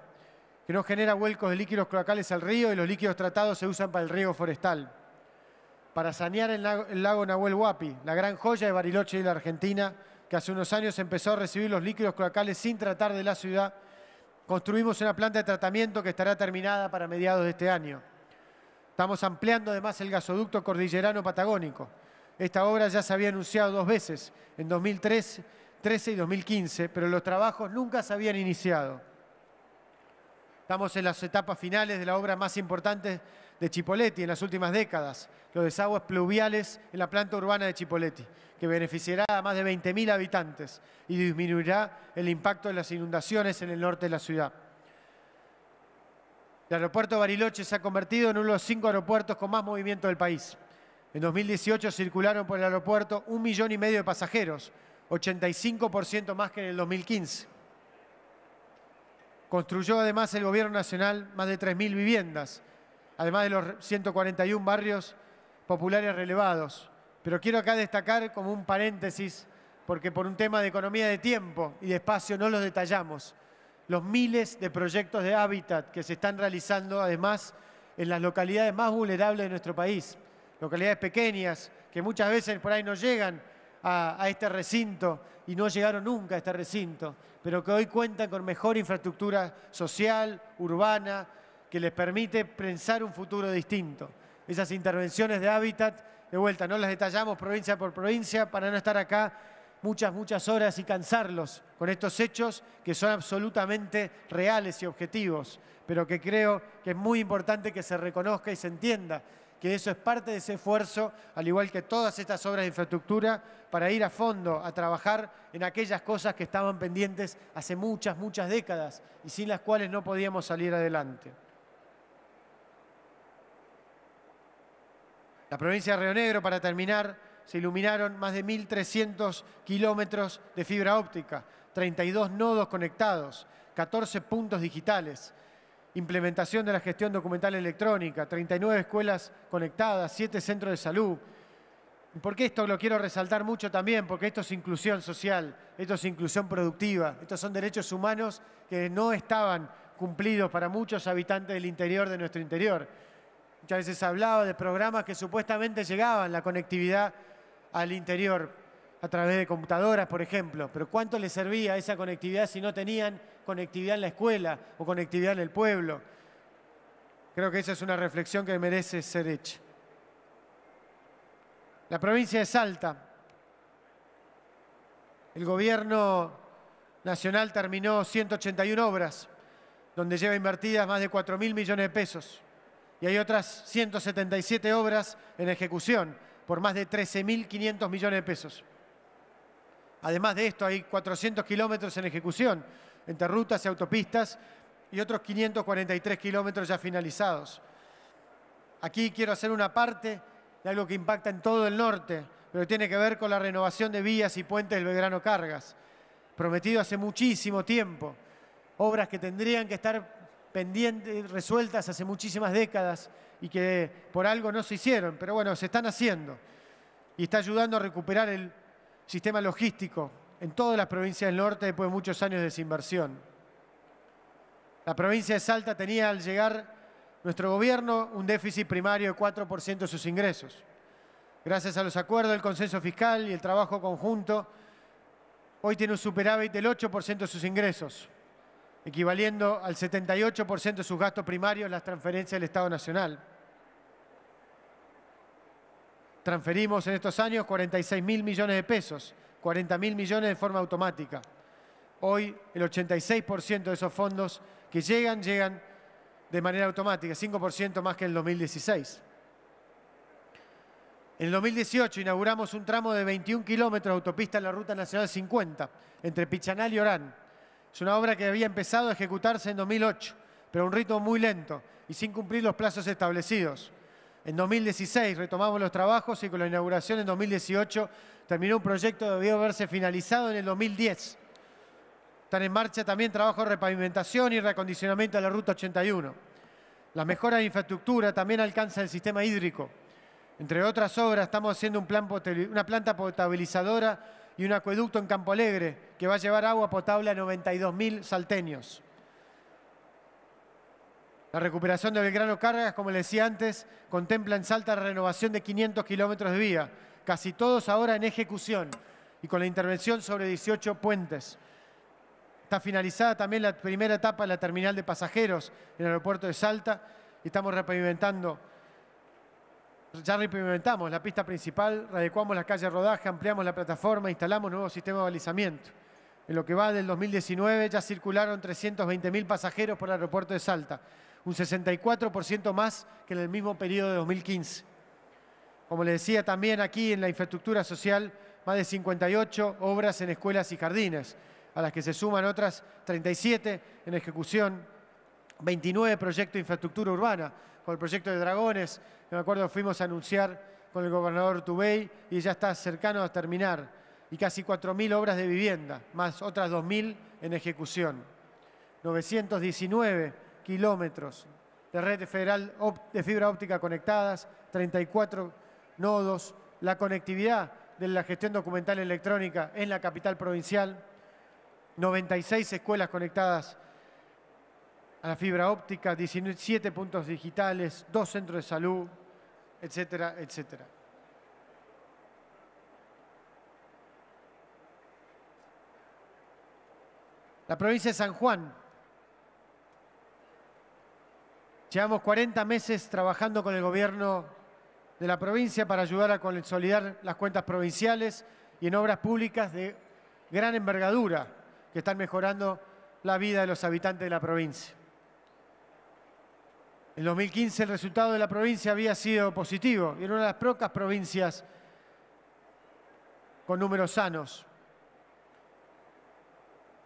que no genera vuelcos de líquidos cloacales al río y los líquidos tratados se usan para el riego forestal. Para sanear el lago Nahuel Huapi, la gran joya de Bariloche y la Argentina, que hace unos años empezó a recibir los líquidos cloacales sin tratar de la ciudad, construimos una planta de tratamiento que estará terminada para mediados de este año. Estamos ampliando además el gasoducto cordillerano patagónico. Esta obra ya se había anunciado dos veces, en 2013 y 2015, pero los trabajos nunca se habían iniciado. Estamos en las etapas finales de la obra más importante de Chipoletti en las últimas décadas, los desagües pluviales en la planta urbana de Chipoletti, que beneficiará a más de 20.000 habitantes y disminuirá el impacto de las inundaciones en el norte de la ciudad. El aeropuerto Bariloche se ha convertido en uno de los cinco aeropuertos con más movimiento del país. En 2018 circularon por el aeropuerto un millón y medio de pasajeros, 85% más que en el 2015. Construyó además el Gobierno Nacional más de 3.000 viviendas, además de los 141 barrios populares relevados. Pero quiero acá destacar como un paréntesis, porque por un tema de economía de tiempo y de espacio no los detallamos, los miles de proyectos de hábitat que se están realizando además en las localidades más vulnerables de nuestro país, localidades pequeñas que muchas veces por ahí no llegan a, este recinto y no llegaron nunca a este recinto, pero que hoy cuentan con mejor infraestructura social, urbana, que les permite pensar un futuro distinto. Esas intervenciones de hábitat, de vuelta, no las detallamos provincia por provincia para no estar acá muchas, muchas horas y cansarlos con estos hechos que son absolutamente reales y objetivos, pero que creo que es muy importante que se reconozca y se entienda que eso es parte de ese esfuerzo, al igual que todas estas obras de infraestructura, para ir a fondo a trabajar en aquellas cosas que estaban pendientes hace muchas, muchas décadas y sin las cuales no podíamos salir adelante. La provincia de Río Negro, para terminar, se iluminaron más de 1.300 kilómetros de fibra óptica, 32 nodos conectados, 14 puntos digitales, implementación de la gestión documental electrónica, 39 escuelas conectadas, 7 centros de salud. ¿Por qué esto lo quiero resaltar mucho también? Porque esto es inclusión social, esto es inclusión productiva, estos son derechos humanos que no estaban cumplidos para muchos habitantes del interior de nuestro interior. Muchas veces se hablaba de programas que supuestamente llegaban, la conectividad al interior a través de computadoras, por ejemplo. Pero ¿cuánto les servía esa conectividad si no tenían conectividad en la escuela o conectividad en el pueblo? Creo que esa es una reflexión que merece ser hecha. La provincia de Salta. El gobierno nacional terminó 181 obras, donde lleva invertidas más de 4 mil millones de pesos. Y hay otras 177 obras en ejecución por más de 13.500 millones de pesos. Además de esto, hay 400 kilómetros en ejecución, entre rutas y autopistas, y otros 543 kilómetros ya finalizados. Aquí quiero hacer una parte de algo que impacta en todo el norte, pero tiene que ver con la renovación de vías y puentes del Belgrano Cargas, prometido hace muchísimo tiempo. Obras que tendrían que estar pendientes, resueltas hace muchísimas décadas, y que por algo no se hicieron, pero bueno, se están haciendo y está ayudando a recuperar el sistema logístico en todas las provincias del norte después de muchos años de desinversión. La provincia de Salta tenía al llegar nuestro gobierno un déficit primario de 4% de sus ingresos. Gracias a los acuerdos del consenso fiscal y el trabajo conjunto, hoy tiene un superávit del 8% de sus ingresos, equivaliendo al 78% de sus gastos primarios las transferencias del Estado Nacional. Transferimos en estos años 46 mil millones de pesos, 40 mil millones de forma automática. Hoy el 86% de esos fondos que llegan, llegan de manera automática, 5% más que en el 2016. En el 2018 inauguramos un tramo de 21 kilómetros de autopista en la Ruta Nacional 50, entre Pichanal y Orán. Es una obra que había empezado a ejecutarse en 2008, pero a un ritmo muy lento y sin cumplir los plazos establecidos. En 2016 retomamos los trabajos y con la inauguración en 2018 terminó un proyecto que debió haberse finalizado en el 2010. Están en marcha también trabajos de repavimentación y reacondicionamiento de la Ruta 81. La mejora de infraestructura también alcanza el sistema hídrico. Entre otras obras, estamos haciendo una planta potabilizadora y un acueducto en Campo Alegre que va a llevar agua potable a 92.000 salteños. La recuperación de Belgrano Cargas, como les decía antes, contempla en Salta la renovación de 500 kilómetros de vía, casi todos ahora en ejecución y con la intervención sobre 18 puentes. Está finalizada también la primera etapa de la terminal de pasajeros en el aeropuerto de Salta y estamos repavimentando, ya repavimentamos la pista principal, readecuamos la calle rodaje, ampliamos la plataforma, instalamos nuevo sistema de balizamiento. En lo que va del 2019 ya circularon 320.000 pasajeros por el aeropuerto de Salta un 64% más que en el mismo periodo de 2015. Como le decía también aquí en la infraestructura social, más de 58 obras en escuelas y jardines, a las que se suman otras 37 en ejecución, 29 proyectos de infraestructura urbana, con el proyecto de Dragones, que me acuerdo fuimos a anunciar con el gobernador Tubey y ya está cercano a terminar, y casi 4.000 obras de vivienda, más otras 2.000 en ejecución. 919 kilómetros de red federal de fibra óptica conectadas, 34 nodos, la conectividad de la gestión documental electrónica en la capital provincial, 96 escuelas conectadas a la fibra óptica, 17 puntos digitales, dos centros de salud, etcétera, etcétera. La provincia de San Juan, Llevamos 40 meses trabajando con el gobierno de la provincia para ayudar a consolidar las cuentas provinciales y en obras públicas de gran envergadura que están mejorando la vida de los habitantes de la provincia. En 2015 el resultado de la provincia había sido positivo y era una de las pocas provincias con números sanos.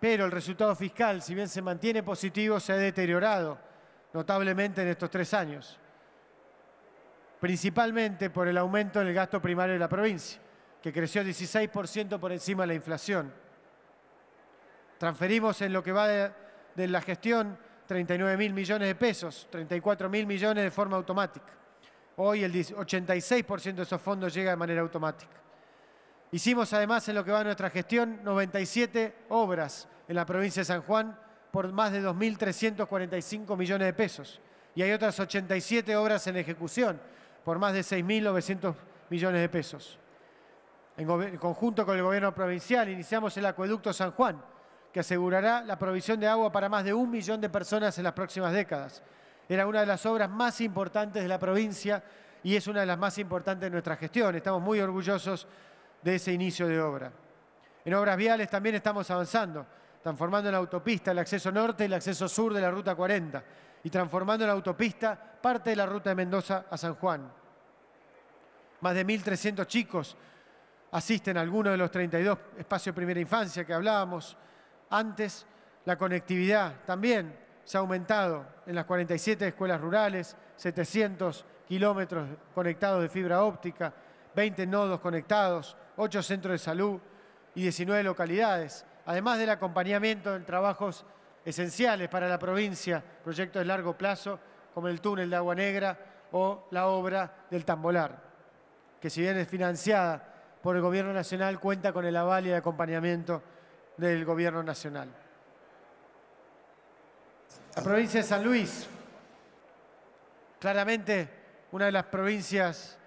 Pero el resultado fiscal, si bien se mantiene positivo, se ha deteriorado notablemente en estos tres años, principalmente por el aumento en el gasto primario de la provincia, que creció 16% por encima de la inflación. Transferimos en lo que va de, la gestión 39 mil millones de pesos, 34 mil millones de forma automática. Hoy el 86% de esos fondos llega de manera automática. Hicimos además en lo que va de nuestra gestión 97 obras en la provincia de San Juan por más de 2.345 millones de pesos y hay otras 87 obras en ejecución por más de 6.900 millones de pesos. En conjunto con el gobierno provincial iniciamos el acueducto San Juan, que asegurará la provisión de agua para más de un millón de personas en las próximas décadas. Era una de las obras más importantes de la provincia y es una de las más importantes de nuestra gestión. Estamos muy orgullosos de ese inicio de obra. En obras viales también estamos avanzando transformando en autopista el acceso norte y el acceso sur de la Ruta 40 y transformando en autopista parte de la ruta de Mendoza a San Juan. Más de 1.300 chicos asisten a alguno de los 32 espacios de primera infancia que hablábamos. Antes, la conectividad también se ha aumentado en las 47 escuelas rurales, 700 kilómetros conectados de fibra óptica, 20 nodos conectados, 8 centros de salud y 19 localidades además del acompañamiento en trabajos esenciales para la provincia, proyectos de largo plazo como el túnel de Agua Negra o la obra del Tambolar, que si bien es financiada por el Gobierno Nacional, cuenta con el aval y el acompañamiento del Gobierno Nacional. La provincia de San Luis, claramente una de las provincias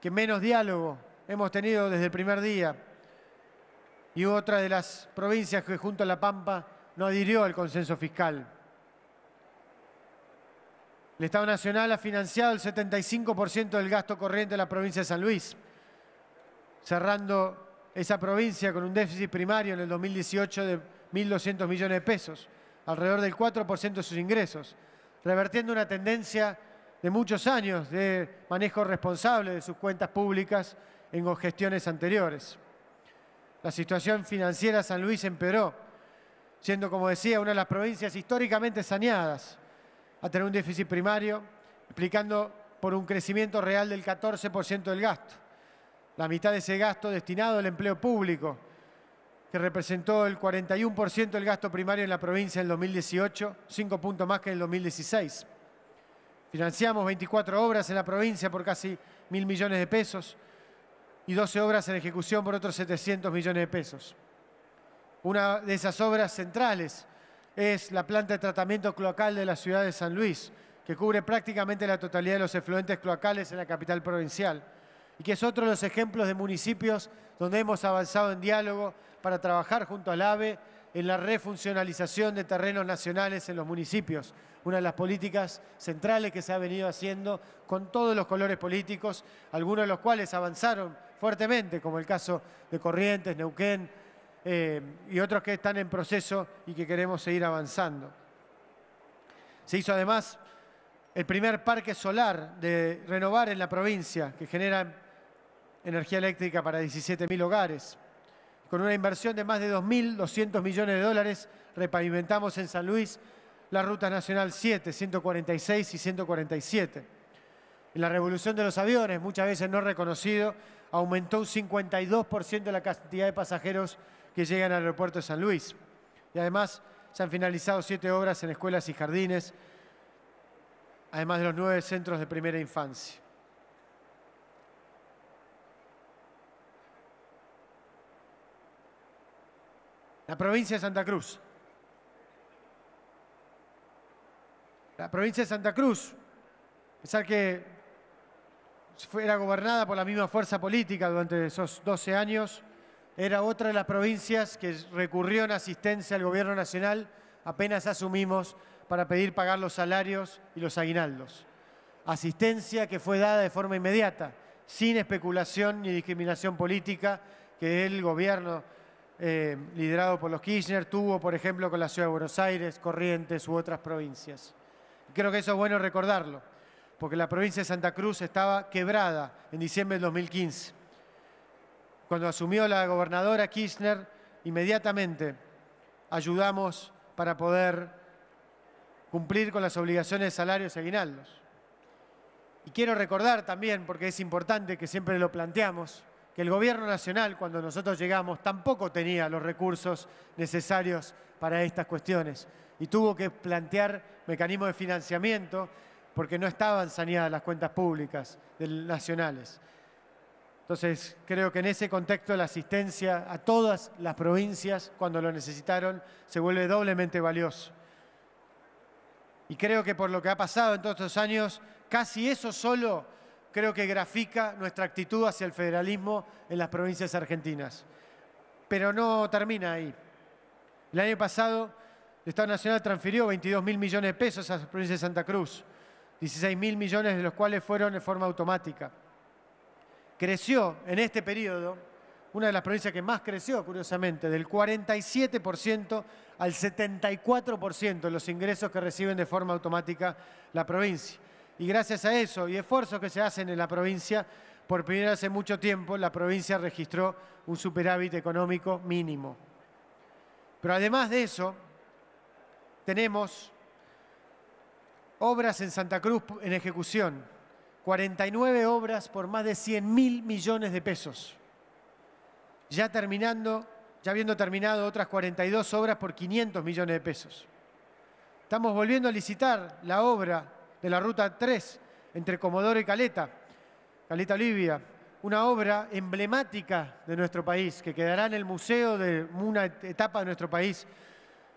que menos diálogo hemos tenido desde el primer día, y otra de las provincias que junto a La Pampa no adhirió al consenso fiscal. El Estado Nacional ha financiado el 75% del gasto corriente de la provincia de San Luis, cerrando esa provincia con un déficit primario en el 2018 de 1.200 millones de pesos, alrededor del 4% de sus ingresos, revertiendo una tendencia de muchos años de manejo responsable de sus cuentas públicas en gestiones anteriores. La situación financiera de San Luis empeoró, siendo, como decía, una de las provincias históricamente saneadas a tener un déficit primario, explicando por un crecimiento real del 14% del gasto. La mitad de ese gasto destinado al empleo público, que representó el 41% del gasto primario en la provincia en 2018, 5 puntos más que en el 2016. Financiamos 24 obras en la provincia por casi mil millones de pesos, y 12 obras en ejecución por otros 700 millones de pesos. Una de esas obras centrales es la planta de tratamiento cloacal de la ciudad de San Luis, que cubre prácticamente la totalidad de los efluentes cloacales en la capital provincial y que es otro de los ejemplos de municipios donde hemos avanzado en diálogo para trabajar junto al AVE en la refuncionalización de terrenos nacionales en los municipios, una de las políticas centrales que se ha venido haciendo con todos los colores políticos, algunos de los cuales avanzaron fuertemente, como el caso de Corrientes, Neuquén eh, y otros que están en proceso y que queremos seguir avanzando. Se hizo además el primer parque solar de renovar en la provincia, que genera energía eléctrica para 17.000 hogares. Con una inversión de más de 2.200 millones de dólares, repavimentamos en San Luis la Ruta Nacional 7, 146 y 147. En la revolución de los aviones, muchas veces no reconocido, aumentó un 52% la cantidad de pasajeros que llegan al aeropuerto de San Luis. Y además se han finalizado siete obras en escuelas y jardines, además de los nueve centros de primera infancia. La provincia de Santa Cruz. La provincia de Santa Cruz, pensar que era gobernada por la misma fuerza política durante esos 12 años, era otra de las provincias que recurrió en asistencia al gobierno nacional apenas asumimos para pedir pagar los salarios y los aguinaldos. Asistencia que fue dada de forma inmediata, sin especulación ni discriminación política que el gobierno eh, liderado por los Kirchner tuvo, por ejemplo, con la Ciudad de Buenos Aires, Corrientes u otras provincias. Creo que eso es bueno recordarlo porque la provincia de Santa Cruz estaba quebrada en diciembre del 2015. Cuando asumió la gobernadora Kirchner, inmediatamente ayudamos para poder cumplir con las obligaciones de salarios y aguinaldos. Y quiero recordar también, porque es importante que siempre lo planteamos, que el Gobierno Nacional, cuando nosotros llegamos, tampoco tenía los recursos necesarios para estas cuestiones y tuvo que plantear mecanismos de financiamiento porque no estaban saneadas las cuentas públicas nacionales. Entonces, creo que en ese contexto la asistencia a todas las provincias cuando lo necesitaron se vuelve doblemente valioso. Y creo que por lo que ha pasado en todos estos años, casi eso solo creo que grafica nuestra actitud hacia el federalismo en las provincias argentinas. Pero no termina ahí. El año pasado, el Estado Nacional transfirió 22 mil millones de pesos a la provincia de Santa Cruz. 16 mil millones de los cuales fueron de forma automática. Creció en este periodo, una de las provincias que más creció, curiosamente, del 47% al 74% los ingresos que reciben de forma automática la provincia. Y gracias a eso y esfuerzos que se hacen en la provincia, por primera vez hace mucho tiempo la provincia registró un superávit económico mínimo. Pero además de eso, tenemos Obras en Santa Cruz en ejecución. 49 obras por más de 100 mil millones de pesos. Ya terminando, ya habiendo terminado otras 42 obras por 500 millones de pesos. Estamos volviendo a licitar la obra de la Ruta 3 entre Comodoro y Caleta, Caleta Olivia, una obra emblemática de nuestro país que quedará en el museo de una etapa de nuestro país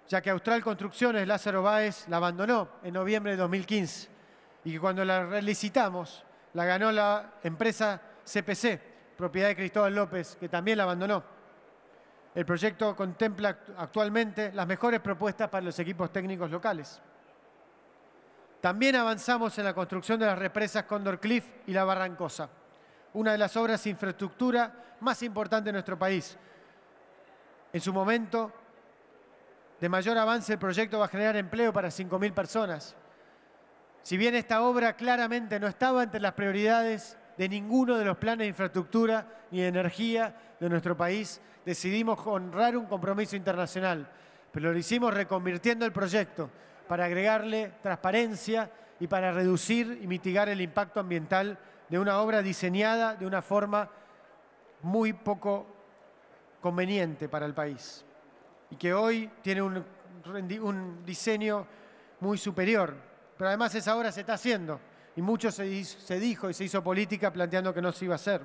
ya que Austral Construcciones Lázaro Báez la abandonó en noviembre de 2015 y que cuando la relicitamos la ganó la empresa CPC, propiedad de Cristóbal López, que también la abandonó. El proyecto contempla actualmente las mejores propuestas para los equipos técnicos locales. También avanzamos en la construcción de las represas Condor Cliff y La Barrancosa, una de las obras de infraestructura más importantes de nuestro país. En su momento de mayor avance, el proyecto va a generar empleo para 5.000 personas. Si bien esta obra claramente no estaba entre las prioridades de ninguno de los planes de infraestructura ni de energía de nuestro país, decidimos honrar un compromiso internacional, pero lo hicimos reconvirtiendo el proyecto para agregarle transparencia y para reducir y mitigar el impacto ambiental de una obra diseñada de una forma muy poco conveniente para el país y que hoy tiene un, diseño muy superior. Pero además esa obra se está haciendo y mucho se, dijo y se hizo política planteando que no se iba a hacer.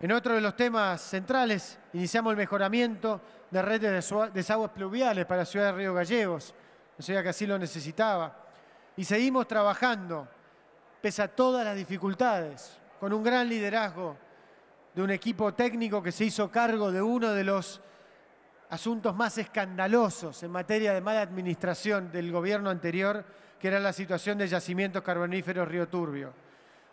En otro de los temas centrales, iniciamos el mejoramiento de redes de desagües pluviales para la ciudad de Río Gallegos, no sea que así lo necesitaba. Y seguimos trabajando, pese a todas las dificultades, con un gran liderazgo de un equipo técnico que se hizo cargo de uno de los asuntos más escandalosos en materia de mala administración del gobierno anterior, que era la situación de yacimientos carboníferos Río Turbio.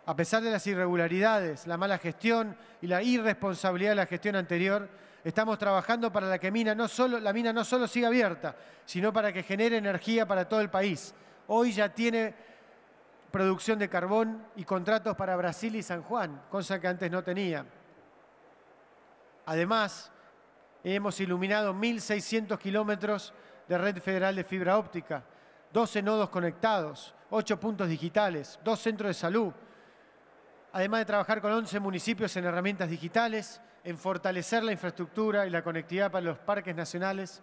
A pesar de las irregularidades, la mala gestión y la irresponsabilidad de la gestión anterior, estamos trabajando para la que mina no solo, la mina no solo siga abierta, sino para que genere energía para todo el país. Hoy ya tiene producción de carbón y contratos para Brasil y San Juan, cosa que antes no tenía. Además, hemos iluminado 1.600 kilómetros de red federal de fibra óptica, 12 nodos conectados, 8 puntos digitales, 2 centros de salud, además de trabajar con 11 municipios en herramientas digitales, en fortalecer la infraestructura y la conectividad para los parques nacionales,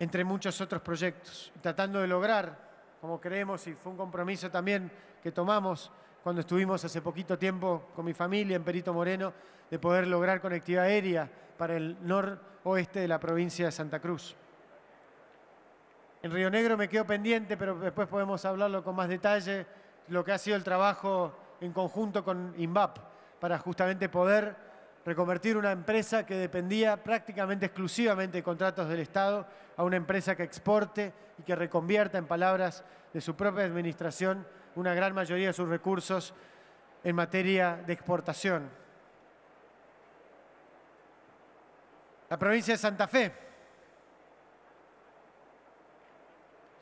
entre muchos otros proyectos, tratando de lograr, como creemos y fue un compromiso también que tomamos, cuando estuvimos hace poquito tiempo con mi familia en Perito Moreno, de poder lograr conectividad aérea para el noroeste de la provincia de Santa Cruz. En Río Negro me quedo pendiente, pero después podemos hablarlo con más detalle, lo que ha sido el trabajo en conjunto con INVAP para justamente poder reconvertir una empresa que dependía prácticamente exclusivamente de contratos del Estado a una empresa que exporte y que reconvierta en palabras de su propia administración una gran mayoría de sus recursos en materia de exportación. La provincia de Santa Fe,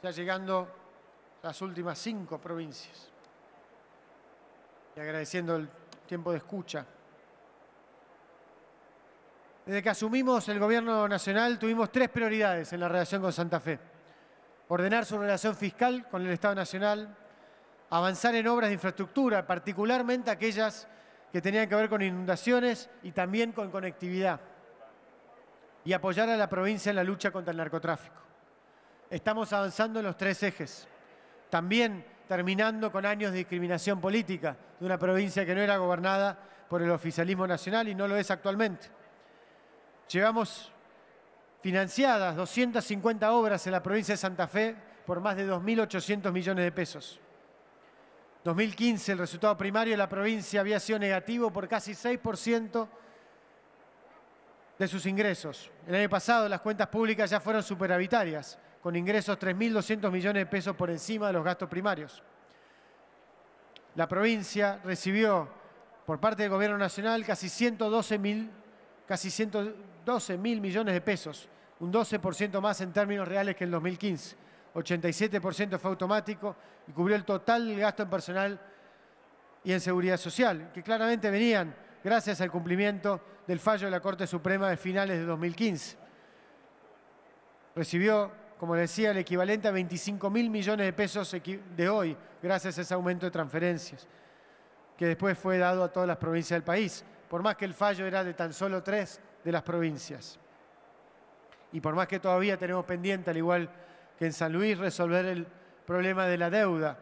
ya llegando las últimas cinco provincias. Y agradeciendo el tiempo de escucha. Desde que asumimos el gobierno nacional tuvimos tres prioridades en la relación con Santa Fe. Ordenar su relación fiscal con el Estado Nacional, avanzar en obras de infraestructura, particularmente aquellas que tenían que ver con inundaciones y también con conectividad, y apoyar a la provincia en la lucha contra el narcotráfico. Estamos avanzando en los tres ejes, también terminando con años de discriminación política de una provincia que no era gobernada por el oficialismo nacional y no lo es actualmente. Llevamos financiadas 250 obras en la provincia de Santa Fe por más de 2.800 millones de pesos. 2015 el resultado primario de la provincia había sido negativo por casi 6% de sus ingresos. El año pasado las cuentas públicas ya fueron superavitarias, con ingresos 3.200 millones de pesos por encima de los gastos primarios. La provincia recibió por parte del Gobierno Nacional casi 112 mil casi millones de pesos, un 12% más en términos reales que en 2015. 87% fue automático y cubrió el total del gasto en personal y en seguridad social, que claramente venían gracias al cumplimiento del fallo de la Corte Suprema de finales de 2015. Recibió, como decía, el equivalente a 25 mil millones de pesos de hoy, gracias a ese aumento de transferencias, que después fue dado a todas las provincias del país, por más que el fallo era de tan solo tres de las provincias. Y por más que todavía tenemos pendiente, al igual que en San Luis resolver el problema de la deuda,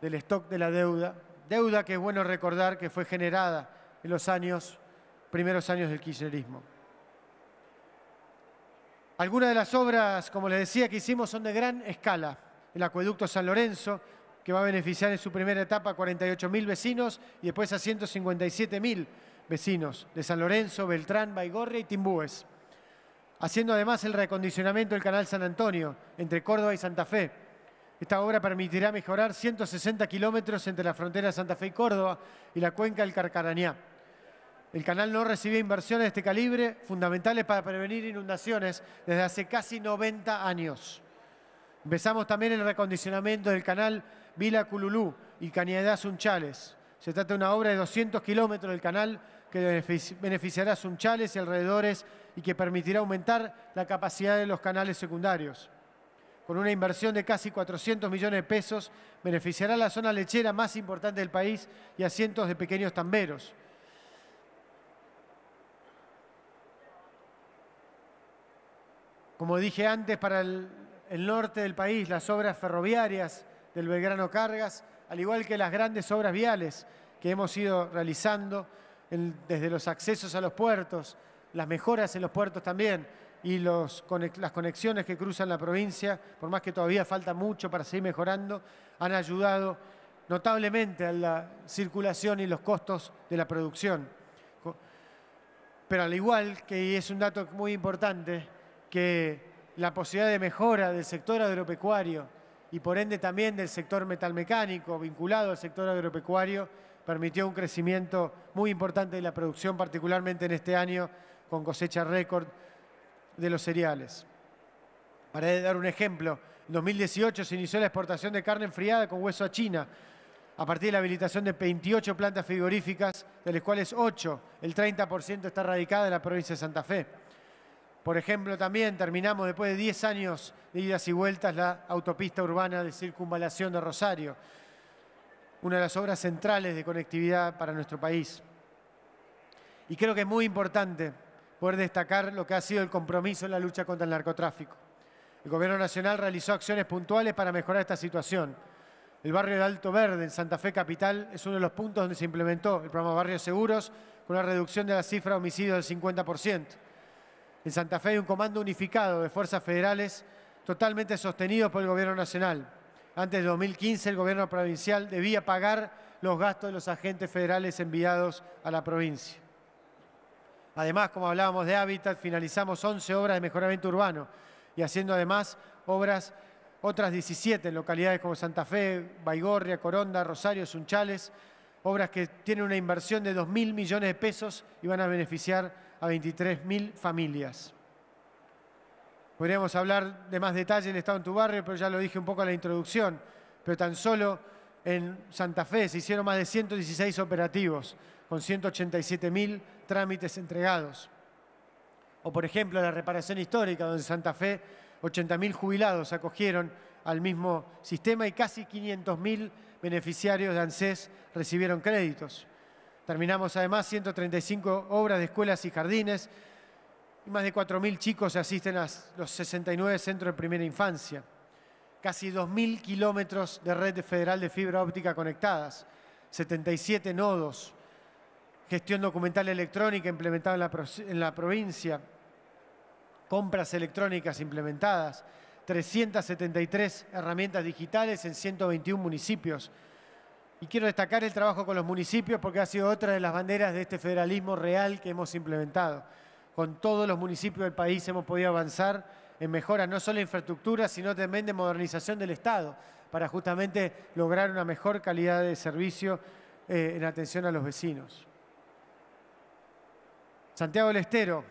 del stock de la deuda. Deuda que es bueno recordar que fue generada en los años, primeros años del kirchnerismo. Algunas de las obras, como les decía, que hicimos son de gran escala. El acueducto San Lorenzo, que va a beneficiar en su primera etapa a 48.000 vecinos y después a 157.000 vecinos de San Lorenzo, Beltrán, Baigorria y Timbúes haciendo además el recondicionamiento del Canal San Antonio entre Córdoba y Santa Fe. Esta obra permitirá mejorar 160 kilómetros entre la frontera de Santa Fe y Córdoba y la cuenca del Carcarañá. El canal no recibe inversiones de este calibre, fundamentales para prevenir inundaciones desde hace casi 90 años. Empezamos también el recondicionamiento del canal Vila Cululú y Cañadá Sunchales. Se trata de una obra de 200 kilómetros del canal que beneficiará a Sunchales y alrededores y que permitirá aumentar la capacidad de los canales secundarios. Con una inversión de casi 400 millones de pesos, beneficiará a la zona lechera más importante del país y a cientos de pequeños tamberos. Como dije antes, para el, norte del país, las obras ferroviarias del Belgrano Cargas, al igual que las grandes obras viales que hemos ido realizando desde los accesos a los puertos, las mejoras en los puertos también y las conexiones que cruzan la provincia, por más que todavía falta mucho para seguir mejorando, han ayudado notablemente a la circulación y los costos de la producción. Pero al igual que es un dato muy importante, que la posibilidad de mejora del sector agropecuario y por ende también del sector metalmecánico vinculado al sector agropecuario permitió un crecimiento muy importante de la producción, particularmente en este año con cosecha récord de los cereales. Para dar un ejemplo, en 2018 se inició la exportación de carne enfriada con hueso a China a partir de la habilitación de 28 plantas frigoríficas, de las cuales 8, el 30% está radicada en la provincia de Santa Fe. Por ejemplo, también terminamos después de 10 años de idas y vueltas la autopista urbana de circunvalación de Rosario, una de las obras centrales de conectividad para nuestro país. Y creo que es muy importante poder destacar lo que ha sido el compromiso en la lucha contra el narcotráfico. El Gobierno Nacional realizó acciones puntuales para mejorar esta situación. El barrio de Alto Verde, en Santa Fe Capital, es uno de los puntos donde se implementó el programa Barrios Seguros, con una reducción de la cifra de homicidios del 50%. En Santa Fe hay un comando unificado de fuerzas federales totalmente sostenido por el Gobierno Nacional. Antes de 2015, el Gobierno Provincial debía pagar los gastos de los agentes federales enviados a la provincia. Además, como hablábamos de hábitat, finalizamos 11 obras de mejoramiento urbano y haciendo además obras, otras 17 en localidades como Santa Fe, Baigorria, Coronda, Rosario, Sunchales, obras que tienen una inversión de 2.000 millones de pesos y van a beneficiar a 23.000 familias. Podríamos hablar de más detalle del estado en tu barrio, pero ya lo dije un poco en la introducción, pero tan solo en Santa Fe se hicieron más de 116 operativos, con 187.000 trámites entregados. O por ejemplo la reparación histórica, donde Santa Fe 80.000 jubilados acogieron al mismo sistema y casi 500.000 beneficiarios de ANSES recibieron créditos. Terminamos además 135 obras de escuelas y jardines y más de 4.000 chicos asisten a los 69 centros de primera infancia. Casi 2.000 kilómetros de red federal de fibra óptica conectadas, 77 nodos, gestión documental electrónica implementada en la, provincia, compras electrónicas implementadas, 373 herramientas digitales en 121 municipios. Y quiero destacar el trabajo con los municipios porque ha sido otra de las banderas de este federalismo real que hemos implementado. Con todos los municipios del país hemos podido avanzar en mejora no solo de infraestructura, sino también de modernización del Estado, para justamente lograr una mejor calidad de servicio eh, en atención a los vecinos. Santiago del Estero.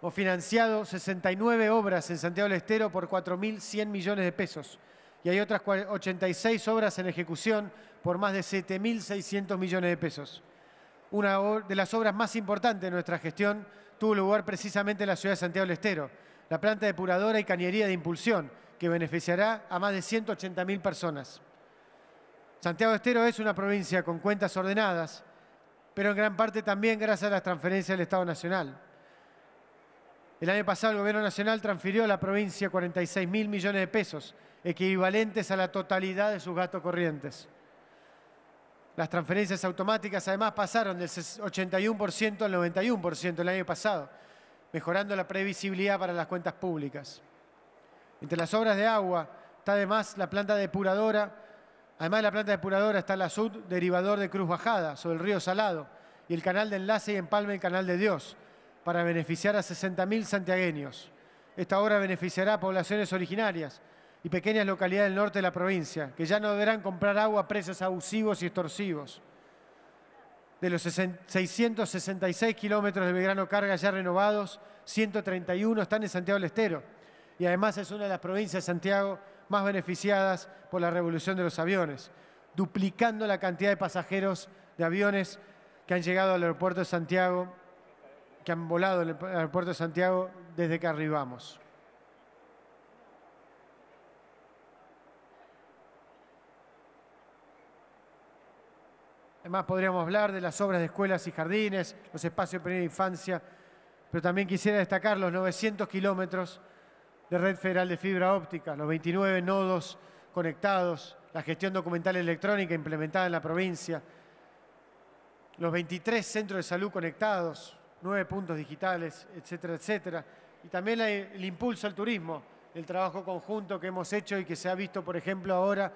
Hemos financiado 69 obras en Santiago del Estero por 4.100 millones de pesos. Y hay otras 86 obras en ejecución por más de 7.600 millones de pesos. Una de las obras más importantes de nuestra gestión tuvo lugar precisamente en la ciudad de Santiago del Estero, la planta depuradora y cañería de impulsión, que beneficiará a más de 180.000 personas. Santiago del Estero es una provincia con cuentas ordenadas, pero en gran parte también gracias a las transferencias del Estado Nacional. El año pasado el Gobierno Nacional transfirió a la provincia 46 mil millones de pesos, equivalentes a la totalidad de sus gastos corrientes. Las transferencias automáticas además pasaron del 81% al 91% el año pasado, mejorando la previsibilidad para las cuentas públicas. Entre las obras de agua está además la planta depuradora Además de la planta depuradora está la sud, derivador de Cruz Bajada, sobre el río Salado, y el canal de enlace y empalme el canal de Dios, para beneficiar a 60.000 santiagueños. Esta obra beneficiará a poblaciones originarias y pequeñas localidades del norte de la provincia, que ya no deberán comprar agua a precios abusivos y extorsivos. De los 666 kilómetros de Belgrano Carga ya renovados, 131 están en Santiago del Estero. Y además es una de las provincias de Santiago más beneficiadas por la revolución de los aviones, duplicando la cantidad de pasajeros de aviones que han llegado al aeropuerto de Santiago, que han volado al aeropuerto de Santiago desde que arribamos. Además, podríamos hablar de las obras de escuelas y jardines, los espacios de primera infancia, pero también quisiera destacar los 900 kilómetros de Red Federal de Fibra Óptica, los 29 nodos conectados, la gestión documental electrónica implementada en la provincia, los 23 centros de salud conectados, nueve puntos digitales, etcétera, etcétera. Y también el impulso al turismo, el trabajo conjunto que hemos hecho y que se ha visto, por ejemplo, ahora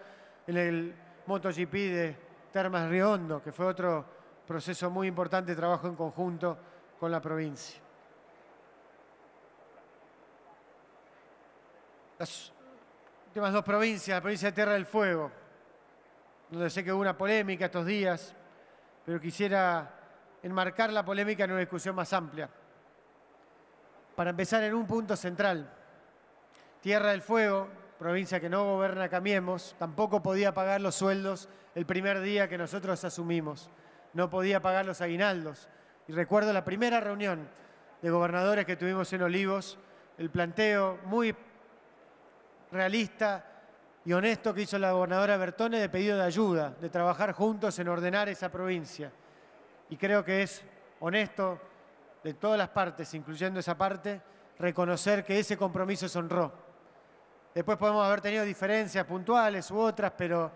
en el MotoGP de Termas Riondo, que fue otro proceso muy importante, trabajo en conjunto con la provincia. las últimas dos provincias, la provincia de Tierra del Fuego, donde sé que hubo una polémica estos días, pero quisiera enmarcar la polémica en una discusión más amplia. Para empezar en un punto central, Tierra del Fuego, provincia que no goberna Camiemos, tampoco podía pagar los sueldos el primer día que nosotros asumimos, no podía pagar los aguinaldos. Y recuerdo la primera reunión de gobernadores que tuvimos en Olivos, el planteo muy realista y honesto que hizo la gobernadora Bertone de pedido de ayuda, de trabajar juntos en ordenar esa provincia. Y creo que es honesto de todas las partes, incluyendo esa parte, reconocer que ese compromiso se honró. Después podemos haber tenido diferencias puntuales u otras, pero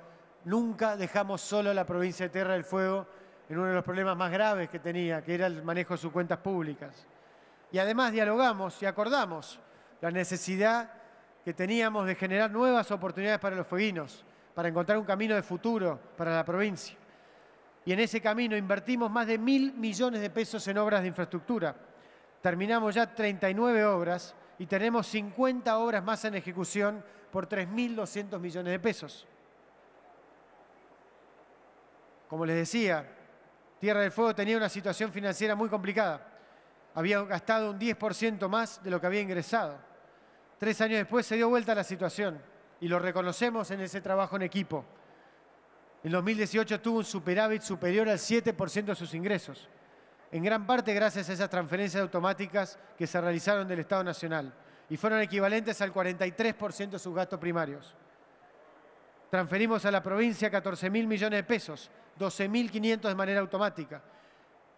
nunca dejamos solo la provincia de Tierra del Fuego en uno de los problemas más graves que tenía, que era el manejo de sus cuentas públicas. Y además dialogamos y acordamos la necesidad que teníamos de generar nuevas oportunidades para los fueguinos, para encontrar un camino de futuro para la provincia. Y en ese camino invertimos más de mil millones de pesos en obras de infraestructura. Terminamos ya 39 obras y tenemos 50 obras más en ejecución por 3.200 millones de pesos. Como les decía, Tierra del Fuego tenía una situación financiera muy complicada. Había gastado un 10% más de lo que había ingresado Tres años después se dio vuelta la situación y lo reconocemos en ese trabajo en equipo. En 2018 tuvo un superávit superior al 7% de sus ingresos, en gran parte gracias a esas transferencias automáticas que se realizaron del Estado Nacional y fueron equivalentes al 43% de sus gastos primarios. Transferimos a la provincia 14.000 millones de pesos, 12.500 de manera automática.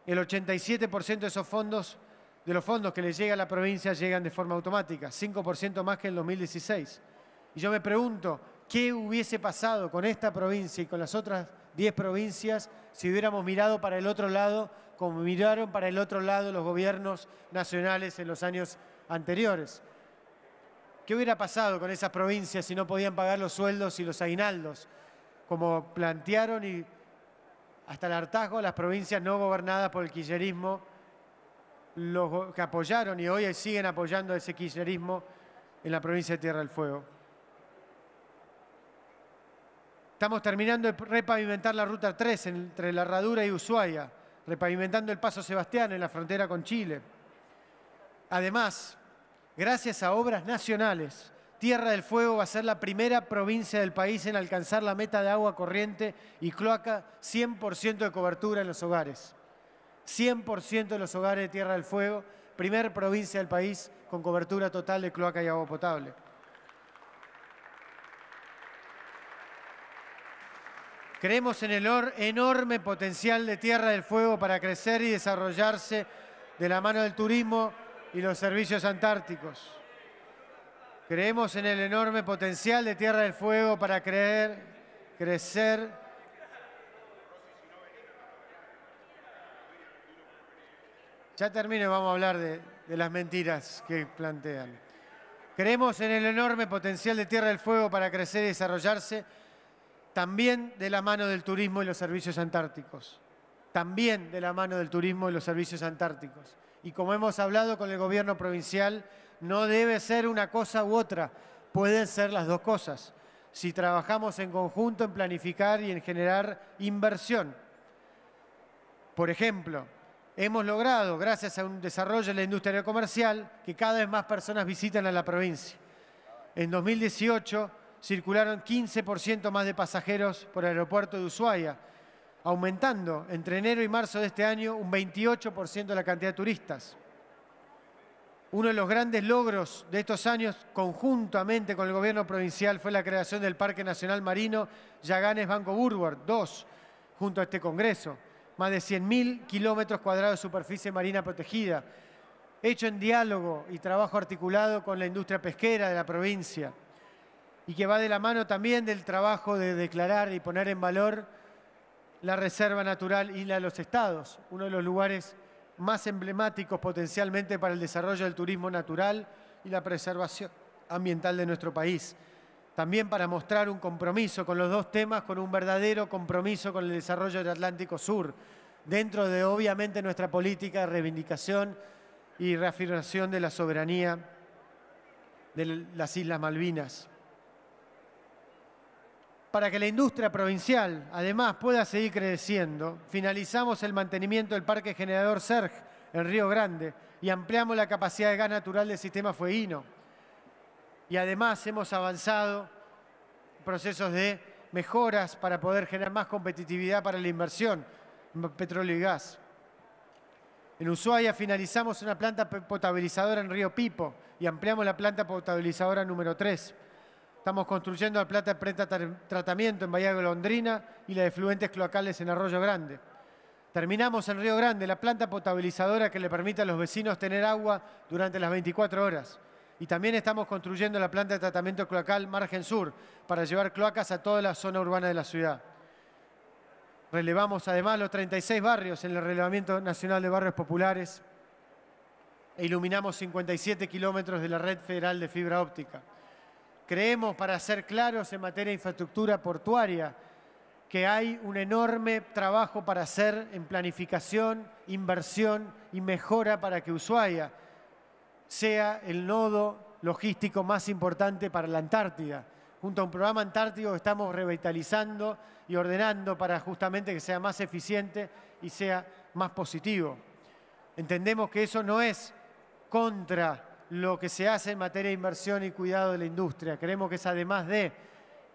El 87% de esos fondos de los fondos que le llega a la provincia llegan de forma automática, 5% más que en 2016. Y yo me pregunto, ¿qué hubiese pasado con esta provincia y con las otras 10 provincias si hubiéramos mirado para el otro lado como miraron para el otro lado los gobiernos nacionales en los años anteriores? ¿Qué hubiera pasado con esas provincias si no podían pagar los sueldos y los aguinaldos? Como plantearon y hasta el hartazgo las provincias no gobernadas por el quillerismo los que apoyaron y hoy siguen apoyando ese kirchnerismo en la provincia de Tierra del Fuego. Estamos terminando de repavimentar la ruta 3 entre la Herradura y Ushuaia, repavimentando el Paso Sebastián en la frontera con Chile. Además, gracias a obras nacionales, Tierra del Fuego va a ser la primera provincia del país en alcanzar la meta de agua corriente y cloaca 100% de cobertura en los hogares. 100% de los hogares de Tierra del Fuego, primer provincia del país con cobertura total de cloaca y agua potable. Creemos en el enorme potencial de Tierra del Fuego para crecer y desarrollarse de la mano del turismo y los servicios antárticos. Creemos en el enorme potencial de Tierra del Fuego para creer, crecer Ya termino y vamos a hablar de, las mentiras que plantean. Creemos en el enorme potencial de Tierra del Fuego para crecer y desarrollarse, también de la mano del turismo y los servicios antárticos. También de la mano del turismo y los servicios antárticos. Y como hemos hablado con el gobierno provincial, no debe ser una cosa u otra, pueden ser las dos cosas. Si trabajamos en conjunto en planificar y en generar inversión. Por ejemplo, hemos logrado, gracias a un desarrollo en la industria comercial, que cada vez más personas visitan a la provincia. En 2018 circularon 15% más de pasajeros por el aeropuerto de Ushuaia, aumentando entre enero y marzo de este año un 28% de la cantidad de turistas. Uno de los grandes logros de estos años, conjuntamente con el gobierno provincial, fue la creación del Parque Nacional Marino Yaganes Banco Burward II, junto a este congreso más de 100.000 kilómetros cuadrados de superficie marina protegida, hecho en diálogo y trabajo articulado con la industria pesquera de la provincia y que va de la mano también del trabajo de declarar y poner en valor la Reserva Natural Isla de los Estados, uno de los lugares más emblemáticos potencialmente para el desarrollo del turismo natural y la preservación ambiental de nuestro país también para mostrar un compromiso con los dos temas, con un verdadero compromiso con el desarrollo del Atlántico Sur, dentro de obviamente nuestra política de reivindicación y reafirmación de la soberanía de las Islas Malvinas. Para que la industria provincial, además, pueda seguir creciendo, finalizamos el mantenimiento del Parque Generador Serg en Río Grande y ampliamos la capacidad de gas natural del sistema fueguino y además hemos avanzado procesos de mejoras para poder generar más competitividad para la inversión en petróleo y gas. En Ushuaia finalizamos una planta potabilizadora en Río Pipo y ampliamos la planta potabilizadora número 3. Estamos construyendo la planta de pre-tratamiento en Bahía Londrina y la de fluentes cloacales en Arroyo Grande. Terminamos en Río Grande la planta potabilizadora que le permite a los vecinos tener agua durante las 24 horas. Y también estamos construyendo la planta de tratamiento cloacal Margen Sur para llevar cloacas a toda la zona urbana de la ciudad. Relevamos además los 36 barrios en el relevamiento nacional de barrios populares e iluminamos 57 kilómetros de la red federal de fibra óptica. Creemos, para ser claros en materia de infraestructura portuaria, que hay un enorme trabajo para hacer en planificación, inversión y mejora para que Ushuaia sea el nodo logístico más importante para la Antártida. Junto a un programa antártico que estamos revitalizando y ordenando para justamente que sea más eficiente y sea más positivo. Entendemos que eso no es contra lo que se hace en materia de inversión y cuidado de la industria. Creemos que es además de,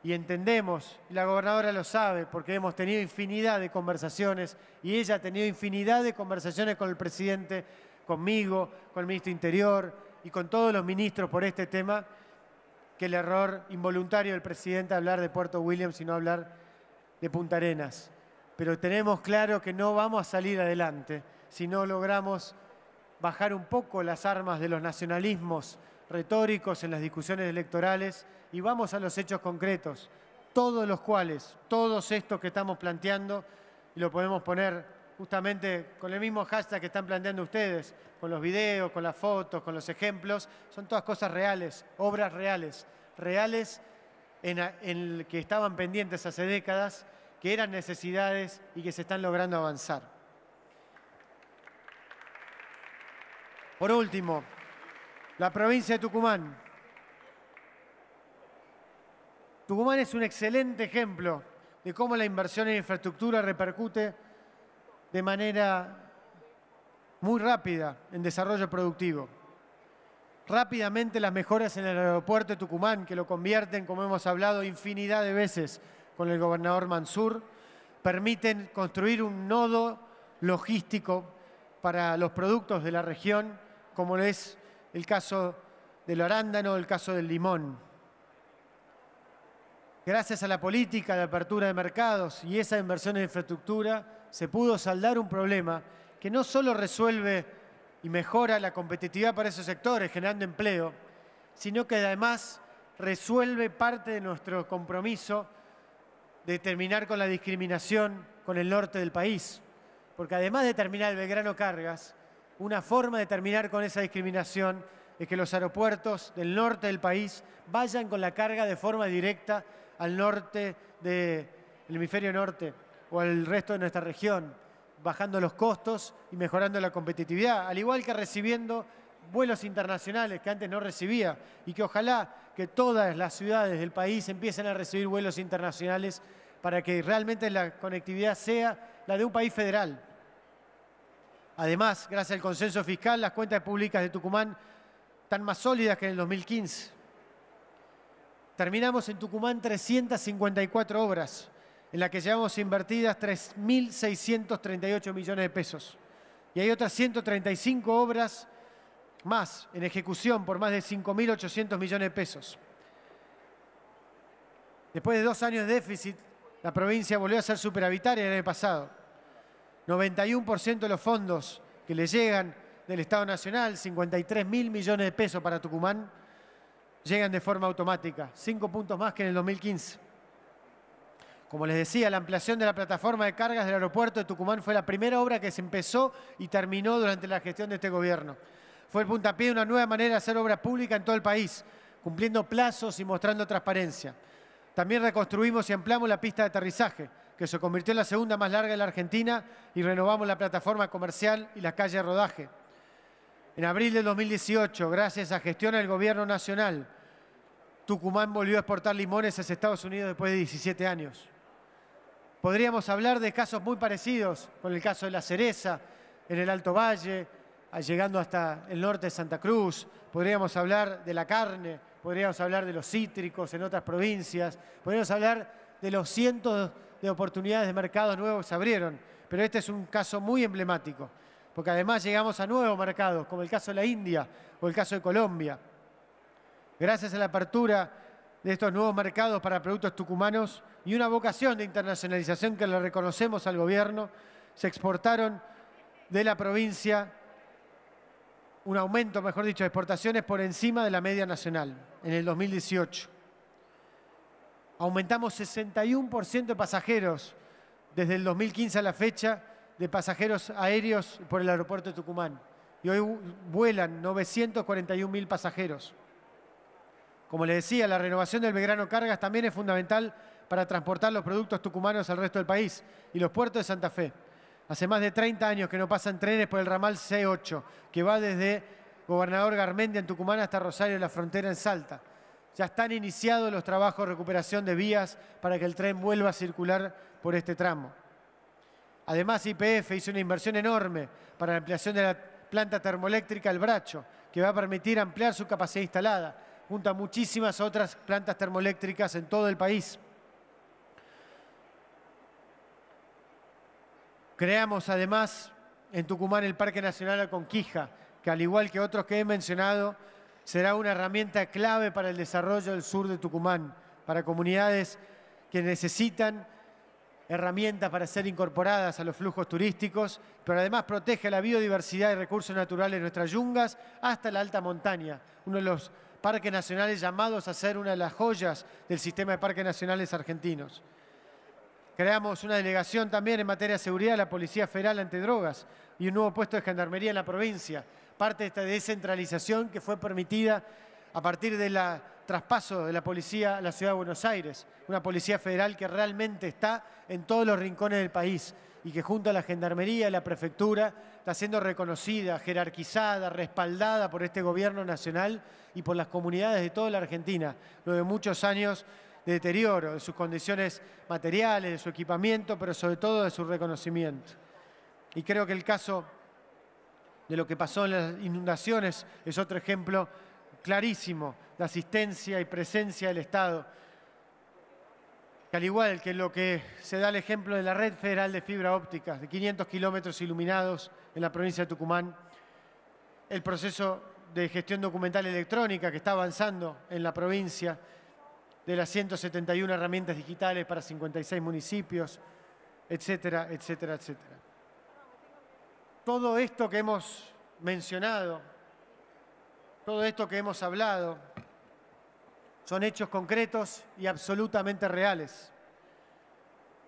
y entendemos, y la gobernadora lo sabe, porque hemos tenido infinidad de conversaciones y ella ha tenido infinidad de conversaciones con el presidente conmigo, con el ministro Interior y con todos los ministros por este tema, que el error involuntario del presidente hablar de Puerto Williams y no hablar de Punta Arenas. Pero tenemos claro que no vamos a salir adelante si no logramos bajar un poco las armas de los nacionalismos retóricos en las discusiones electorales y vamos a los hechos concretos, todos los cuales, todos estos que estamos planteando, y lo podemos poner justamente con el mismo hashtag que están planteando ustedes, con los videos, con las fotos, con los ejemplos, son todas cosas reales, obras reales, reales en, el que estaban pendientes hace décadas, que eran necesidades y que se están logrando avanzar. Por último, la provincia de Tucumán. Tucumán es un excelente ejemplo de cómo la inversión en infraestructura repercute de manera muy rápida en desarrollo productivo. Rápidamente las mejoras en el aeropuerto de Tucumán, que lo convierten, como hemos hablado infinidad de veces con el gobernador Mansur, permiten construir un nodo logístico para los productos de la región, como es el caso del arándano, el caso del limón. Gracias a la política de apertura de mercados y esa inversión en infraestructura, se pudo saldar un problema que no solo resuelve y mejora la competitividad para esos sectores, generando empleo, sino que además resuelve parte de nuestro compromiso de terminar con la discriminación con el norte del país. Porque además de terminar el Belgrano Cargas, una forma de terminar con esa discriminación es que los aeropuertos del norte del país vayan con la carga de forma directa al norte del hemisferio norte o al resto de nuestra región, bajando los costos y mejorando la competitividad, al igual que recibiendo vuelos internacionales que antes no recibía y que ojalá que todas las ciudades del país empiecen a recibir vuelos internacionales para que realmente la conectividad sea la de un país federal. Además, gracias al consenso fiscal, las cuentas públicas de Tucumán están más sólidas que en el 2015. Terminamos en Tucumán 354 obras, en la que llevamos invertidas 3.638 millones de pesos. Y hay otras 135 obras más en ejecución por más de 5.800 millones de pesos. Después de dos años de déficit, la provincia volvió a ser superavitaria el pasado. 91% de los fondos que le llegan del Estado Nacional, 53.000 millones de pesos para Tucumán, llegan de forma automática, cinco puntos más que en el 2015. Como les decía, la ampliación de la plataforma de cargas del aeropuerto de Tucumán fue la primera obra que se empezó y terminó durante la gestión de este gobierno. Fue el puntapié de una nueva manera de hacer obra pública en todo el país, cumpliendo plazos y mostrando transparencia. También reconstruimos y ampliamos la pista de aterrizaje, que se convirtió en la segunda más larga de la Argentina, y renovamos la plataforma comercial y las calles de rodaje. En abril de 2018, gracias a gestión del Gobierno Nacional, Tucumán volvió a exportar limones a Estados Unidos después de 17 años. Podríamos hablar de casos muy parecidos, con el caso de La Cereza, en el Alto Valle, llegando hasta el norte de Santa Cruz. Podríamos hablar de la carne, podríamos hablar de los cítricos en otras provincias, podríamos hablar de los cientos de oportunidades de mercados nuevos que se abrieron. Pero este es un caso muy emblemático, porque además llegamos a nuevos mercados, como el caso de la India o el caso de Colombia. Gracias a la apertura de estos nuevos mercados para productos tucumanos y una vocación de internacionalización que le reconocemos al gobierno. Se exportaron de la provincia un aumento, mejor dicho, de exportaciones por encima de la media nacional en el 2018. Aumentamos 61% de pasajeros desde el 2015 a la fecha de pasajeros aéreos por el aeropuerto de Tucumán. Y hoy vuelan 941 mil pasajeros. Como le decía, la renovación del Belgrano Cargas también es fundamental para transportar los productos tucumanos al resto del país y los puertos de Santa Fe. Hace más de 30 años que no pasan trenes por el ramal C8, que va desde Gobernador Garmendia en Tucumán hasta Rosario en la frontera en Salta. Ya están iniciados los trabajos de recuperación de vías para que el tren vuelva a circular por este tramo. Además, IPF hizo una inversión enorme para la ampliación de la planta termoeléctrica El Bracho, que va a permitir ampliar su capacidad instalada junto a muchísimas otras plantas termoeléctricas en todo el país. Creamos además en Tucumán el Parque Nacional La Conquija, que al igual que otros que he mencionado, será una herramienta clave para el desarrollo del sur de Tucumán, para comunidades que necesitan herramientas para ser incorporadas a los flujos turísticos, pero además protege la biodiversidad y recursos naturales de nuestras yungas hasta la alta montaña, uno de los parques nacionales llamados a ser una de las joyas del sistema de parques nacionales argentinos. Creamos una delegación también en materia de seguridad de la Policía Federal ante drogas y un nuevo puesto de gendarmería en la provincia, parte de esta descentralización que fue permitida a partir del traspaso de la policía a la Ciudad de Buenos Aires, una policía federal que realmente está en todos los rincones del país, y que junto a la Gendarmería, y la Prefectura, está siendo reconocida, jerarquizada, respaldada por este Gobierno Nacional y por las comunidades de toda la Argentina, lo de muchos años de deterioro, de sus condiciones materiales, de su equipamiento, pero sobre todo de su reconocimiento. Y creo que el caso de lo que pasó en las inundaciones es otro ejemplo clarísimo de asistencia y presencia del Estado que al igual que lo que se da el ejemplo de la red federal de fibra óptica de 500 kilómetros iluminados en la provincia de Tucumán, el proceso de gestión documental electrónica que está avanzando en la provincia, de las 171 herramientas digitales para 56 municipios, etcétera, etcétera, etcétera. Todo esto que hemos mencionado, todo esto que hemos hablado, son hechos concretos y absolutamente reales.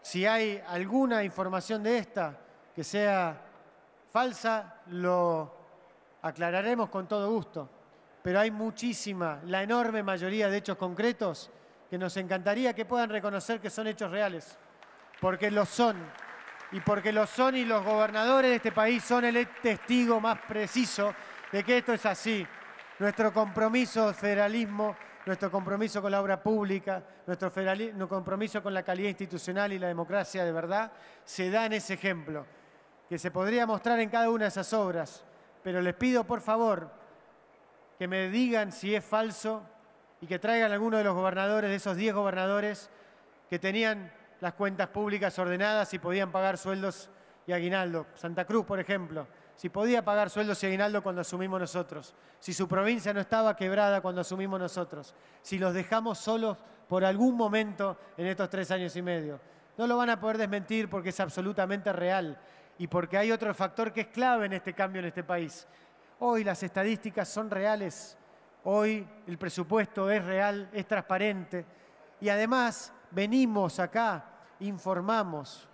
Si hay alguna información de esta que sea falsa, lo aclararemos con todo gusto. Pero hay muchísima, la enorme mayoría de hechos concretos que nos encantaría que puedan reconocer que son hechos reales, porque lo son. Y porque lo son y los gobernadores de este país son el testigo más preciso de que esto es así. Nuestro compromiso federalismo nuestro compromiso con la obra pública, nuestro, nuestro compromiso con la calidad institucional y la democracia de verdad, se da en ese ejemplo, que se podría mostrar en cada una de esas obras. Pero les pido, por favor, que me digan si es falso y que traigan alguno de los gobernadores, de esos 10 gobernadores que tenían las cuentas públicas ordenadas y podían pagar sueldos y aguinaldo. Santa Cruz, por ejemplo, si podía pagar sueldos y aguinaldo cuando asumimos nosotros, si su provincia no estaba quebrada cuando asumimos nosotros, si los dejamos solos por algún momento en estos tres años y medio. No lo van a poder desmentir porque es absolutamente real y porque hay otro factor que es clave en este cambio en este país. Hoy las estadísticas son reales, hoy el presupuesto es real, es transparente y además venimos acá, informamos.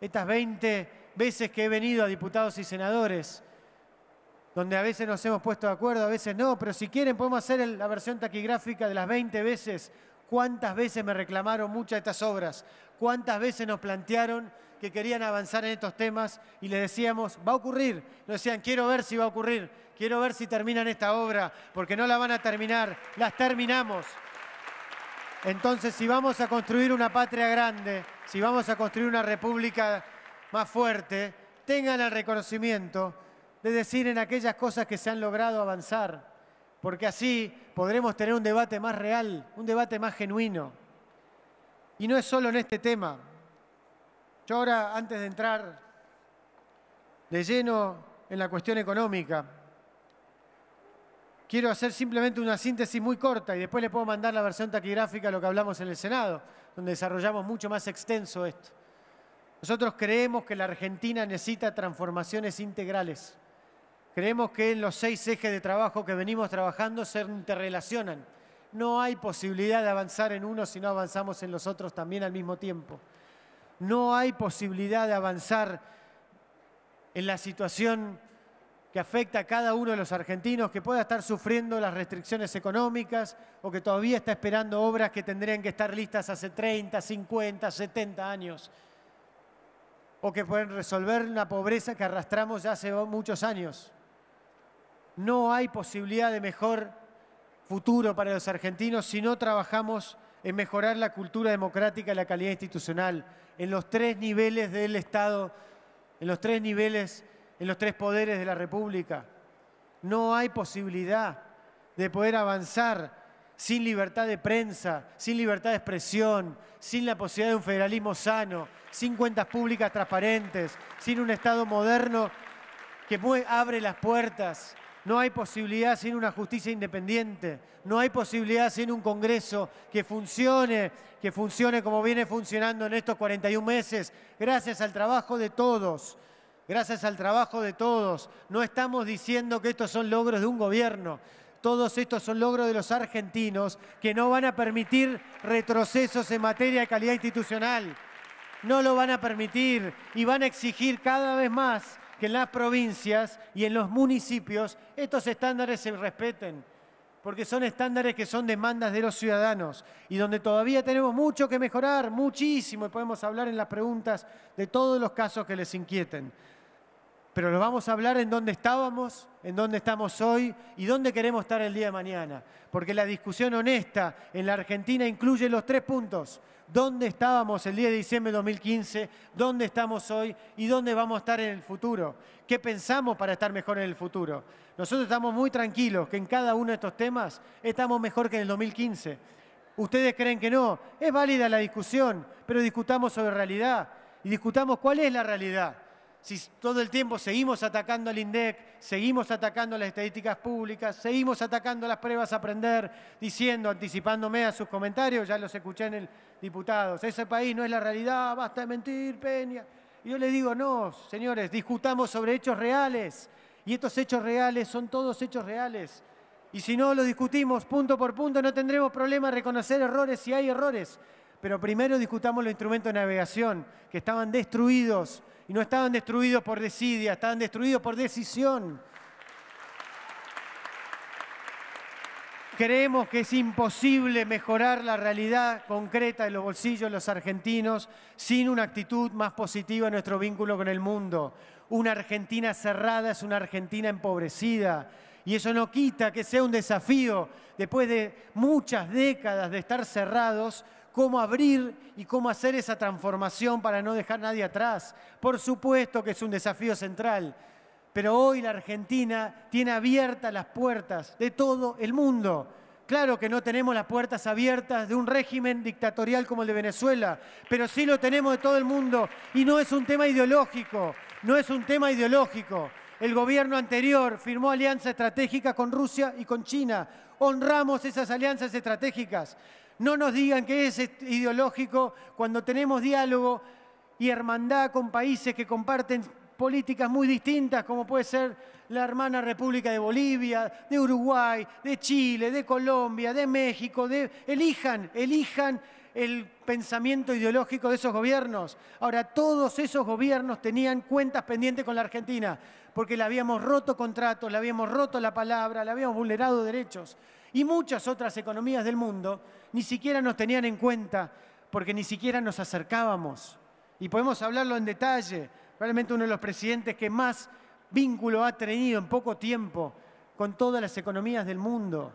Estas 20 veces que he venido a diputados y senadores, donde a veces nos hemos puesto de acuerdo, a veces no, pero si quieren podemos hacer la versión taquigráfica de las 20 veces, cuántas veces me reclamaron muchas de estas obras, cuántas veces nos plantearon que querían avanzar en estos temas y le decíamos, va a ocurrir, nos decían, quiero ver si va a ocurrir, quiero ver si terminan esta obra, porque no la van a terminar, las terminamos. Entonces, si vamos a construir una patria grande, si vamos a construir una república más fuerte tengan el reconocimiento de decir en aquellas cosas que se han logrado avanzar, porque así podremos tener un debate más real, un debate más genuino. Y no es solo en este tema. Yo ahora, antes de entrar de lleno en la cuestión económica, quiero hacer simplemente una síntesis muy corta y después le puedo mandar la versión taquigráfica de lo que hablamos en el Senado, donde desarrollamos mucho más extenso esto. Nosotros creemos que la Argentina necesita transformaciones integrales. Creemos que en los seis ejes de trabajo que venimos trabajando se interrelacionan. No hay posibilidad de avanzar en uno si no avanzamos en los otros también al mismo tiempo. No hay posibilidad de avanzar en la situación que afecta a cada uno de los argentinos que pueda estar sufriendo las restricciones económicas o que todavía está esperando obras que tendrían que estar listas hace 30, 50, 70 años o que pueden resolver la pobreza que arrastramos ya hace muchos años. No hay posibilidad de mejor futuro para los argentinos si no trabajamos en mejorar la cultura democrática y la calidad institucional en los tres niveles del Estado, en los tres niveles, en los tres poderes de la República. No hay posibilidad de poder avanzar sin libertad de prensa, sin libertad de expresión, sin la posibilidad de un federalismo sano, sin cuentas públicas transparentes, sin un Estado moderno que abre las puertas. No hay posibilidad sin una justicia independiente, no hay posibilidad sin un Congreso que funcione, que funcione como viene funcionando en estos 41 meses, gracias al trabajo de todos, gracias al trabajo de todos. No estamos diciendo que estos son logros de un gobierno, todos estos son logros de los argentinos que no van a permitir retrocesos en materia de calidad institucional. No lo van a permitir y van a exigir cada vez más que en las provincias y en los municipios estos estándares se respeten, porque son estándares que son demandas de los ciudadanos y donde todavía tenemos mucho que mejorar, muchísimo, y podemos hablar en las preguntas de todos los casos que les inquieten pero lo vamos a hablar en dónde estábamos, en dónde estamos hoy y dónde queremos estar el día de mañana. Porque la discusión honesta en la Argentina incluye los tres puntos. ¿Dónde estábamos el día de diciembre de 2015? ¿Dónde estamos hoy? ¿Y dónde vamos a estar en el futuro? ¿Qué pensamos para estar mejor en el futuro? Nosotros estamos muy tranquilos que en cada uno de estos temas estamos mejor que en el 2015. Ustedes creen que no. Es válida la discusión, pero discutamos sobre realidad y discutamos cuál es la realidad si todo el tiempo seguimos atacando al INDEC, seguimos atacando las estadísticas públicas, seguimos atacando las pruebas a aprender, diciendo, anticipándome a sus comentarios, ya los escuché en el Diputados, ese país no es la realidad, basta de mentir, Peña. Y yo le digo, no, señores, discutamos sobre hechos reales. Y estos hechos reales son todos hechos reales. Y si no lo discutimos punto por punto, no tendremos problema reconocer errores si hay errores. Pero primero discutamos los instrumentos de navegación, que estaban destruidos y no estaban destruidos por desidia, estaban destruidos por decisión. Creemos que es imposible mejorar la realidad concreta de los bolsillos de los argentinos sin una actitud más positiva en nuestro vínculo con el mundo. Una Argentina cerrada es una Argentina empobrecida. Y eso no quita que sea un desafío, después de muchas décadas de estar cerrados, cómo abrir y cómo hacer esa transformación para no dejar nadie atrás. Por supuesto que es un desafío central, pero hoy la Argentina tiene abiertas las puertas de todo el mundo. Claro que no tenemos las puertas abiertas de un régimen dictatorial como el de Venezuela, pero sí lo tenemos de todo el mundo y no es un tema ideológico, no es un tema ideológico. El gobierno anterior firmó alianzas estratégicas con Rusia y con China. Honramos esas alianzas estratégicas no nos digan que es ideológico cuando tenemos diálogo y hermandad con países que comparten políticas muy distintas, como puede ser la hermana República de Bolivia, de Uruguay, de Chile, de Colombia, de México, elijan, elijan el pensamiento ideológico de esos gobiernos. Ahora, todos esos gobiernos tenían cuentas pendientes con la Argentina, porque le habíamos roto contratos, le habíamos roto la palabra, le habíamos vulnerado derechos. Y muchas otras economías del mundo ni siquiera nos tenían en cuenta porque ni siquiera nos acercábamos. Y podemos hablarlo en detalle. Realmente uno de los presidentes que más vínculo ha tenido en poco tiempo con todas las economías del mundo.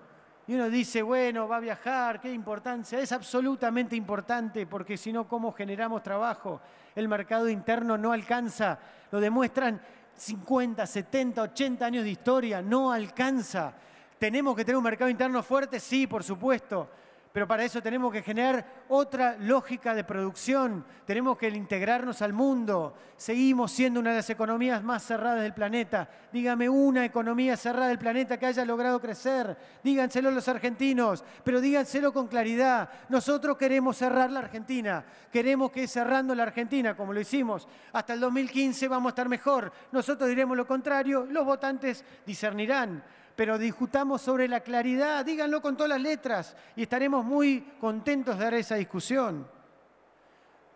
Y uno dice, bueno, va a viajar, qué importancia. Es absolutamente importante porque si no, ¿cómo generamos trabajo? El mercado interno no alcanza. Lo demuestran 50, 70, 80 años de historia. No alcanza. ¿Tenemos que tener un mercado interno fuerte? Sí, por supuesto pero para eso tenemos que generar otra lógica de producción, tenemos que integrarnos al mundo. Seguimos siendo una de las economías más cerradas del planeta. Dígame una economía cerrada del planeta que haya logrado crecer. Díganselo los argentinos, pero díganselo con claridad. Nosotros queremos cerrar la Argentina, queremos que cerrando la Argentina, como lo hicimos, hasta el 2015 vamos a estar mejor. Nosotros diremos lo contrario, los votantes discernirán pero discutamos sobre la claridad, díganlo con todas las letras y estaremos muy contentos de dar esa discusión.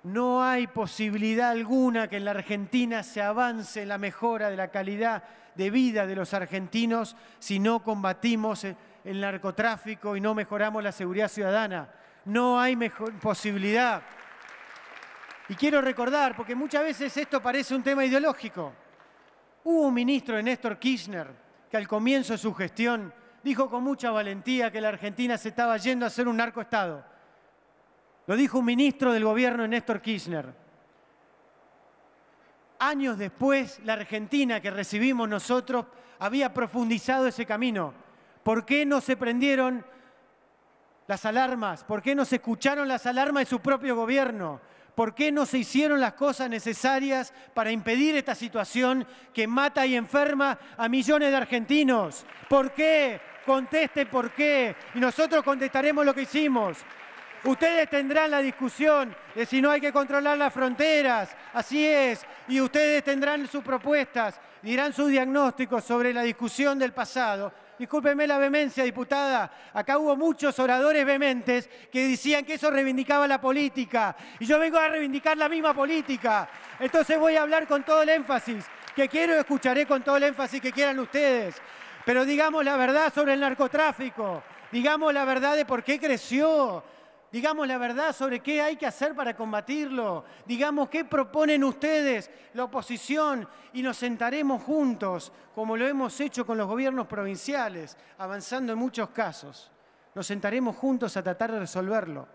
No hay posibilidad alguna que en la Argentina se avance la mejora de la calidad de vida de los argentinos si no combatimos e-, el narcotráfico y no mejoramos la seguridad ciudadana. No hay mejor posibilidad. Y quiero recordar, porque muchas veces esto parece un tema ideológico. Hubo un ministro de Néstor Kirchner que al comienzo de su gestión dijo con mucha valentía que la Argentina se estaba yendo a ser un narcoestado. Lo dijo un ministro del gobierno, Néstor Kirchner. Años después, la Argentina que recibimos nosotros había profundizado ese camino. ¿Por qué no se prendieron las alarmas? ¿Por qué no se escucharon las alarmas de su propio gobierno? ¿Por qué no se hicieron las cosas necesarias para impedir esta situación que mata y enferma a millones de argentinos? ¿Por qué? Conteste por qué. Y nosotros contestaremos lo que hicimos. Ustedes tendrán la discusión de si no hay que controlar las fronteras, así es, y ustedes tendrán sus propuestas, dirán sus diagnósticos sobre la discusión del pasado, discúlpenme la vehemencia, diputada. Acá hubo muchos oradores vehementes que decían que eso reivindicaba la política. Y yo vengo a reivindicar la misma política. Entonces voy a hablar con todo el énfasis que quiero y escucharé con todo el énfasis que quieran ustedes. Pero digamos la verdad sobre el narcotráfico. Digamos la verdad de por qué creció Digamos la verdad sobre qué hay que hacer para combatirlo. Digamos qué proponen ustedes, la oposición, y nos sentaremos juntos, como lo hemos hecho con los gobiernos provinciales, avanzando en muchos casos. Nos sentaremos juntos a tratar de resolverlo.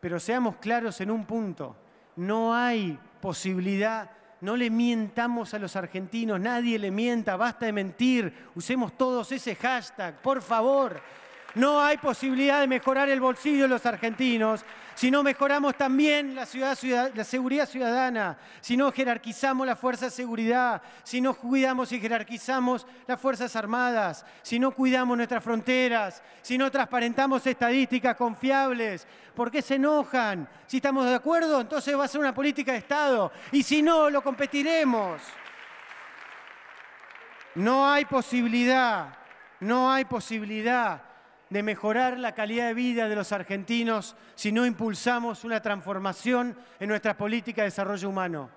Pero seamos claros en un punto. No hay posibilidad no le mientamos a los argentinos, nadie le mienta, basta de mentir, usemos todos ese hashtag, por favor, no hay posibilidad de mejorar el bolsillo de los argentinos si no mejoramos también la, seguridad ciudadana, si no jerarquizamos la fuerza de seguridad, si no cuidamos y jerarquizamos las Fuerzas Armadas, si no cuidamos nuestras fronteras, si no transparentamos estadísticas confiables. ¿Por qué se enojan? Si estamos de acuerdo, entonces va a ser una política de Estado. Y si no, lo competiremos. No hay posibilidad, no hay posibilidad de mejorar la calidad de vida de los argentinos si no impulsamos una transformación en nuestra política de desarrollo humano,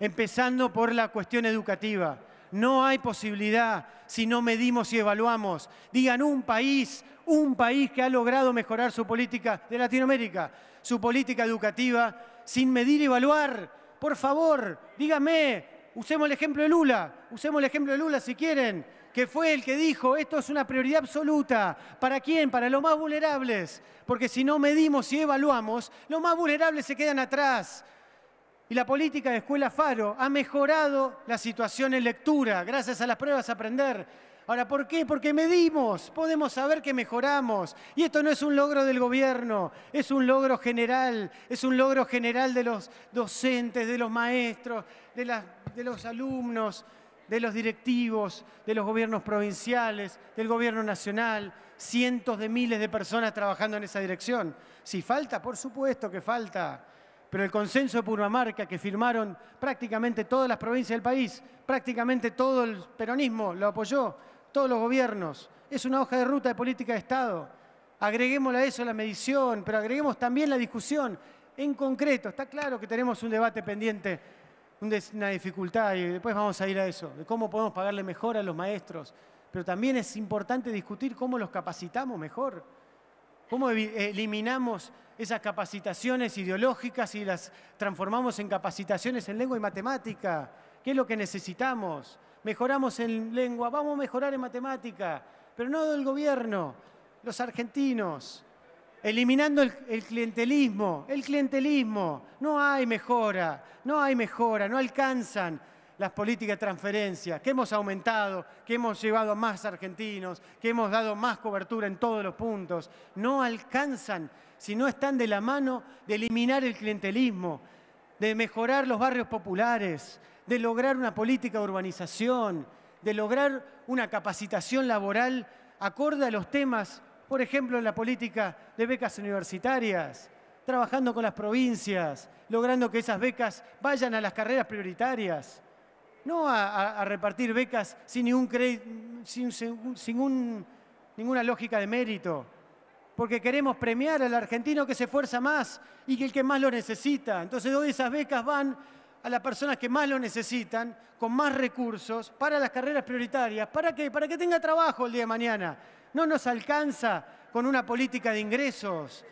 empezando por la cuestión educativa. No hay posibilidad si no medimos y evaluamos. Digan un país, un país que ha logrado mejorar su política de Latinoamérica, su política educativa, sin medir y evaluar. Por favor, díganme, usemos el ejemplo de Lula, usemos el ejemplo de Lula si quieren que fue el que dijo, esto es una prioridad absoluta. ¿Para quién? Para los más vulnerables. Porque si no medimos y evaluamos, los más vulnerables se quedan atrás. Y la política de Escuela Faro ha mejorado la situación en lectura, gracias a las pruebas aprender. Ahora, ¿por qué? Porque medimos, podemos saber que mejoramos. Y esto no es un logro del gobierno, es un logro general, es un logro general de los docentes, de los maestros, de, de los alumnos de los directivos, de los gobiernos provinciales, del gobierno nacional, cientos de miles de personas trabajando en esa dirección. Si falta, por supuesto que falta, pero el consenso de marca que firmaron prácticamente todas las provincias del país, prácticamente todo el peronismo lo apoyó, todos los gobiernos, es una hoja de ruta de política de Estado. Agreguemos a eso la medición, pero agreguemos también la discusión. En concreto, está claro que tenemos un debate pendiente una dificultad, y después vamos a ir a eso, de cómo podemos pagarle mejor a los maestros. Pero también es importante discutir cómo los capacitamos mejor, cómo eliminamos esas capacitaciones ideológicas y las transformamos en capacitaciones en lengua y matemática. ¿Qué es lo que necesitamos? Mejoramos en lengua, vamos a mejorar en matemática, pero no del gobierno, los argentinos. Eliminando el, clientelismo, el clientelismo. No hay mejora, no hay mejora, no alcanzan las políticas de transferencia, que hemos aumentado, que hemos llevado a más argentinos, que hemos dado más cobertura en todos los puntos. No alcanzan si no están de la mano de eliminar el clientelismo, de mejorar los barrios populares, de lograr una política de urbanización, de lograr una capacitación laboral acorde a los temas por ejemplo, en la política de becas universitarias, trabajando con las provincias, logrando que esas becas vayan a las carreras prioritarias, no a, repartir becas sin, ningún sin, ninguna lógica de mérito, porque queremos premiar al argentino que se esfuerza más y que el que más lo necesita. Entonces, hoy esas becas van a las personas que más lo necesitan, con más recursos, para las carreras prioritarias. ¿Para qué? Para que tenga trabajo el día de mañana no nos alcanza con una política de ingresos.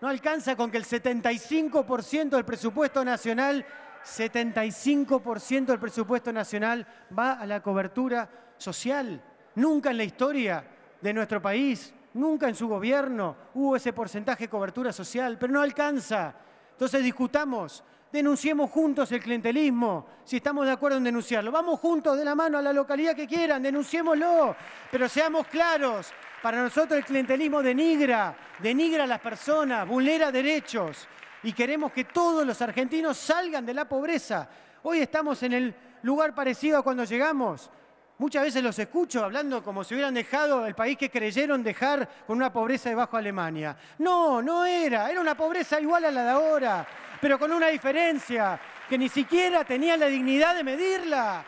No alcanza con que el 75% del presupuesto nacional, 75% del presupuesto nacional va a la cobertura social. Nunca en la historia de nuestro país, nunca en su gobierno hubo ese porcentaje de cobertura social, pero no alcanza. Entonces discutamos denunciemos juntos el clientelismo, si estamos de acuerdo en denunciarlo. Vamos juntos de la mano a la localidad que quieran, denunciémoslo, pero seamos claros. Para nosotros el clientelismo denigra, denigra a las personas, vulnera derechos y queremos que todos los argentinos salgan de la pobreza. Hoy estamos en el lugar parecido a cuando llegamos. Muchas veces los escucho hablando como si hubieran dejado el país que creyeron dejar con una pobreza debajo de Alemania. No, no era, era una pobreza igual a la de ahora pero con una diferencia, que ni siquiera tenía la dignidad de medirla,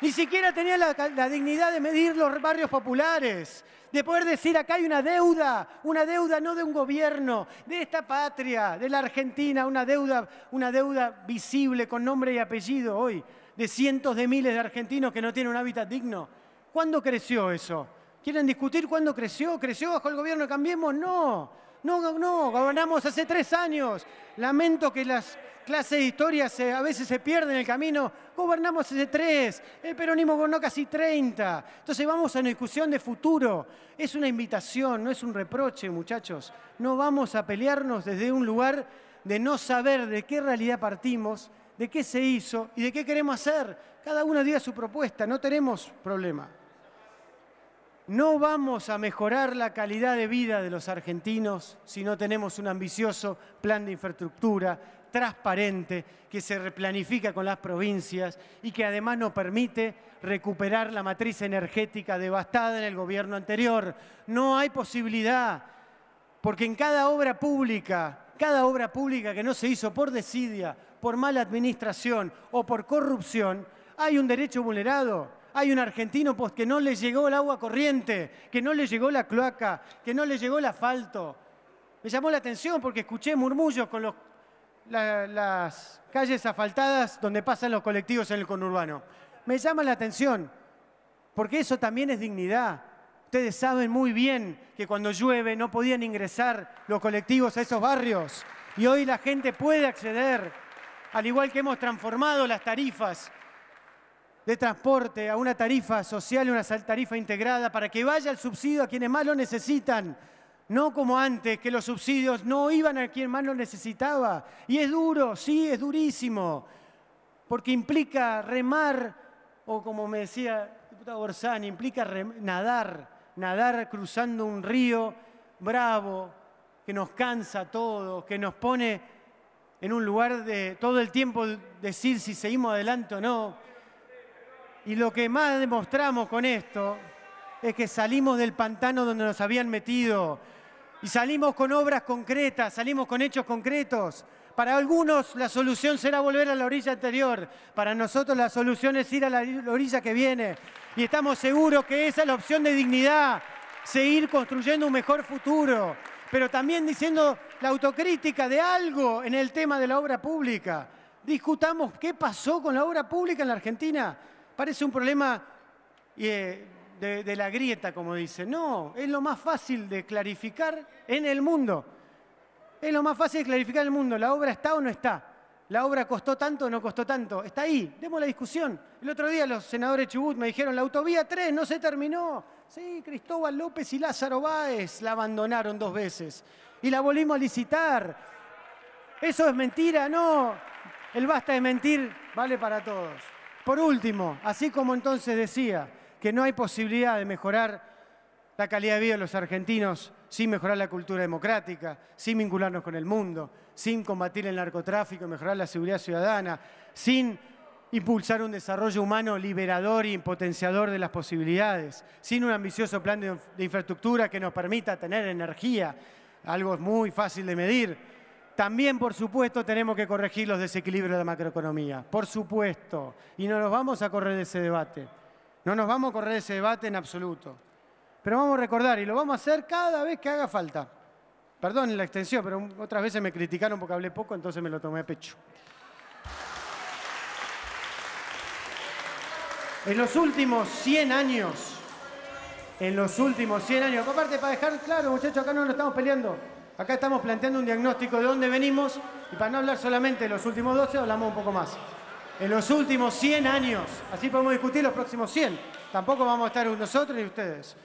ni siquiera tenía la, la dignidad de medir los barrios populares, de poder decir acá hay una deuda, una deuda no de un gobierno, de esta patria, de la Argentina, una deuda, una deuda visible con nombre y apellido hoy, de cientos de miles de argentinos que no tienen un hábitat digno. ¿Cuándo creció eso? ¿Quieren discutir cuándo creció? ¿Creció bajo el gobierno? de Cambiemos, no. No, no, gobernamos hace tres años. Lamento que las clases de historia a veces se pierden en el camino. Gobernamos hace tres, el peronismo gobernó casi 30. Entonces vamos a una discusión de futuro. Es una invitación, no es un reproche, muchachos. No vamos a pelearnos desde un lugar de no saber de qué realidad partimos, de qué se hizo y de qué queremos hacer. Cada uno diga su propuesta, no tenemos problema. No vamos a mejorar la calidad de vida de los argentinos si no tenemos un ambicioso plan de infraestructura transparente que se replanifica con las provincias y que además nos permite recuperar la matriz energética devastada en el gobierno anterior. No hay posibilidad, porque en cada obra pública, cada obra pública que no se hizo por desidia, por mala administración o por corrupción, hay un derecho vulnerado hay un argentino pues, que no le llegó el agua corriente, que no le llegó la cloaca, que no le llegó el asfalto. Me llamó la atención porque escuché murmullos con las calles asfaltadas donde pasan los colectivos en el conurbano. Me llama la atención porque eso también es dignidad. Ustedes saben muy bien que cuando llueve no podían ingresar los colectivos a esos barrios y hoy la gente puede acceder, al igual que hemos transformado las tarifas de transporte, a una tarifa social, una tarifa integrada, para que vaya el subsidio a quienes más lo necesitan. No como antes, que los subsidios no iban a quien más lo necesitaba. Y es duro, sí, es durísimo, porque implica remar, o como me decía el diputado Borsani, implica nadar, nadar cruzando un río bravo, que nos cansa a todos, que nos pone en un lugar de todo el tiempo decir si seguimos adelante o no. Y lo que más demostramos con esto es que salimos del pantano donde nos habían metido y salimos con obras concretas, salimos con hechos concretos. Para algunos la solución será volver a la orilla anterior, para nosotros la solución es ir a la orilla que viene. Y estamos seguros que esa es la opción de dignidad, seguir construyendo un mejor futuro, pero también diciendo la autocrítica de algo en el tema de la obra pública. Discutamos qué pasó con la obra pública en la Argentina parece un problema eh, de, la grieta, como dice. No, es lo más fácil de clarificar en el mundo. Es lo más fácil de clarificar en el mundo. ¿La obra está o no está? ¿La obra costó tanto o no costó tanto? Está ahí, demos la discusión. El otro día los senadores Chibut Chubut me dijeron, la autovía 3 no se terminó. Sí, Cristóbal López y Lázaro Báez la abandonaron dos veces y la volvimos a licitar. ¿Eso es mentira? No, el basta de mentir vale para todos. Por último, así como entonces decía que no hay posibilidad de mejorar la calidad de vida de los argentinos sin mejorar la cultura democrática, sin vincularnos con el mundo, sin combatir el narcotráfico, mejorar la seguridad ciudadana, sin impulsar un desarrollo humano liberador y potenciador de las posibilidades, sin un ambicioso plan de, infraestructura que nos permita tener energía, algo muy fácil de medir, también, por supuesto, tenemos que corregir los desequilibrios de la macroeconomía, por supuesto, y no nos vamos a correr ese debate. No nos vamos a correr ese debate en absoluto. Pero vamos a recordar, y lo vamos a hacer cada vez que haga falta. Perdón la extensión, pero otras veces me criticaron porque hablé poco, entonces me lo tomé a pecho. En los últimos 100 años, en los últimos 100 años, aparte para dejar claro, muchachos, acá no nos estamos peleando, Acá estamos planteando un diagnóstico de dónde venimos y para no hablar solamente de los últimos 12, hablamos un poco más. En los últimos 100 años, así podemos discutir los próximos 100, tampoco vamos a estar nosotros y ustedes.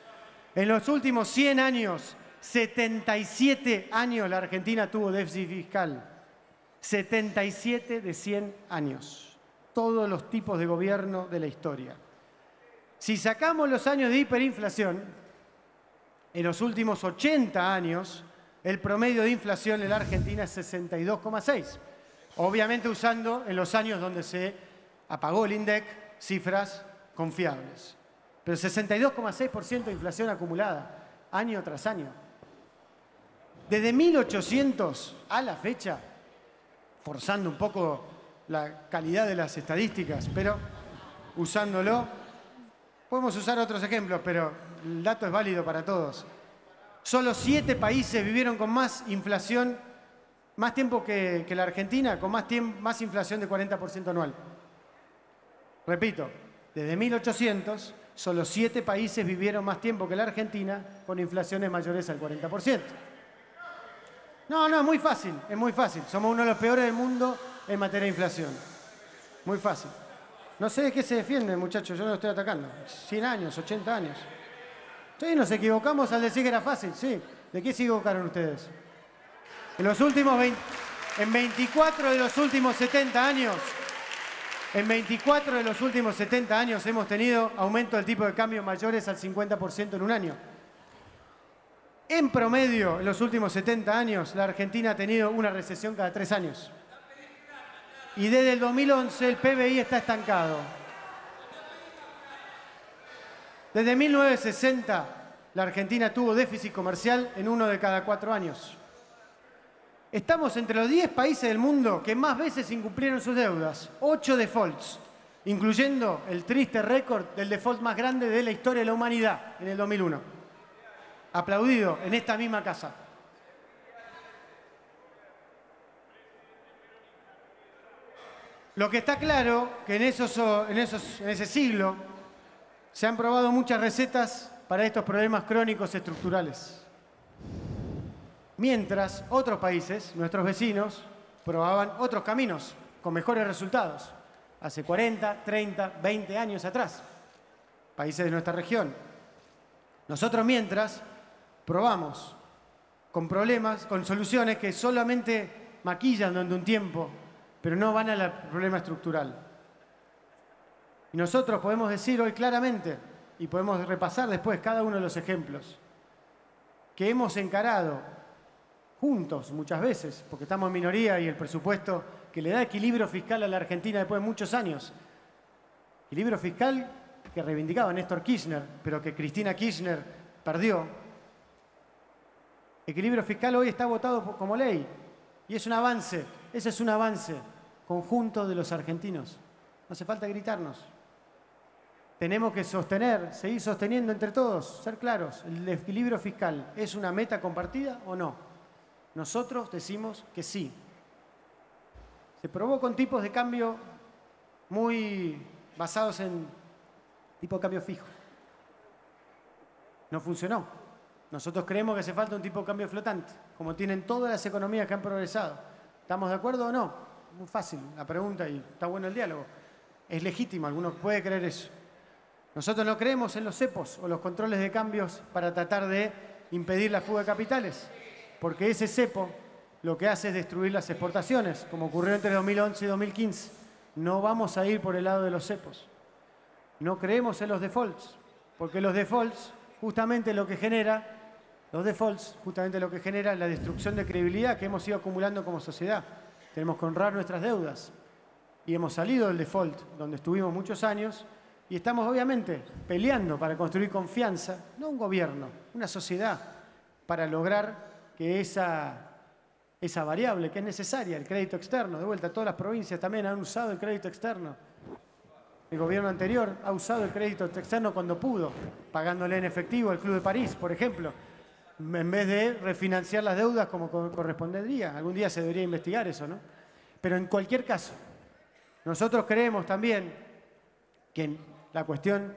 En los últimos 100 años, 77 años la Argentina tuvo déficit fiscal. 77 de 100 años. Todos los tipos de gobierno de la historia. Si sacamos los años de hiperinflación, en los últimos 80 años, el promedio de inflación en la Argentina es 62,6. Obviamente usando en los años donde se apagó el INDEC cifras confiables. Pero 62,6% de inflación acumulada, año tras año. Desde 1800 a la fecha, forzando un poco la calidad de las estadísticas, pero usándolo, podemos usar otros ejemplos, pero el dato es válido para todos. Solo siete países vivieron con más inflación, más tiempo que, la Argentina, con más, más inflación de 40% anual. Repito, desde 1800, solo siete países vivieron más tiempo que la Argentina con inflaciones mayores al 40%. No, no, es muy fácil, es muy fácil. Somos uno de los peores del mundo en materia de inflación. Muy fácil. No sé de qué se defiende, muchachos, yo no lo estoy atacando. 100 años, 80 años. Sí, nos equivocamos al decir que era fácil, sí. ¿De qué se equivocaron ustedes? En los últimos en 24 de los últimos 70 años, en 24 de los últimos 70 años hemos tenido aumento del tipo de cambio mayores al 50% en un año. En promedio, en los últimos 70 años, la Argentina ha tenido una recesión cada tres años. Y desde el 2011 el PBI está estancado. Desde 1960, la Argentina tuvo déficit comercial en uno de cada cuatro años. Estamos entre los diez países del mundo que más veces incumplieron sus deudas, ocho defaults, incluyendo el triste récord del default más grande de la historia de la humanidad en el 2001, aplaudido en esta misma casa. Lo que está claro que en, esos, en, en ese siglo se han probado muchas recetas para estos problemas crónicos estructurales. Mientras otros países, nuestros vecinos, probaban otros caminos con mejores resultados, hace 40, 30, 20 años atrás, países de nuestra región. Nosotros mientras probamos con problemas, con soluciones que solamente maquillan durante un tiempo, pero no van al problema estructural. Y nosotros podemos decir hoy claramente, y podemos repasar después cada uno de los ejemplos, que hemos encarado juntos muchas veces, porque estamos en minoría y el presupuesto que le da equilibrio fiscal a la Argentina después de muchos años, equilibrio fiscal que reivindicaba Néstor Kirchner, pero que Cristina Kirchner perdió, equilibrio fiscal hoy está votado como ley y es un avance, ese es un avance conjunto de los argentinos. No hace falta gritarnos tenemos que sostener, seguir sosteniendo entre todos, ser claros, el equilibrio fiscal, ¿es una meta compartida o no? Nosotros decimos que sí. Se probó con tipos de cambio muy basados en tipo de cambio fijo. No funcionó. Nosotros creemos que hace falta un tipo de cambio flotante, como tienen todas las economías que han progresado. ¿Estamos de acuerdo o no? Muy fácil la pregunta y está bueno el diálogo. Es legítimo, algunos puede creer eso. Nosotros no creemos en los cepos o los controles de cambios para tratar de impedir la fuga de capitales, porque ese cepo lo que hace es destruir las exportaciones, como ocurrió entre 2011 y 2015. No vamos a ir por el lado de los cepos. No creemos en los defaults, porque los defaults justamente lo que genera los defaults justamente lo que genera la destrucción de credibilidad que hemos ido acumulando como sociedad. Tenemos que honrar nuestras deudas y hemos salido del default, donde estuvimos muchos años, y estamos obviamente peleando para construir confianza, no un gobierno, una sociedad, para lograr que esa, esa variable que es necesaria, el crédito externo, de vuelta, todas las provincias también han usado el crédito externo. El gobierno anterior ha usado el crédito externo cuando pudo, pagándole en efectivo al Club de París, por ejemplo, en vez de refinanciar las deudas como correspondería. Algún día se debería investigar eso, ¿no? Pero en cualquier caso, nosotros creemos también que la cuestión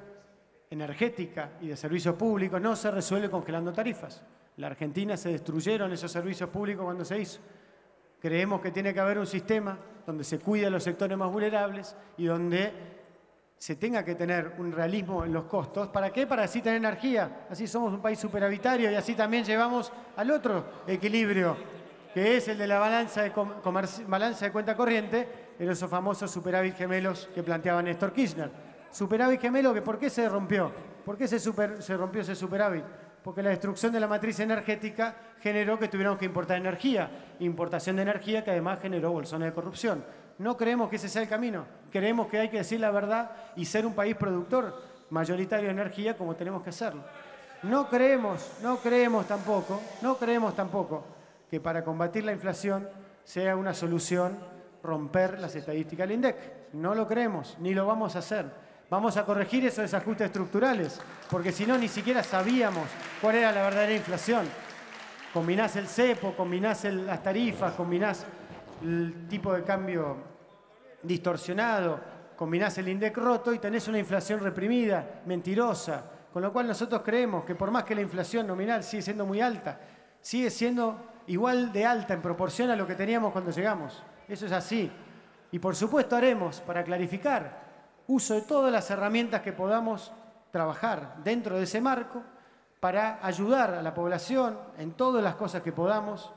energética y de servicios públicos no se resuelve congelando tarifas. la Argentina se destruyeron esos servicios públicos cuando se hizo. Creemos que tiene que haber un sistema donde se cuide a los sectores más vulnerables y donde se tenga que tener un realismo en los costos. ¿Para qué? Para así tener energía. Así somos un país superavitario y así también llevamos al otro equilibrio, que es el de la balanza de, de cuenta corriente, en esos famosos superávit gemelos que planteaba Néstor Kirchner superávit gemelo, que ¿por qué se rompió? ¿Por qué se, super, se rompió ese superávit? Porque la destrucción de la matriz energética generó que tuviéramos que importar energía, importación de energía que además generó bolsones de corrupción. No creemos que ese sea el camino, creemos que hay que decir la verdad y ser un país productor mayoritario de energía como tenemos que hacerlo. No creemos, no creemos tampoco, no creemos tampoco que para combatir la inflación sea una solución romper las estadísticas del INDEC. No lo creemos, ni lo vamos a hacer. Vamos a corregir esos desajustes estructurales, porque si no, ni siquiera sabíamos cuál era la verdadera inflación. Combinás el cepo, combinás las tarifas, combinás el tipo de cambio distorsionado, combinás el INDEC roto y tenés una inflación reprimida, mentirosa. Con lo cual nosotros creemos que por más que la inflación nominal sigue siendo muy alta, sigue siendo igual de alta en proporción a lo que teníamos cuando llegamos. Eso es así. Y por supuesto haremos para clarificar uso de todas las herramientas que podamos trabajar dentro de ese marco para ayudar a la población en todas las cosas que podamos,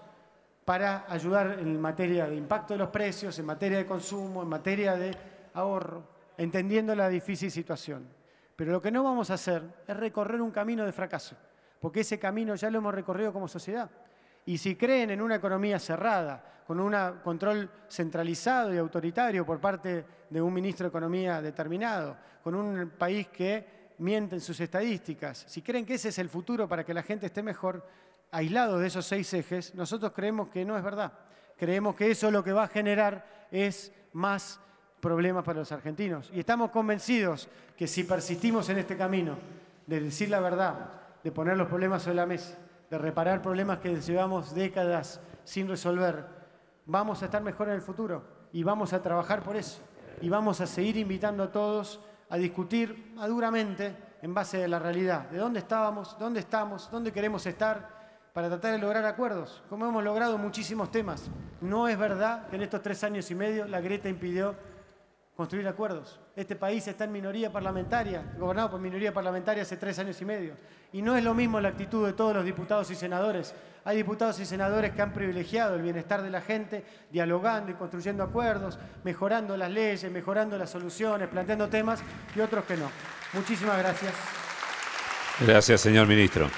para ayudar en materia de impacto de los precios, en materia de consumo, en materia de ahorro, entendiendo la difícil situación. Pero lo que no vamos a hacer es recorrer un camino de fracaso, porque ese camino ya lo hemos recorrido como sociedad. Y si creen en una economía cerrada, con un control centralizado y autoritario por parte de un ministro de Economía determinado, con un país que miente en sus estadísticas, si creen que ese es el futuro para que la gente esté mejor, aislado de esos seis ejes, nosotros creemos que no es verdad. Creemos que eso lo que va a generar es más problemas para los argentinos. Y estamos convencidos que si persistimos en este camino de decir la verdad, de poner los problemas sobre la mesa, de reparar problemas que llevamos décadas sin resolver, vamos a estar mejor en el futuro y vamos a trabajar por eso. Y vamos a seguir invitando a todos a discutir maduramente en base a la realidad, de dónde estábamos, dónde estamos, dónde queremos estar, para tratar de lograr acuerdos, como hemos logrado muchísimos temas. No es verdad que en estos tres años y medio la Greta impidió construir acuerdos. Este país está en minoría parlamentaria, gobernado por minoría parlamentaria hace tres años y medio. Y no es lo mismo la actitud de todos los diputados y senadores. Hay diputados y senadores que han privilegiado el bienestar de la gente, dialogando y construyendo acuerdos, mejorando las leyes, mejorando las soluciones, planteando temas, y otros que no. Muchísimas gracias. Gracias, señor ministro.